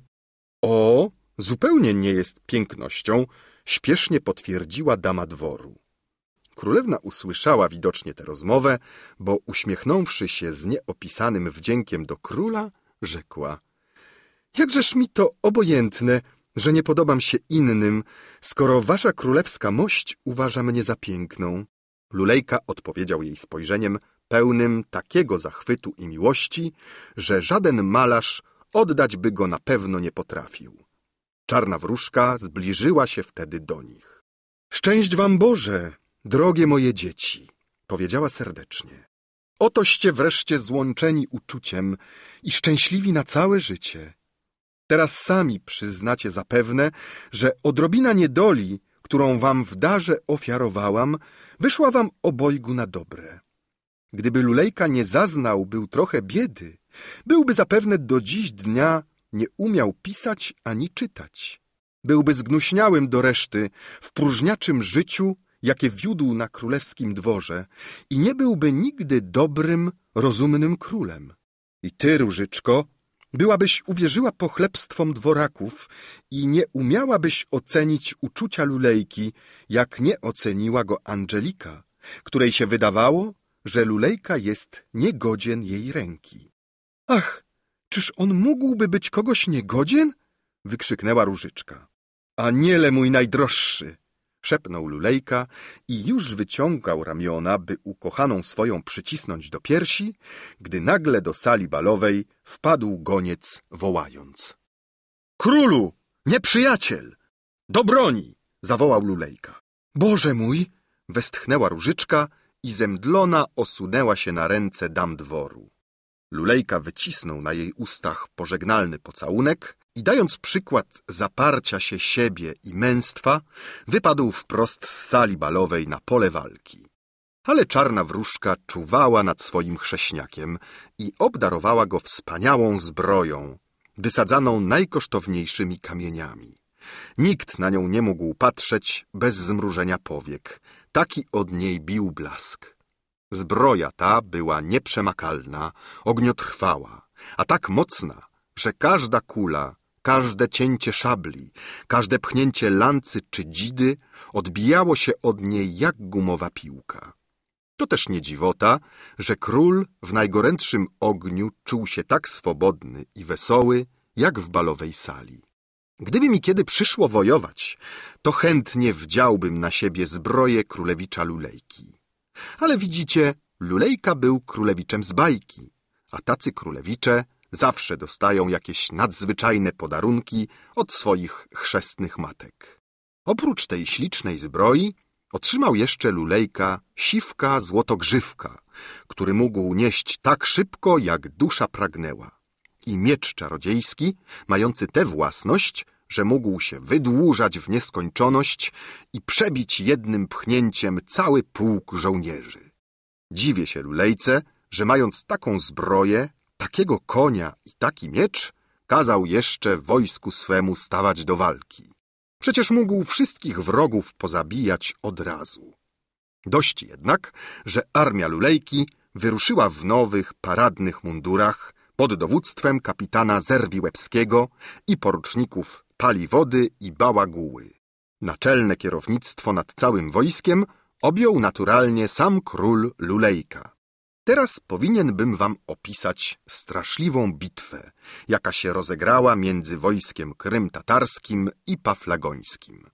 O, zupełnie nie jest pięknością, śpiesznie potwierdziła dama dworu. Królewna usłyszała widocznie tę rozmowę, bo uśmiechnąwszy się z nieopisanym wdziękiem do króla, rzekła — Jakżeż mi to obojętne, że nie podobam się innym, skoro wasza królewska mość uważa mnie za piękną. Lulejka odpowiedział jej spojrzeniem pełnym takiego zachwytu i miłości, że żaden malarz oddać by go na pewno nie potrafił. Czarna wróżka zbliżyła się wtedy do nich. — Szczęść wam Boże! Drogie moje dzieci, powiedziała serdecznie, otoście wreszcie złączeni uczuciem i szczęśliwi na całe życie. Teraz sami przyznacie zapewne, że odrobina niedoli, którą wam w darze ofiarowałam, wyszła wam obojgu na dobre. Gdyby Lulejka nie zaznał był trochę biedy, byłby zapewne do dziś dnia nie umiał pisać ani czytać. Byłby zgnuśniałym do reszty w próżniaczym życiu jakie wiódł na królewskim dworze i nie byłby nigdy dobrym, rozumnym królem. I ty, Różyczko, byłabyś uwierzyła pochlebstwom dworaków i nie umiałabyś ocenić uczucia Lulejki, jak nie oceniła go Angelika, której się wydawało, że Lulejka jest niegodzien jej ręki. Ach, czyż on mógłby być kogoś niegodzien? wykrzyknęła Różyczka. Aniele mój najdroższy, szepnął Lulejka i już wyciągał ramiona, by ukochaną swoją przycisnąć do piersi, gdy nagle do sali balowej wpadł goniec, wołając. Królu! Nieprzyjaciel! Do broni! zawołał Lulejka. Boże mój! westchnęła różyczka i zemdlona osunęła się na ręce dam dworu. Lulejka wycisnął na jej ustach pożegnalny pocałunek i dając przykład zaparcia się siebie i męstwa, wypadł wprost z sali balowej na pole walki. Ale czarna wróżka czuwała nad swoim chrześniakiem i obdarowała go wspaniałą zbroją, wysadzaną najkosztowniejszymi kamieniami. Nikt na nią nie mógł patrzeć bez zmrużenia powiek. Taki od niej bił blask. Zbroja ta była nieprzemakalna, ogniotrwała, a tak mocna, że każda kula, Każde cięcie szabli, każde pchnięcie lancy czy dzidy odbijało się od niej jak gumowa piłka. To też nie dziwota, że król w najgorętszym ogniu czuł się tak swobodny i wesoły, jak w balowej sali. Gdyby mi kiedy przyszło wojować, to chętnie wdziałbym na siebie zbroję królewicza Lulejki. Ale widzicie, Lulejka był królewiczem z bajki, a tacy królewicze zawsze dostają jakieś nadzwyczajne podarunki od swoich chrzestnych matek. Oprócz tej ślicznej zbroi otrzymał jeszcze lulejka siwka złotogrzywka, który mógł nieść tak szybko, jak dusza pragnęła, i miecz czarodziejski, mający tę własność, że mógł się wydłużać w nieskończoność i przebić jednym pchnięciem cały pułk żołnierzy. Dziwię się lulejce, że mając taką zbroję, takiego konia i taki miecz kazał jeszcze wojsku swemu stawać do walki. Przecież mógł wszystkich wrogów pozabijać od razu. Dość jednak, że armia Lulejki wyruszyła w nowych, paradnych mundurach pod dowództwem kapitana Zerwiłebskiego i poruczników Paliwody i Bałaguły. Naczelne kierownictwo nad całym wojskiem objął naturalnie sam król Lulejka. Teraz powinienbym wam opisać straszliwą bitwę, jaka się rozegrała między wojskiem krym-tatarskim i paflagońskim.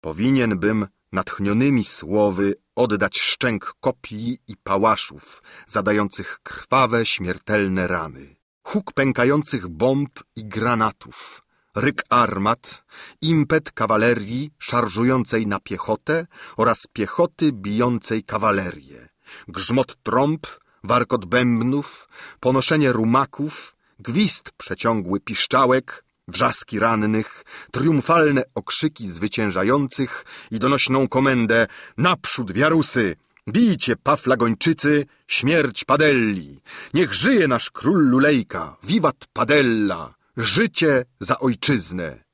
Powinienbym natchnionymi słowy oddać szczęk kopii i pałaszów, zadających krwawe, śmiertelne rany, huk pękających bomb i granatów, ryk armat, impet kawalerii szarżującej na piechotę oraz piechoty bijącej kawalerię, grzmot trąb warkot bębnów, ponoszenie rumaków, gwizd przeciągły piszczałek, wrzaski rannych, triumfalne okrzyki zwyciężających i donośną komendę naprzód wiarusy, bijcie paflagończycy, śmierć Padelli, niech żyje nasz król Lulejka, wiwat Padella, życie za ojczyznę.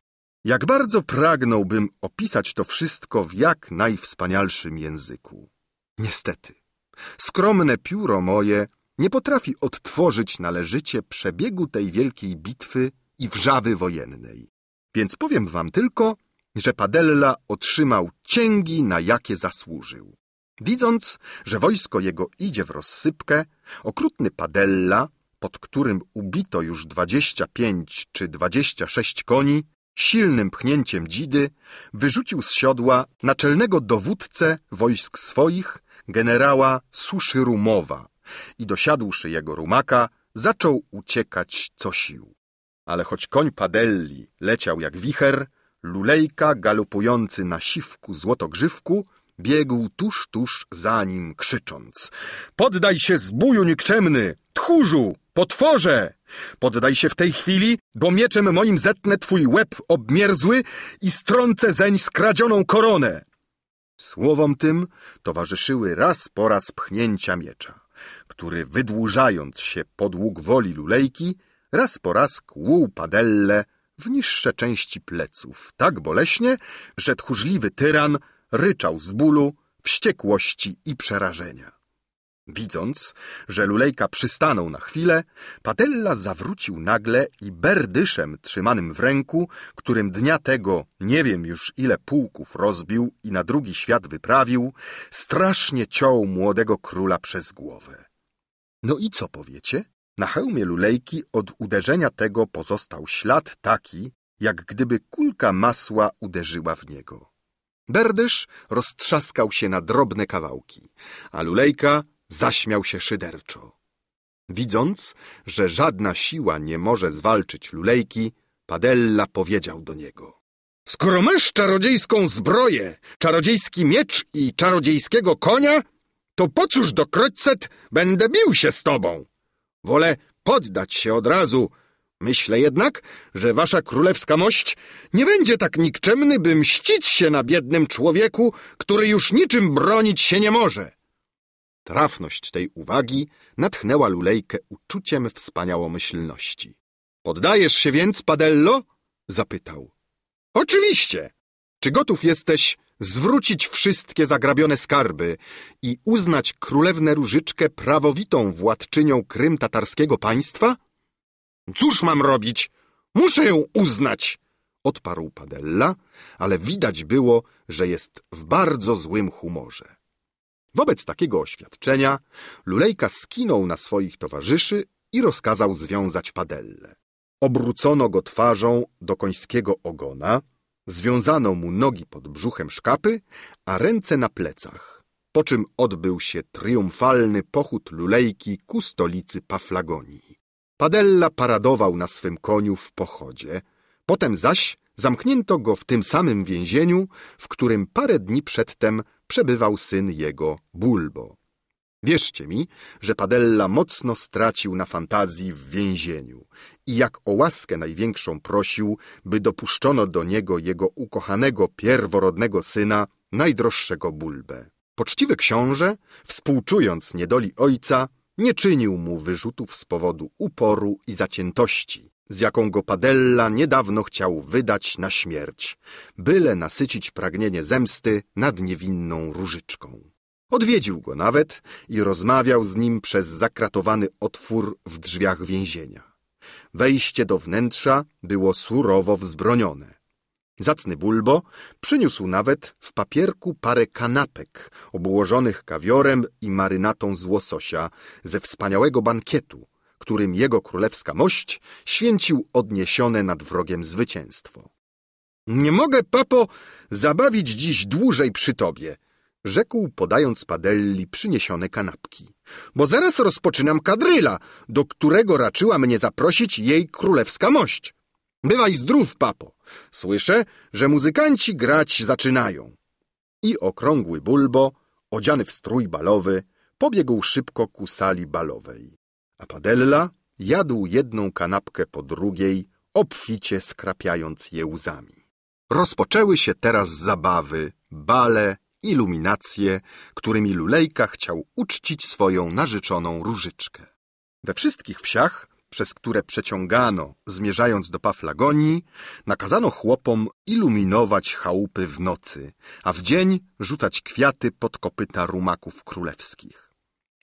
Jak bardzo pragnąłbym opisać to wszystko w jak najwspanialszym języku. Niestety. Skromne pióro moje nie potrafi odtworzyć należycie przebiegu tej wielkiej bitwy i wrzawy wojennej. Więc powiem wam tylko, że Padella otrzymał cięgi, na jakie zasłużył. Widząc, że wojsko jego idzie w rozsypkę, okrutny Padella, pod którym ubito już 25 czy 26 koni, silnym pchnięciem dzidy wyrzucił z siodła naczelnego dowódcę wojsk swoich generała suszy rumowa i dosiadłszy jego rumaka, zaczął uciekać co sił. Ale choć koń Padelli leciał jak wicher, lulejka galopujący na siwku złotogrzywku biegł tuż, tuż za nim, krzycząc — Poddaj się zbóju nikczemny! Tchórzu! Potworze! Poddaj się w tej chwili, bo mieczem moim zetnę twój łeb obmierzły i strącę zeń skradzioną koronę! Słowom tym towarzyszyły raz po raz pchnięcia miecza, który wydłużając się podług woli lulejki, raz po raz kłuł padelle w niższe części pleców, tak boleśnie, że tchórzliwy tyran ryczał z bólu, wściekłości i przerażenia. Widząc, że lulejka przystanął na chwilę, Patella zawrócił nagle i berdyszem trzymanym w ręku, którym dnia tego nie wiem już ile pułków rozbił i na drugi świat wyprawił, strasznie ciął młodego króla przez głowę. No i co powiecie? Na hełmie lulejki od uderzenia tego pozostał ślad taki, jak gdyby kulka masła uderzyła w niego. Berdysz roztrzaskał się na drobne kawałki, a lulejka zaśmiał się szyderczo. Widząc, że żadna siła nie może zwalczyć lulejki, Padella powiedział do niego. Skoro masz czarodziejską zbroję, czarodziejski miecz i czarodziejskiego konia, to po cóż do kroćset będę bił się z tobą? Wolę poddać się od razu. Myślę jednak, że wasza królewska mość nie będzie tak nikczemny, by mścić się na biednym człowieku, który już niczym bronić się nie może. Trafność tej uwagi natchnęła Lulejkę uczuciem wspaniałomyślności. Poddajesz się więc, Padello? zapytał. Oczywiście! Czy gotów jesteś zwrócić wszystkie zagrabione skarby i uznać królewnę Różyczkę prawowitą władczynią Krym tatarskiego państwa? Cóż mam robić? Muszę ją uznać! Odparł Padella, ale widać było, że jest w bardzo złym humorze. Wobec takiego oświadczenia Lulejka skinął na swoich towarzyszy i rozkazał związać padelle. Obrócono go twarzą do końskiego ogona, związano mu nogi pod brzuchem szkapy, a ręce na plecach, po czym odbył się triumfalny pochód Lulejki ku stolicy Paflagonii. Padella paradował na swym koniu w pochodzie, potem zaś zamknięto go w tym samym więzieniu, w którym parę dni przedtem przebywał syn jego Bulbo. Wierzcie mi, że Padella mocno stracił na fantazji w więzieniu i jak o łaskę największą prosił, by dopuszczono do niego jego ukochanego pierworodnego syna, najdroższego Bulbę. Poczciwy książę, współczując niedoli ojca, nie czynił mu wyrzutów z powodu uporu i zaciętości, z jaką go Padella niedawno chciał wydać na śmierć, byle nasycić pragnienie zemsty nad niewinną różyczką. Odwiedził go nawet i rozmawiał z nim przez zakratowany otwór w drzwiach więzienia. Wejście do wnętrza było surowo wzbronione. Zacny Bulbo przyniósł nawet w papierku parę kanapek obłożonych kawiorem i marynatą z łososia ze wspaniałego bankietu, którym jego królewska mość święcił odniesione nad wrogiem zwycięstwo. Nie mogę, papo, zabawić dziś dłużej przy tobie, rzekł, podając padelli przyniesione kanapki, bo zaraz rozpoczynam kadryla, do którego raczyła mnie zaprosić jej królewska mość. Bywaj zdrów, papo. Słyszę, że muzykanci grać zaczynają. I okrągły bulbo, odziany w strój balowy, pobiegł szybko ku sali balowej a Padella jadł jedną kanapkę po drugiej, obficie skrapiając je łzami. Rozpoczęły się teraz zabawy, bale, iluminacje, którymi Lulejka chciał uczcić swoją narzeczoną różyczkę. We wszystkich wsiach, przez które przeciągano, zmierzając do Paflagonii, nakazano chłopom iluminować chałupy w nocy, a w dzień rzucać kwiaty pod kopyta rumaków królewskich.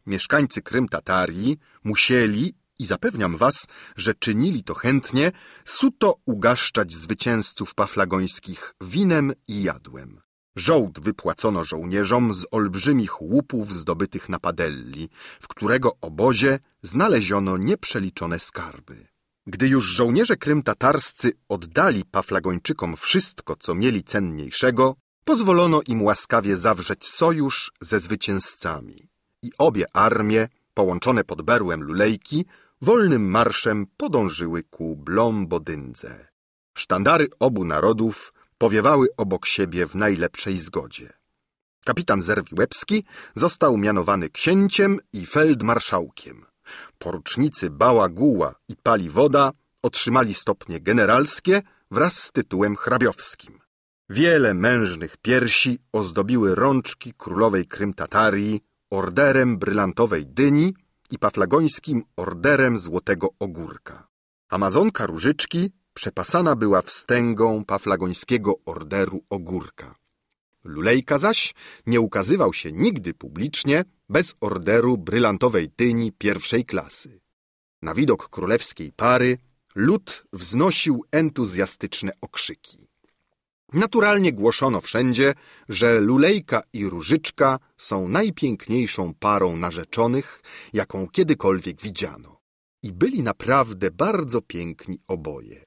Mieszkańcy Krym-Tatarii musieli, i zapewniam was, że czynili to chętnie, suto ugaszczać zwycięzców paflagońskich winem i jadłem. Żołd wypłacono żołnierzom z olbrzymich łupów zdobytych na Padelli, w którego obozie znaleziono nieprzeliczone skarby. Gdy już żołnierze krym-tatarscy oddali paflagończykom wszystko, co mieli cenniejszego, pozwolono im łaskawie zawrzeć sojusz ze zwycięzcami i obie armie, połączone pod berłem lulejki, wolnym marszem podążyły ku Blombodyndze. Sztandary obu narodów powiewały obok siebie w najlepszej zgodzie. Kapitan Zerwiłepski został mianowany księciem i feldmarszałkiem. Porucznicy Guła i Paliwoda otrzymali stopnie generalskie wraz z tytułem hrabiowskim. Wiele mężnych piersi ozdobiły rączki królowej Krym Tatarii, Orderem Brylantowej Dyni i Paflagońskim Orderem Złotego Ogórka. Amazonka Różyczki przepasana była wstęgą Paflagońskiego Orderu Ogórka. Lulejka zaś nie ukazywał się nigdy publicznie bez Orderu Brylantowej Dyni pierwszej klasy. Na widok królewskiej pary lud wznosił entuzjastyczne okrzyki. Naturalnie głoszono wszędzie, że Lulejka i Różyczka są najpiękniejszą parą narzeczonych, jaką kiedykolwiek widziano. I byli naprawdę bardzo piękni oboje.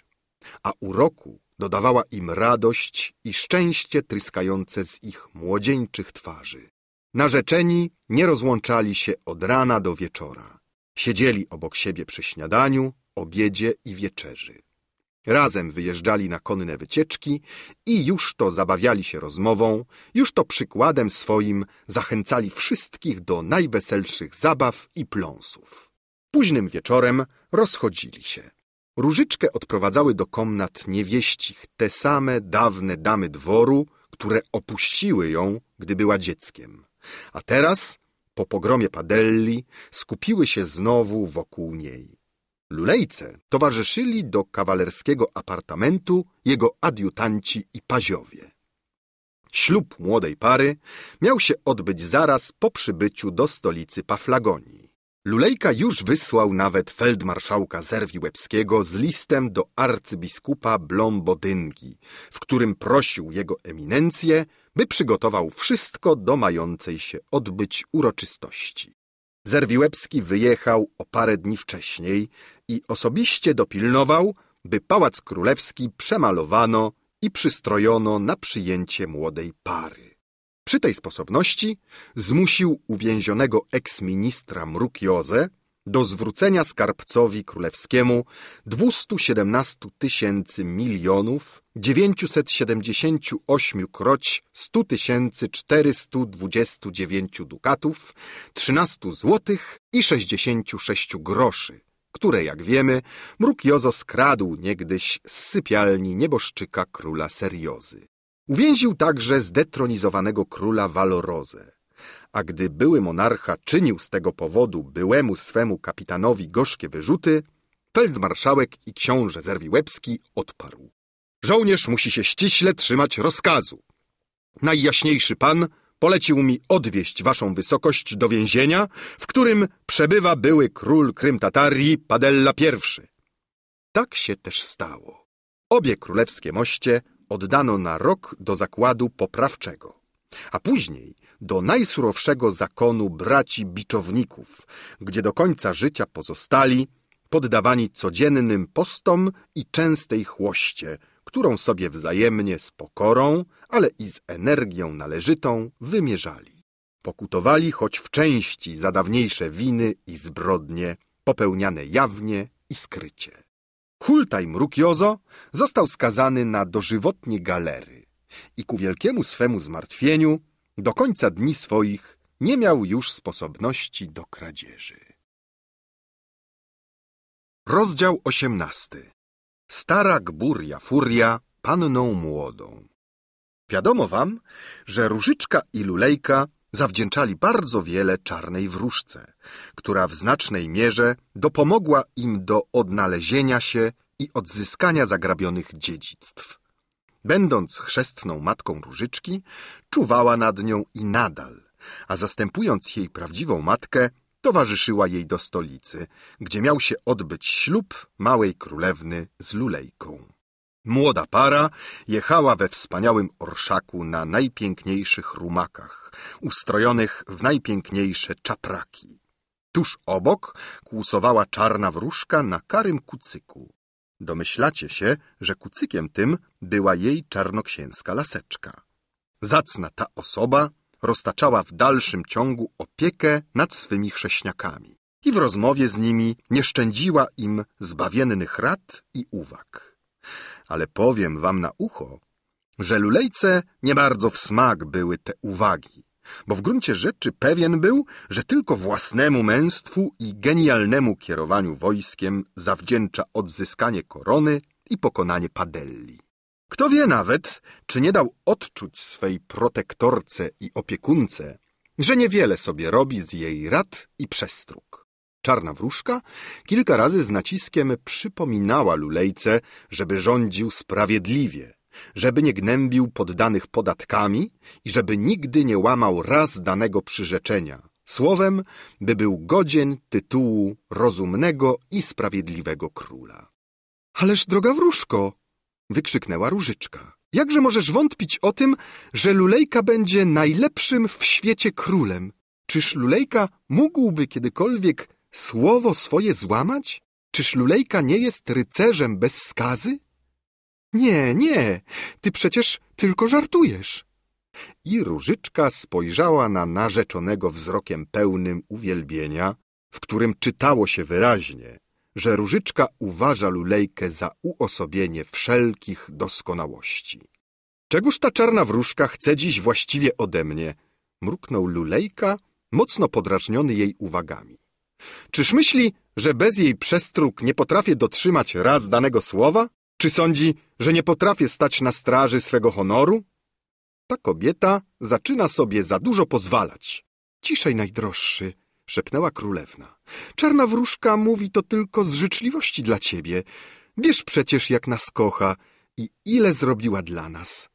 A uroku dodawała im radość i szczęście tryskające z ich młodzieńczych twarzy. Narzeczeni nie rozłączali się od rana do wieczora. Siedzieli obok siebie przy śniadaniu, obiedzie i wieczerzy. Razem wyjeżdżali na konne wycieczki i już to zabawiali się rozmową, już to przykładem swoim zachęcali wszystkich do najweselszych zabaw i pląsów. Późnym wieczorem rozchodzili się. Różyczkę odprowadzały do komnat niewieścich te same dawne damy dworu, które opuściły ją, gdy była dzieckiem. A teraz, po pogromie Padelli, skupiły się znowu wokół niej. Lulejce towarzyszyli do kawalerskiego apartamentu jego adiutanci i paziowie. Ślub młodej pary miał się odbyć zaraz po przybyciu do stolicy Paflagonii. Lulejka już wysłał nawet feldmarszałka Zerwi Łebskiego z listem do arcybiskupa Blombodyngi, w którym prosił jego eminencję, by przygotował wszystko do mającej się odbyć uroczystości. Zerwiłebski wyjechał o parę dni wcześniej, i osobiście dopilnował, by Pałac Królewski przemalowano i przystrojono na przyjęcie młodej pary. Przy tej sposobności zmusił uwięzionego eksministra Mrukioze do zwrócenia skarbcowi królewskiemu 217 tysięcy milionów 978 kroć 100 tysięcy 429 dukatów, 13 złotych i 66 groszy które, jak wiemy, mruk Jozo skradł niegdyś z sypialni nieboszczyka króla Seriozy. Uwięził także zdetronizowanego króla Valorozę. A gdy były monarcha czynił z tego powodu byłemu swemu kapitanowi gorzkie wyrzuty, feldmarszałek i książę Zerwiłebski odparł. Żołnierz musi się ściśle trzymać rozkazu. Najjaśniejszy pan polecił mi odwieźć waszą wysokość do więzienia, w którym przebywa były król Krym-Tatarii Padella I. Tak się też stało. Obie królewskie moście oddano na rok do zakładu poprawczego, a później do najsurowszego zakonu braci biczowników, gdzie do końca życia pozostali poddawani codziennym postom i częstej chłoście, którą sobie wzajemnie z pokorą ale i z energią należytą wymierzali. Pokutowali choć w części za dawniejsze winy i zbrodnie popełniane jawnie i skrycie. Hultaj Mrukiozo został skazany na dożywotnie galery i ku wielkiemu swemu zmartwieniu do końca dni swoich nie miał już sposobności do kradzieży. Rozdział osiemnasty Stara Gburia Furia panną młodą Wiadomo wam, że Różyczka i Lulejka zawdzięczali bardzo wiele czarnej wróżce, która w znacznej mierze dopomogła im do odnalezienia się i odzyskania zagrabionych dziedzictw. Będąc chrzestną matką Różyczki, czuwała nad nią i nadal, a zastępując jej prawdziwą matkę, towarzyszyła jej do stolicy, gdzie miał się odbyć ślub małej królewny z Lulejką. Młoda para jechała we wspaniałym orszaku na najpiękniejszych rumakach, ustrojonych w najpiękniejsze czapraki. Tuż obok kłusowała czarna wróżka na karym kucyku. Domyślacie się, że kucykiem tym była jej czarnoksięska laseczka. Zacna ta osoba roztaczała w dalszym ciągu opiekę nad swymi chrześniakami i w rozmowie z nimi nie szczędziła im zbawiennych rad i uwag ale powiem wam na ucho, że lulejce nie bardzo w smak były te uwagi, bo w gruncie rzeczy pewien był, że tylko własnemu męstwu i genialnemu kierowaniu wojskiem zawdzięcza odzyskanie korony i pokonanie Padelli. Kto wie nawet, czy nie dał odczuć swej protektorce i opiekunce, że niewiele sobie robi z jej rad i przestróg. Czarna wróżka kilka razy z naciskiem przypominała Lulejce, żeby rządził sprawiedliwie, żeby nie gnębił poddanych podatkami i żeby nigdy nie łamał raz danego przyrzeczenia. Słowem, by był godzien tytułu rozumnego i sprawiedliwego króla. Ależ, droga wróżko! wykrzyknęła różyczka. Jakże możesz wątpić o tym, że Lulejka będzie najlepszym w świecie królem? Czyż Lulejka mógłby kiedykolwiek słowo swoje złamać? Czyż Lulejka nie jest rycerzem bez skazy? Nie, nie, ty przecież tylko żartujesz. I Różyczka spojrzała na narzeczonego wzrokiem pełnym uwielbienia, w którym czytało się wyraźnie, że Różyczka uważa Lulejkę za uosobienie wszelkich doskonałości. Czegóż ta czarna wróżka chce dziś właściwie ode mnie? Mruknął Lulejka, mocno podrażniony jej uwagami. Czyż myśli, że bez jej przestróg nie potrafię dotrzymać raz danego słowa? Czy sądzi, że nie potrafię stać na straży swego honoru? Ta kobieta zaczyna sobie za dużo pozwalać. Ciszej, najdroższy, szepnęła królewna. Czarna wróżka mówi to tylko z życzliwości dla ciebie. Wiesz przecież, jak nas kocha i ile zrobiła dla nas.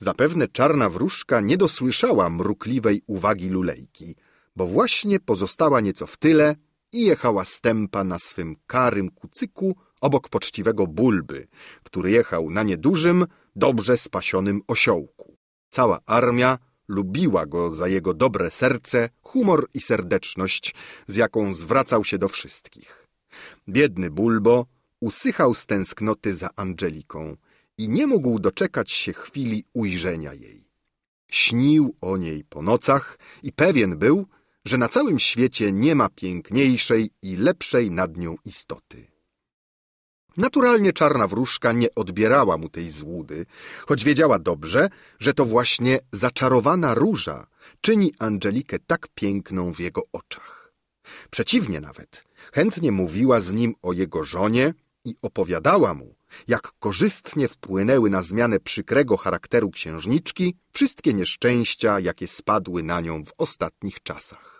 Zapewne czarna wróżka nie dosłyszała mrukliwej uwagi lulejki bo właśnie pozostała nieco w tyle i jechała stępa na swym karym kucyku obok poczciwego bulby, który jechał na niedużym, dobrze spasionym osiołku. Cała armia lubiła go za jego dobre serce, humor i serdeczność, z jaką zwracał się do wszystkich. Biedny Bulbo usychał z tęsknoty za Angeliką i nie mógł doczekać się chwili ujrzenia jej. Śnił o niej po nocach i pewien był, że na całym świecie nie ma piękniejszej i lepszej nad nią istoty. Naturalnie czarna wróżka nie odbierała mu tej złudy, choć wiedziała dobrze, że to właśnie zaczarowana róża czyni Angelikę tak piękną w jego oczach. Przeciwnie nawet, chętnie mówiła z nim o jego żonie i opowiadała mu, jak korzystnie wpłynęły na zmianę przykrego charakteru księżniczki wszystkie nieszczęścia, jakie spadły na nią w ostatnich czasach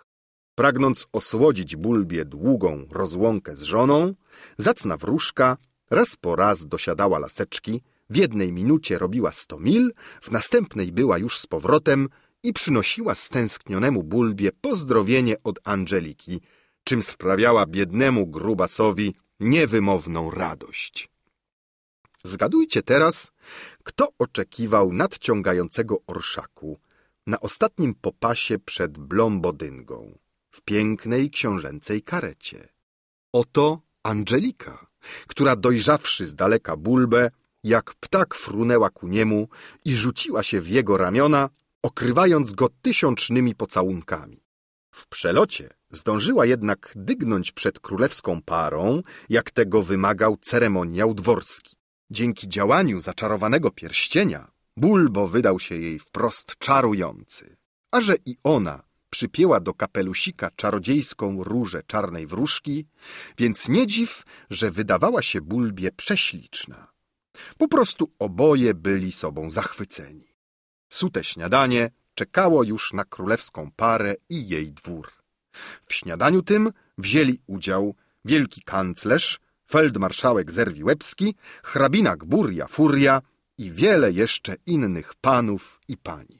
pragnąc osłodzić Bulbie długą rozłąkę z żoną, zacna wróżka raz po raz dosiadała laseczki, w jednej minucie robiła sto mil, w następnej była już z powrotem i przynosiła stęsknionemu Bulbie pozdrowienie od Angeliki, czym sprawiała biednemu grubasowi niewymowną radość. Zgadujcie teraz, kto oczekiwał nadciągającego orszaku na ostatnim popasie przed Blombodyngą w pięknej książęcej karecie. Oto Angelika, która dojrzawszy z daleka bulbę, jak ptak frunęła ku niemu i rzuciła się w jego ramiona, okrywając go tysiącznymi pocałunkami. W przelocie zdążyła jednak dygnąć przed królewską parą, jak tego wymagał ceremoniał dworski. Dzięki działaniu zaczarowanego pierścienia Bulbo wydał się jej wprost czarujący. A że i ona przypięła do kapelusika czarodziejską różę czarnej wróżki, więc nie dziw, że wydawała się Bulbie prześliczna. Po prostu oboje byli sobą zachwyceni. Sute śniadanie czekało już na królewską parę i jej dwór. W śniadaniu tym wzięli udział wielki kanclerz, feldmarszałek Zerwiłebski, hrabina Gburja Furia i wiele jeszcze innych panów i pani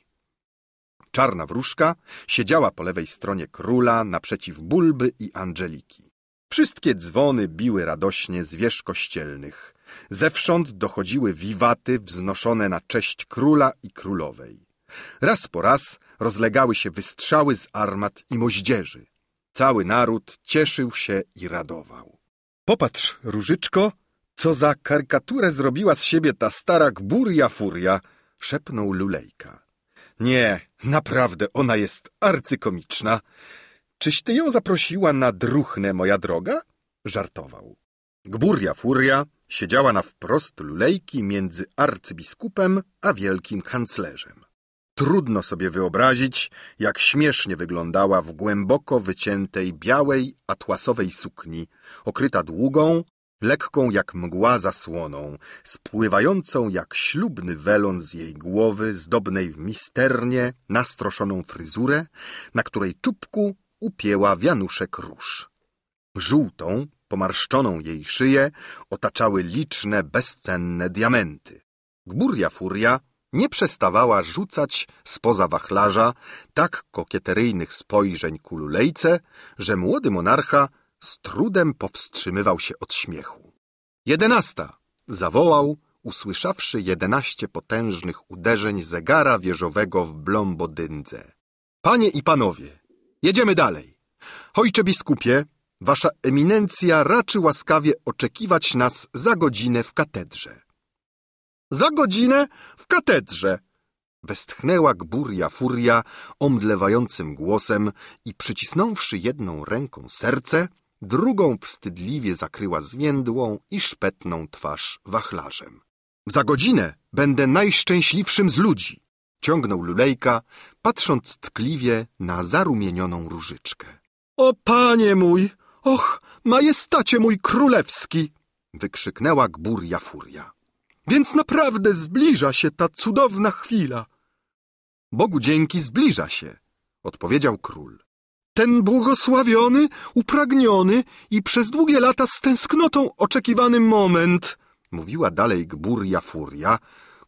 czarna wróżka, siedziała po lewej stronie króla naprzeciw Bulby i Angeliki. Wszystkie dzwony biły radośnie z wież kościelnych. Zewsząd dochodziły wiwaty wznoszone na cześć króla i królowej. Raz po raz rozlegały się wystrzały z armat i moździerzy. Cały naród cieszył się i radował. Popatrz, Różyczko, co za karykaturę zrobiła z siebie ta stara gburia furia, szepnął Lulejka. Nie, naprawdę, ona jest arcykomiczna. Czyś ty ją zaprosiła na druchnę, moja droga? Żartował. Gburja Furia siedziała na wprost lulejki między arcybiskupem a wielkim kanclerzem. Trudno sobie wyobrazić, jak śmiesznie wyglądała w głęboko wyciętej białej atłasowej sukni, okryta długą, lekką jak mgła zasłoną, spływającą jak ślubny welon z jej głowy, zdobnej w misternie nastroszoną fryzurę, na której czubku upięła wianuszek róż. Żółtą, pomarszczoną jej szyję otaczały liczne, bezcenne diamenty. Gburia Furia nie przestawała rzucać spoza wachlarza tak kokieteryjnych spojrzeń kululejce, że młody monarcha z trudem powstrzymywał się od śmiechu. Jedenasta! zawołał, usłyszawszy jedenaście potężnych uderzeń zegara wieżowego w blombodyndze. Panie i panowie, jedziemy dalej. Ojcze biskupie, wasza eminencja raczy łaskawie oczekiwać nas za godzinę w katedrze. Za godzinę w katedrze! Westchnęła gburia furia omdlewającym głosem i przycisnąwszy jedną ręką serce, drugą wstydliwie zakryła zwiędłą i szpetną twarz wachlarzem. Za godzinę będę najszczęśliwszym z ludzi, ciągnął Lulejka, patrząc tkliwie na zarumienioną różyczkę. O panie mój, och, majestacie mój królewski, wykrzyknęła gburja furia. Więc naprawdę zbliża się ta cudowna chwila. Bogu dzięki zbliża się, odpowiedział król ten błogosławiony, upragniony i przez długie lata z tęsknotą oczekiwany moment, mówiła dalej Gburia Furia,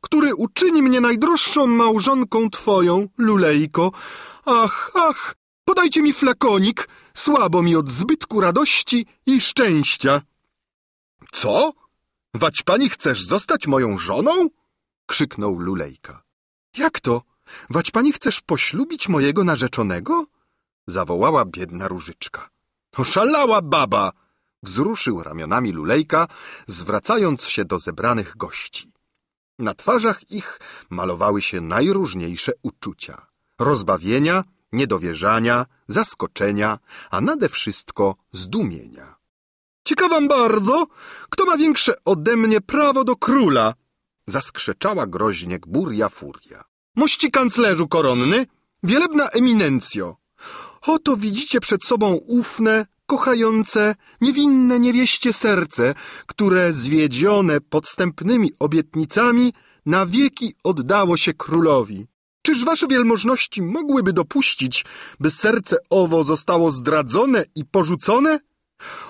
który uczyni mnie najdroższą małżonką twoją, Lulejko. Ach, ach, podajcie mi flakonik, słabo mi od zbytku radości i szczęścia. Co? Wać pani chcesz zostać moją żoną? krzyknął Lulejka. Jak to? Wać pani chcesz poślubić mojego narzeczonego? zawołała biedna różyczka. Oszalała baba! Wzruszył ramionami lulejka, zwracając się do zebranych gości. Na twarzach ich malowały się najróżniejsze uczucia. Rozbawienia, niedowierzania, zaskoczenia, a nade wszystko zdumienia. Ciekawam bardzo, kto ma większe ode mnie prawo do króla! Zaskrzeczała groźnie Gburia Furia. Mości kanclerzu koronny, wielebna eminencjo! Oto widzicie przed sobą ufne, kochające, niewinne niewieście serce, które zwiedzione podstępnymi obietnicami na wieki oddało się królowi. Czyż wasze wielmożności mogłyby dopuścić, by serce owo zostało zdradzone i porzucone?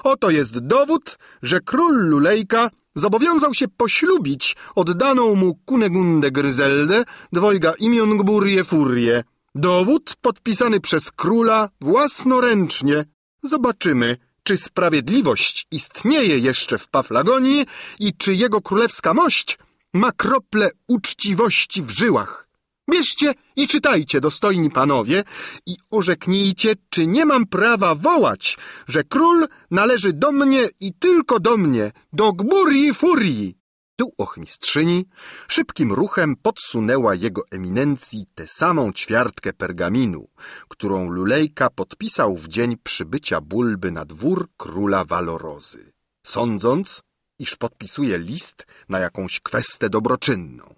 Oto jest dowód, że król Lulejka zobowiązał się poślubić oddaną mu Kunegundę Gryzeldę, dwojga imion Gburje Furie. Dowód podpisany przez króla własnoręcznie. Zobaczymy, czy sprawiedliwość istnieje jeszcze w Paflagonii i czy jego królewska mość ma krople uczciwości w żyłach. Bierzcie i czytajcie, dostojni panowie, i orzeknijcie, czy nie mam prawa wołać, że król należy do mnie i tylko do mnie, do gburii furii. Tu ochmistrzyni szybkim ruchem podsunęła jego eminencji tę samą ćwiartkę pergaminu, którą Lulejka podpisał w dzień przybycia Bulby na dwór króla Walorozy, sądząc, iż podpisuje list na jakąś kwestę dobroczynną.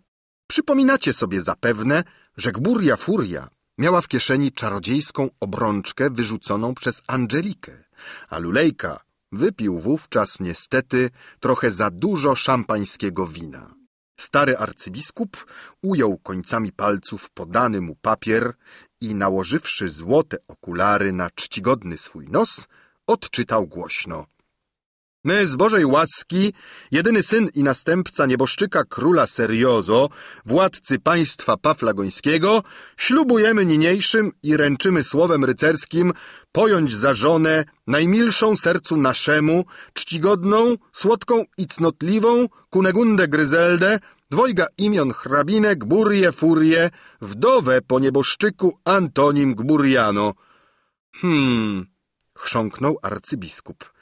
Przypominacie sobie zapewne, że Gburia Furia miała w kieszeni czarodziejską obrączkę wyrzuconą przez Angelikę, a Lulejka Wypił wówczas niestety trochę za dużo szampańskiego wina. Stary arcybiskup ujął końcami palców podany mu papier i nałożywszy złote okulary na czcigodny swój nos, odczytał głośno. My z Bożej łaski, jedyny syn i następca nieboszczyka króla Seriozo, władcy państwa paflagońskiego, ślubujemy niniejszym i ręczymy słowem rycerskim pojąć za żonę najmilszą sercu naszemu, czcigodną, słodką i cnotliwą Kunegundę Gryzeldę, dwojga imion hrabinek Gburie Furie, wdowę po nieboszczyku Antonim Gburiano. Hmm, chrząknął arcybiskup.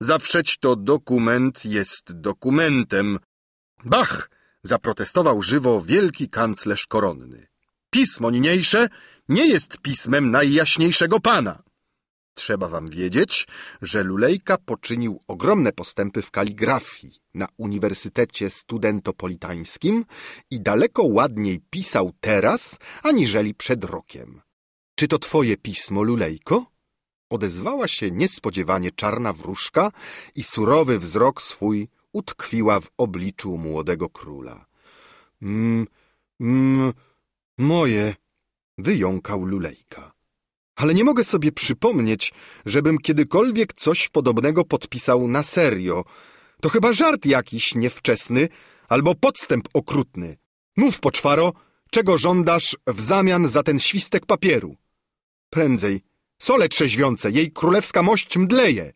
Zawszeć to dokument jest dokumentem. Bach! zaprotestował żywo wielki kanclerz koronny. Pismo niniejsze nie jest pismem najjaśniejszego pana. Trzeba wam wiedzieć, że Lulejka poczynił ogromne postępy w kaligrafii na Uniwersytecie Studentopolitańskim i daleko ładniej pisał teraz, aniżeli przed rokiem. Czy to twoje pismo, Lulejko? Odezwała się niespodziewanie czarna wróżka i surowy wzrok swój utkwiła w obliczu młodego króla. Mm, mm, moje, wyjąkał lulejka. Ale nie mogę sobie przypomnieć, żebym kiedykolwiek coś podobnego podpisał na serio. To chyba żart jakiś niewczesny albo podstęp okrutny. Mów, poczwaro, czego żądasz w zamian za ten świstek papieru? Prędzej, sole trzeźwiące, jej królewska mość mdleje.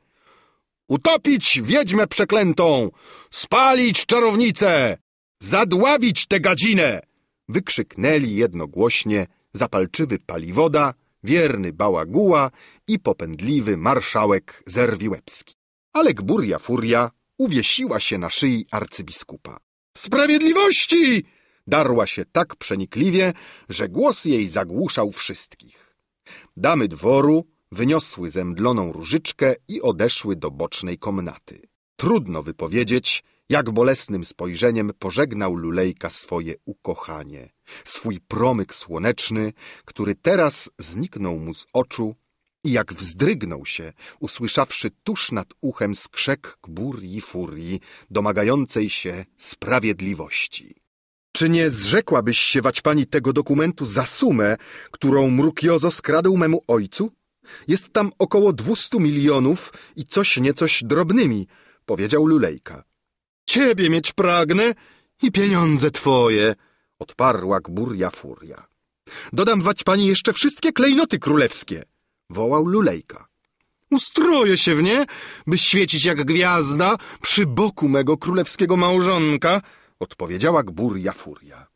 Utopić wiedźmę przeklętą! Spalić czarownicę! Zadławić tę gadzinę! Wykrzyknęli jednogłośnie zapalczywy paliwoda, wierny bałaguła i popędliwy marszałek Zerwiłebski. Ale Gburia Furia uwiesiła się na szyi arcybiskupa. Sprawiedliwości! Darła się tak przenikliwie, że głos jej zagłuszał wszystkich. Damy dworu wyniosły zemdloną różyczkę i odeszły do bocznej komnaty. Trudno wypowiedzieć, jak bolesnym spojrzeniem pożegnał Lulejka swoje ukochanie, swój promyk słoneczny, który teraz zniknął mu z oczu i jak wzdrygnął się, usłyszawszy tuż nad uchem skrzek gbur i furii, domagającej się sprawiedliwości. Czy nie zrzekłabyś się, wać pani, tego dokumentu za sumę, którą Mrukiozo skradł memu ojcu? Jest tam około dwustu milionów i coś niecoś drobnymi, powiedział Lulejka. Ciebie mieć pragnę i pieniądze twoje, odparła gburja furia. Dodam wać pani jeszcze wszystkie klejnoty królewskie, wołał Lulejka. Ustroję się w nie, by świecić jak gwiazda przy boku mego królewskiego małżonka, odpowiedziała gburja Furia.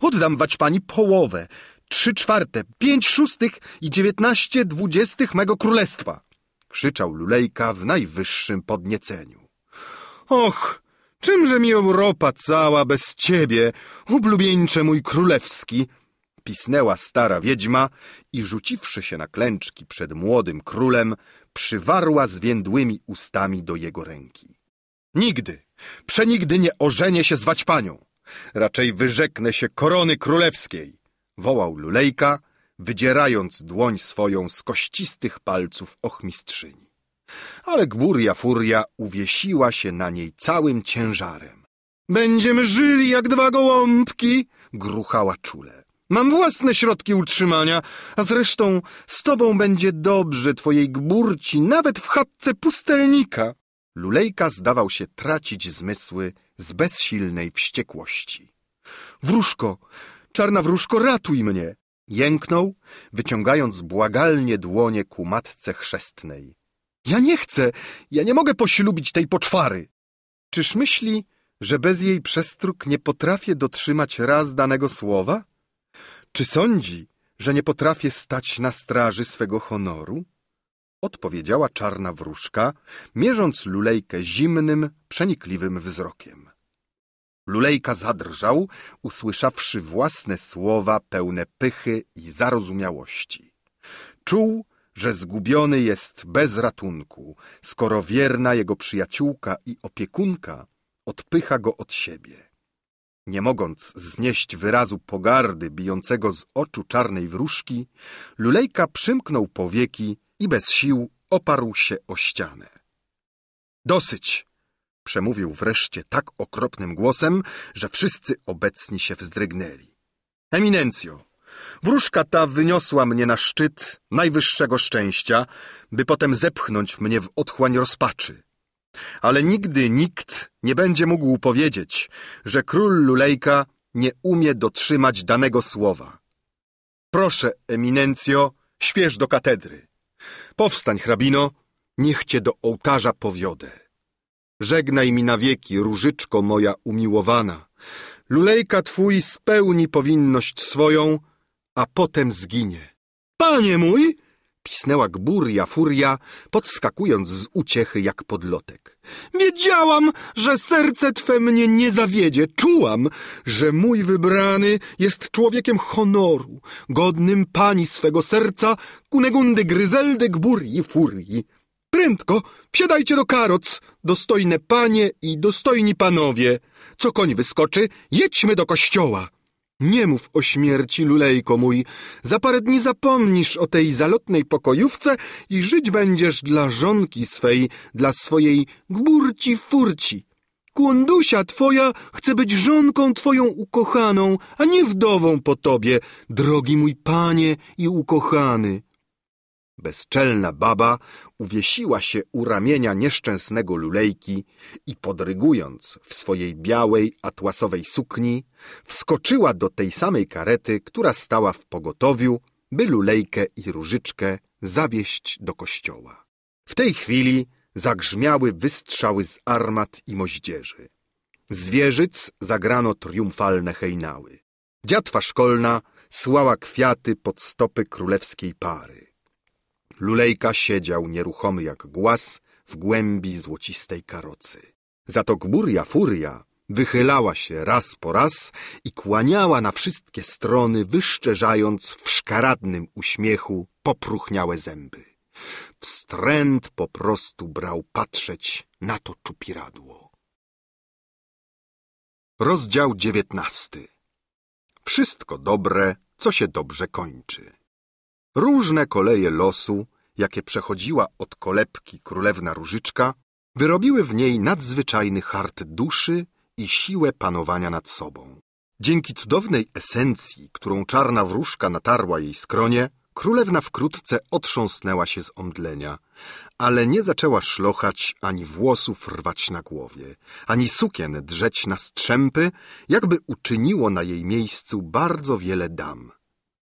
Oddam wać pani połowę, trzy czwarte, pięć szóstych i dziewiętnaście dwudziestych mego królestwa! krzyczał Lulejka w najwyższym podnieceniu. Och, czymże mi Europa cała bez ciebie, oblubieńcze mój królewski! pisnęła stara wiedźma i rzuciwszy się na klęczki przed młodym królem, przywarła zwiędłymi ustami do jego ręki. Nigdy! Przenigdy nie ożenię się zwać panią. Raczej wyrzeknę się korony królewskiej, wołał Lulejka, wydzierając dłoń swoją z kościstych palców ochmistrzyni. Ale Gburia Furia uwiesiła się na niej całym ciężarem. Będziemy żyli jak dwa gołąbki, gruchała czule. Mam własne środki utrzymania, a zresztą z tobą będzie dobrze twojej gburci, nawet w chatce pustelnika. Lulejka zdawał się tracić zmysły z bezsilnej wściekłości. Wróżko, czarna wróżko, ratuj mnie! Jęknął, wyciągając błagalnie dłonie ku matce chrzestnej. Ja nie chcę, ja nie mogę poślubić tej poczwary! Czyż myśli, że bez jej przestróg nie potrafię dotrzymać raz danego słowa? Czy sądzi, że nie potrafię stać na straży swego honoru? odpowiedziała czarna wróżka, mierząc lulejkę zimnym, przenikliwym wzrokiem. Lulejka zadrżał, usłyszawszy własne słowa pełne pychy i zarozumiałości. Czuł, że zgubiony jest bez ratunku, skoro wierna jego przyjaciółka i opiekunka odpycha go od siebie. Nie mogąc znieść wyrazu pogardy bijącego z oczu czarnej wróżki, Lulejka przymknął powieki i bez sił oparł się o ścianę. Dosyć! przemówił wreszcie tak okropnym głosem, że wszyscy obecni się wzdrygnęli. Eminencjo, wróżka ta wyniosła mnie na szczyt najwyższego szczęścia, by potem zepchnąć mnie w otchłań rozpaczy. Ale nigdy nikt nie będzie mógł powiedzieć, że król Lulejka nie umie dotrzymać danego słowa. Proszę, eminencjo, śpiesz do katedry. Powstań, hrabino, niech cię do ołtarza powiodę. Żegnaj mi na wieki, różyczko moja umiłowana. Lulejka twój spełni powinność swoją, a potem zginie. Panie mój! pisnęła gburia furia, podskakując z uciechy jak podlotek. Wiedziałam, że serce twe mnie nie zawiedzie. Czułam, że mój wybrany jest człowiekiem honoru, godnym pani swego serca, kunegundy gryzeldy gburii furii. Prędko, wsiadajcie do karoc, dostojne panie i dostojni panowie. Co koń wyskoczy, jedźmy do kościoła. Nie mów o śmierci, lulejko mój. Za parę dni zapomnisz o tej zalotnej pokojówce i żyć będziesz dla żonki swej, dla swojej gburci-furci. Kundusia twoja chce być żonką twoją ukochaną, a nie wdową po tobie, drogi mój panie i ukochany. Bezczelna baba uwiesiła się u ramienia nieszczęsnego lulejki i podrygując w swojej białej, atłasowej sukni, wskoczyła do tej samej karety, która stała w pogotowiu, by lulejkę i różyczkę zawieść do kościoła. W tej chwili zagrzmiały wystrzały z armat i moździerzy. Z wieżyc zagrano triumfalne hejnały. Dziatwa szkolna słała kwiaty pod stopy królewskiej pary. Lulejka siedział nieruchomy jak głaz w głębi złocistej karocy. Zato gburja furia wychylała się raz po raz i kłaniała na wszystkie strony, wyszczerzając w szkaradnym uśmiechu popruchniałe zęby. Wstręt po prostu brał patrzeć na to czupiradło. Rozdział dziewiętnasty Wszystko dobre, co się dobrze kończy. Różne koleje losu, jakie przechodziła od kolebki królewna Różyczka, wyrobiły w niej nadzwyczajny hart duszy i siłę panowania nad sobą. Dzięki cudownej esencji, którą czarna wróżka natarła jej skronie, królewna wkrótce otrząsnęła się z omdlenia, ale nie zaczęła szlochać ani włosów rwać na głowie, ani sukien drzeć na strzępy, jakby uczyniło na jej miejscu bardzo wiele dam.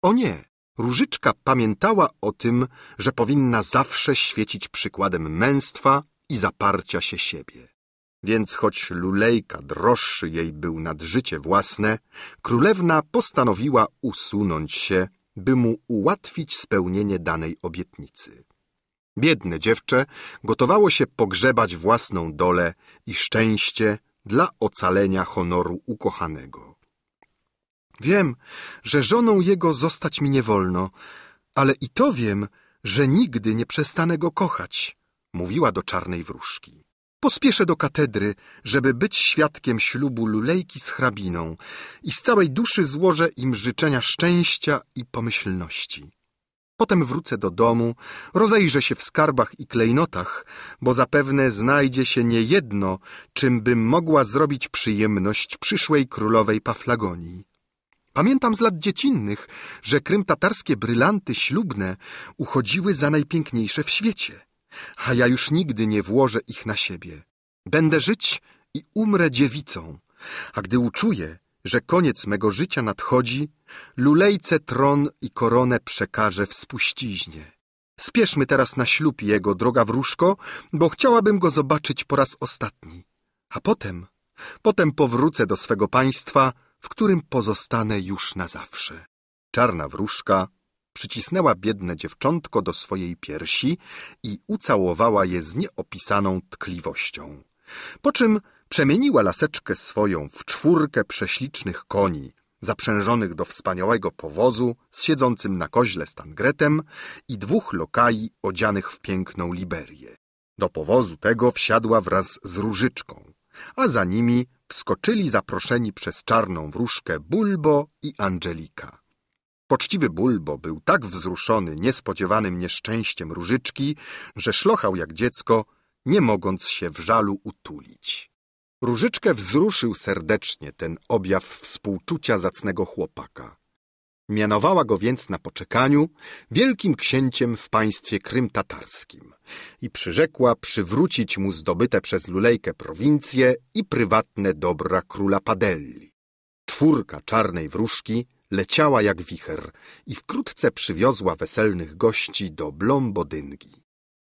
O nie! Różyczka pamiętała o tym, że powinna zawsze świecić przykładem męstwa i zaparcia się siebie. Więc choć lulejka droższy jej był nad życie własne, królewna postanowiła usunąć się, by mu ułatwić spełnienie danej obietnicy. Biedne dziewczę gotowało się pogrzebać własną dolę i szczęście dla ocalenia honoru ukochanego. Wiem, że żoną jego zostać mi nie wolno, ale i to wiem, że nigdy nie przestanę go kochać, mówiła do czarnej wróżki. Pospieszę do katedry, żeby być świadkiem ślubu lulejki z hrabiną i z całej duszy złożę im życzenia szczęścia i pomyślności. Potem wrócę do domu, rozejrzę się w skarbach i klejnotach, bo zapewne znajdzie się niejedno, czym bym mogła zrobić przyjemność przyszłej królowej Paflagonii. Pamiętam z lat dziecinnych, że krymtatarskie brylanty ślubne uchodziły za najpiękniejsze w świecie, a ja już nigdy nie włożę ich na siebie. Będę żyć i umrę dziewicą, a gdy uczuję, że koniec mego życia nadchodzi, lulejce tron i koronę przekażę w spuściźnie. Spieszmy teraz na ślub jego, droga wróżko, bo chciałabym go zobaczyć po raz ostatni. A potem, potem powrócę do swego państwa, w którym pozostanę już na zawsze. Czarna wróżka przycisnęła biedne dziewczątko do swojej piersi i ucałowała je z nieopisaną tkliwością. Po czym przemieniła laseczkę swoją w czwórkę prześlicznych koni, zaprzężonych do wspaniałego powozu z siedzącym na koźle stangretem i dwóch lokai odzianych w piękną liberię. Do powozu tego wsiadła wraz z różyczką, a za nimi wskoczyli zaproszeni przez czarną wróżkę Bulbo i Angelika. Poczciwy Bulbo był tak wzruszony niespodziewanym nieszczęściem różyczki, że szlochał jak dziecko, nie mogąc się w żalu utulić. Różyczkę wzruszył serdecznie ten objaw współczucia zacnego chłopaka. Mianowała go więc na poczekaniu wielkim księciem w państwie Krym Tatarskim i przyrzekła przywrócić mu zdobyte przez Lulejkę prowincje i prywatne dobra króla Padelli. Czwórka czarnej wróżki leciała jak wicher i wkrótce przywiozła weselnych gości do Blombodyngi.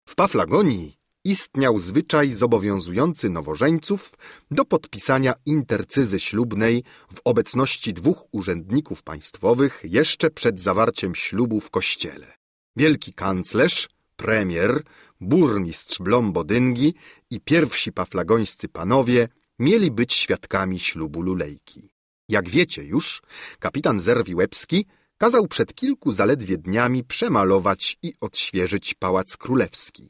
W Paflagonii istniał zwyczaj zobowiązujący nowożeńców do podpisania intercyzy ślubnej w obecności dwóch urzędników państwowych jeszcze przed zawarciem ślubu w kościele. Wielki kanclerz, premier, burmistrz Blombodyngi i pierwsi paflagońscy panowie mieli być świadkami ślubu Lulejki. Jak wiecie już, kapitan Zerwi Łebski kazał przed kilku zaledwie dniami przemalować i odświeżyć Pałac Królewski.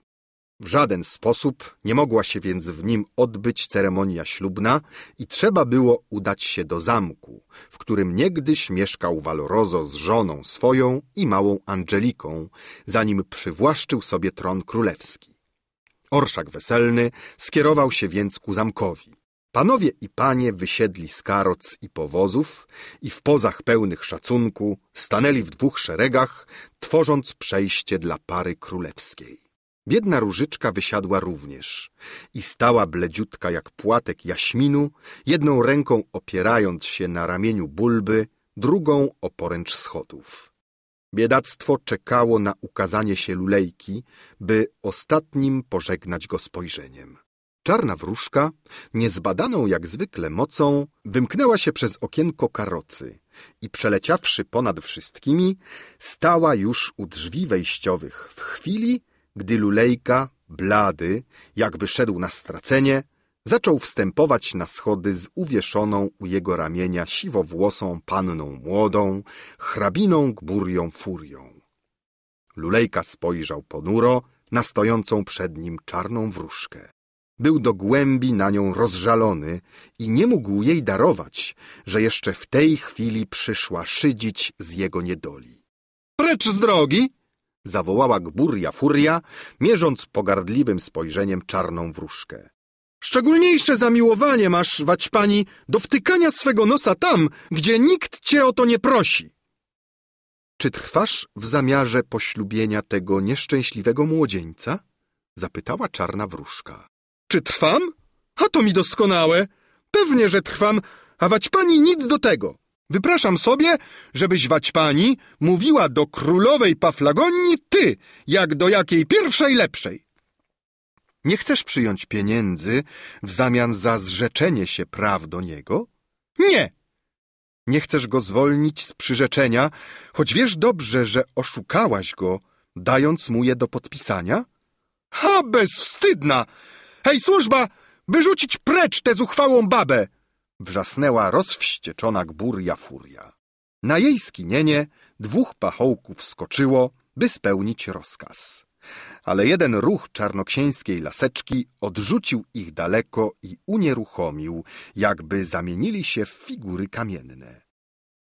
W żaden sposób nie mogła się więc w nim odbyć ceremonia ślubna i trzeba było udać się do zamku, w którym niegdyś mieszkał Valoroso z żoną swoją i małą Angeliką, zanim przywłaszczył sobie tron królewski. Orszak weselny skierował się więc ku zamkowi. Panowie i panie wysiedli z karoc i powozów i w pozach pełnych szacunku stanęli w dwóch szeregach, tworząc przejście dla pary królewskiej. Biedna różyczka wysiadła również i stała bledziutka jak płatek jaśminu, jedną ręką opierając się na ramieniu bulby, drugą o poręcz schodów. Biedactwo czekało na ukazanie się lulejki, by ostatnim pożegnać go spojrzeniem. Czarna wróżka, niezbadaną jak zwykle mocą, wymknęła się przez okienko karocy i przeleciawszy ponad wszystkimi, stała już u drzwi wejściowych w chwili, gdy Lulejka, blady, jakby szedł na stracenie, zaczął wstępować na schody z uwieszoną u jego ramienia siwowłosą panną młodą, hrabiną gburią furią. Lulejka spojrzał ponuro na stojącą przed nim czarną wróżkę. Był do głębi na nią rozżalony i nie mógł jej darować, że jeszcze w tej chwili przyszła szydzić z jego niedoli. — Precz z drogi! zawołała gburja furia, mierząc pogardliwym spojrzeniem czarną wróżkę. Szczególniejsze zamiłowanie masz, waćpani, do wtykania swego nosa tam, gdzie nikt cię o to nie prosi. Czy trwasz w zamiarze poślubienia tego nieszczęśliwego młodzieńca? Zapytała czarna wróżka. Czy trwam? A to mi doskonałe. Pewnie, że trwam, a waćpani nic do tego. Wypraszam sobie, żebyś wać pani mówiła do królowej Paflagonii ty, jak do jakiej pierwszej lepszej. Nie chcesz przyjąć pieniędzy w zamian za zrzeczenie się praw do niego? Nie! Nie chcesz go zwolnić z przyrzeczenia, choć wiesz dobrze, że oszukałaś go, dając mu je do podpisania? Ha, bezwstydna! Hej, służba, wyrzucić precz tę zuchwałą babę! wrzasnęła rozwścieczona gburja furia. Na jej skinienie dwóch pachołków skoczyło, by spełnić rozkaz. Ale jeden ruch czarnoksięskiej laseczki odrzucił ich daleko i unieruchomił, jakby zamienili się w figury kamienne.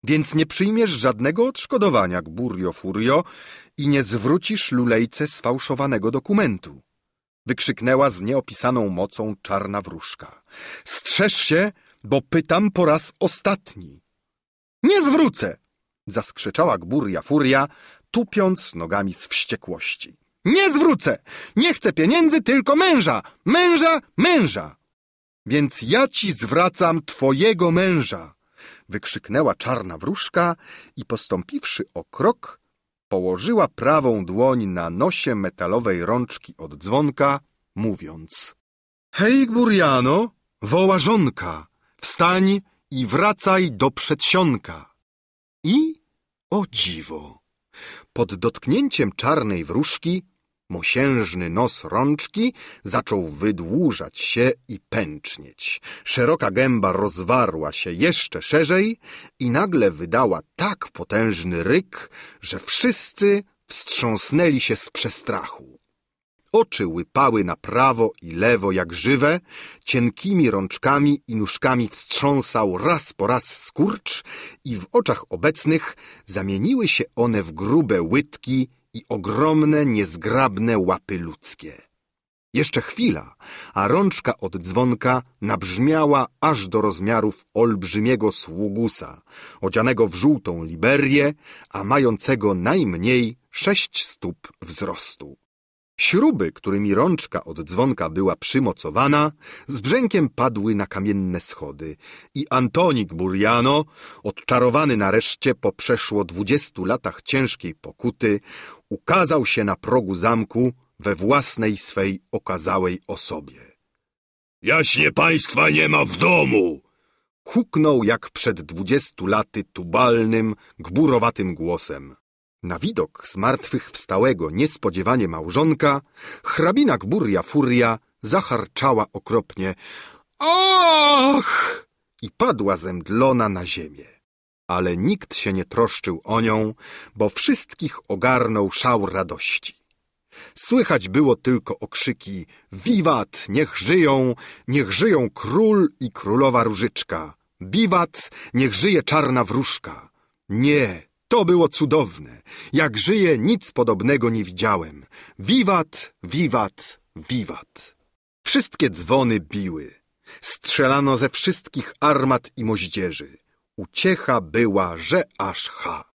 Więc nie przyjmiesz żadnego odszkodowania, Gburio Furio, i nie zwrócisz lulejce sfałszowanego dokumentu. Wykrzyknęła z nieopisaną mocą czarna wróżka. Strzeż się, bo pytam po raz ostatni. Nie zwrócę! zaskrzyczała Gburja Furia, tupiąc nogami z wściekłości. Nie zwrócę! Nie chcę pieniędzy, tylko męża! Męża, męża! Więc ja ci zwracam twojego męża! wykrzyknęła czarna wróżka i postąpiwszy o krok, położyła prawą dłoń na nosie metalowej rączki od dzwonka, mówiąc Hej, Gburjano, woła żonka! wstań i wracaj do przedsionka. I, o dziwo, pod dotknięciem czarnej wróżki Mosiężny nos rączki zaczął wydłużać się i pęcznieć. Szeroka gęba rozwarła się jeszcze szerzej i nagle wydała tak potężny ryk, że wszyscy wstrząsnęli się z przestrachu. Oczy łypały na prawo i lewo jak żywe, cienkimi rączkami i nóżkami wstrząsał raz po raz w skurcz i w oczach obecnych zamieniły się one w grube łydki i ogromne, niezgrabne łapy ludzkie. Jeszcze chwila, a rączka od dzwonka nabrzmiała aż do rozmiarów olbrzymiego sługusa, odzianego w żółtą liberię, a mającego najmniej sześć stóp wzrostu. Śruby, którymi rączka od dzwonka była przymocowana, z brzękiem padły na kamienne schody i Antonik Buriano, odczarowany nareszcie po przeszło dwudziestu latach ciężkiej pokuty, ukazał się na progu zamku we własnej swej okazałej osobie. Jaśnie państwa nie ma w domu! Huknął jak przed dwudziestu laty tubalnym, gburowatym głosem. Na widok zmartwychwstałego niespodziewanie małżonka, hrabina Gburia Furia zacharczała okropnie. Och! I padła zemdlona na ziemię. Ale nikt się nie troszczył o nią, bo wszystkich ogarnął szał radości. Słychać było tylko okrzyki Wiwat, niech żyją, niech żyją król i królowa różyczka. Wiwat, niech żyje czarna wróżka. Nie, to było cudowne. Jak żyję, nic podobnego nie widziałem. Wiwat, wiwat, wiwat. Wszystkie dzwony biły. Strzelano ze wszystkich armat i moździerzy. Uciecha była, że aż ha.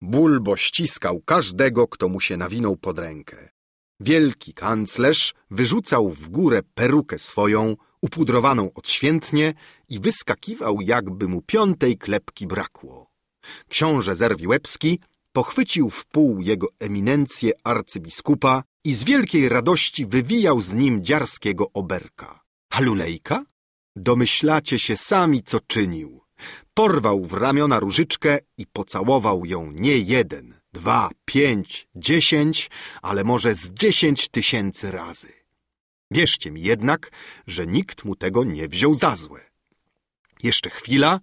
Bulbo ściskał każdego, kto mu się nawinął pod rękę. Wielki kanclerz wyrzucał w górę perukę swoją, upudrowaną odświętnie i wyskakiwał, jakby mu piątej klepki brakło. Książę Zerwiłebski pochwycił w pół jego eminencję arcybiskupa i z wielkiej radości wywijał z nim dziarskiego oberka. Halulejka? Domyślacie się sami, co czynił. Porwał w ramiona różyczkę i pocałował ją nie jeden, dwa, pięć, dziesięć, ale może z dziesięć tysięcy razy. Wierzcie mi jednak, że nikt mu tego nie wziął za złe. Jeszcze chwila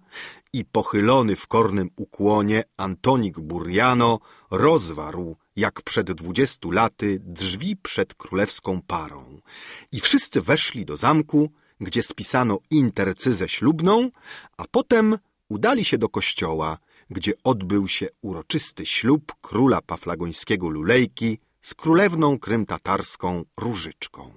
i pochylony w kornym ukłonie Antonik Burjano rozwarł, jak przed dwudziestu laty, drzwi przed królewską parą. I wszyscy weszli do zamku, gdzie spisano intercyzę ślubną, a potem udali się do kościoła, gdzie odbył się uroczysty ślub króla paflagońskiego Lulejki z królewną krym-tatarską Różyczką.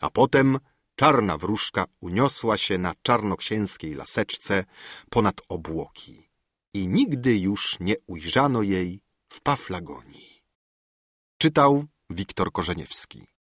A potem Czarna wróżka uniosła się na czarnoksięskiej laseczce ponad obłoki i nigdy już nie ujrzano jej w Paflagonii. Czytał Wiktor Korzeniewski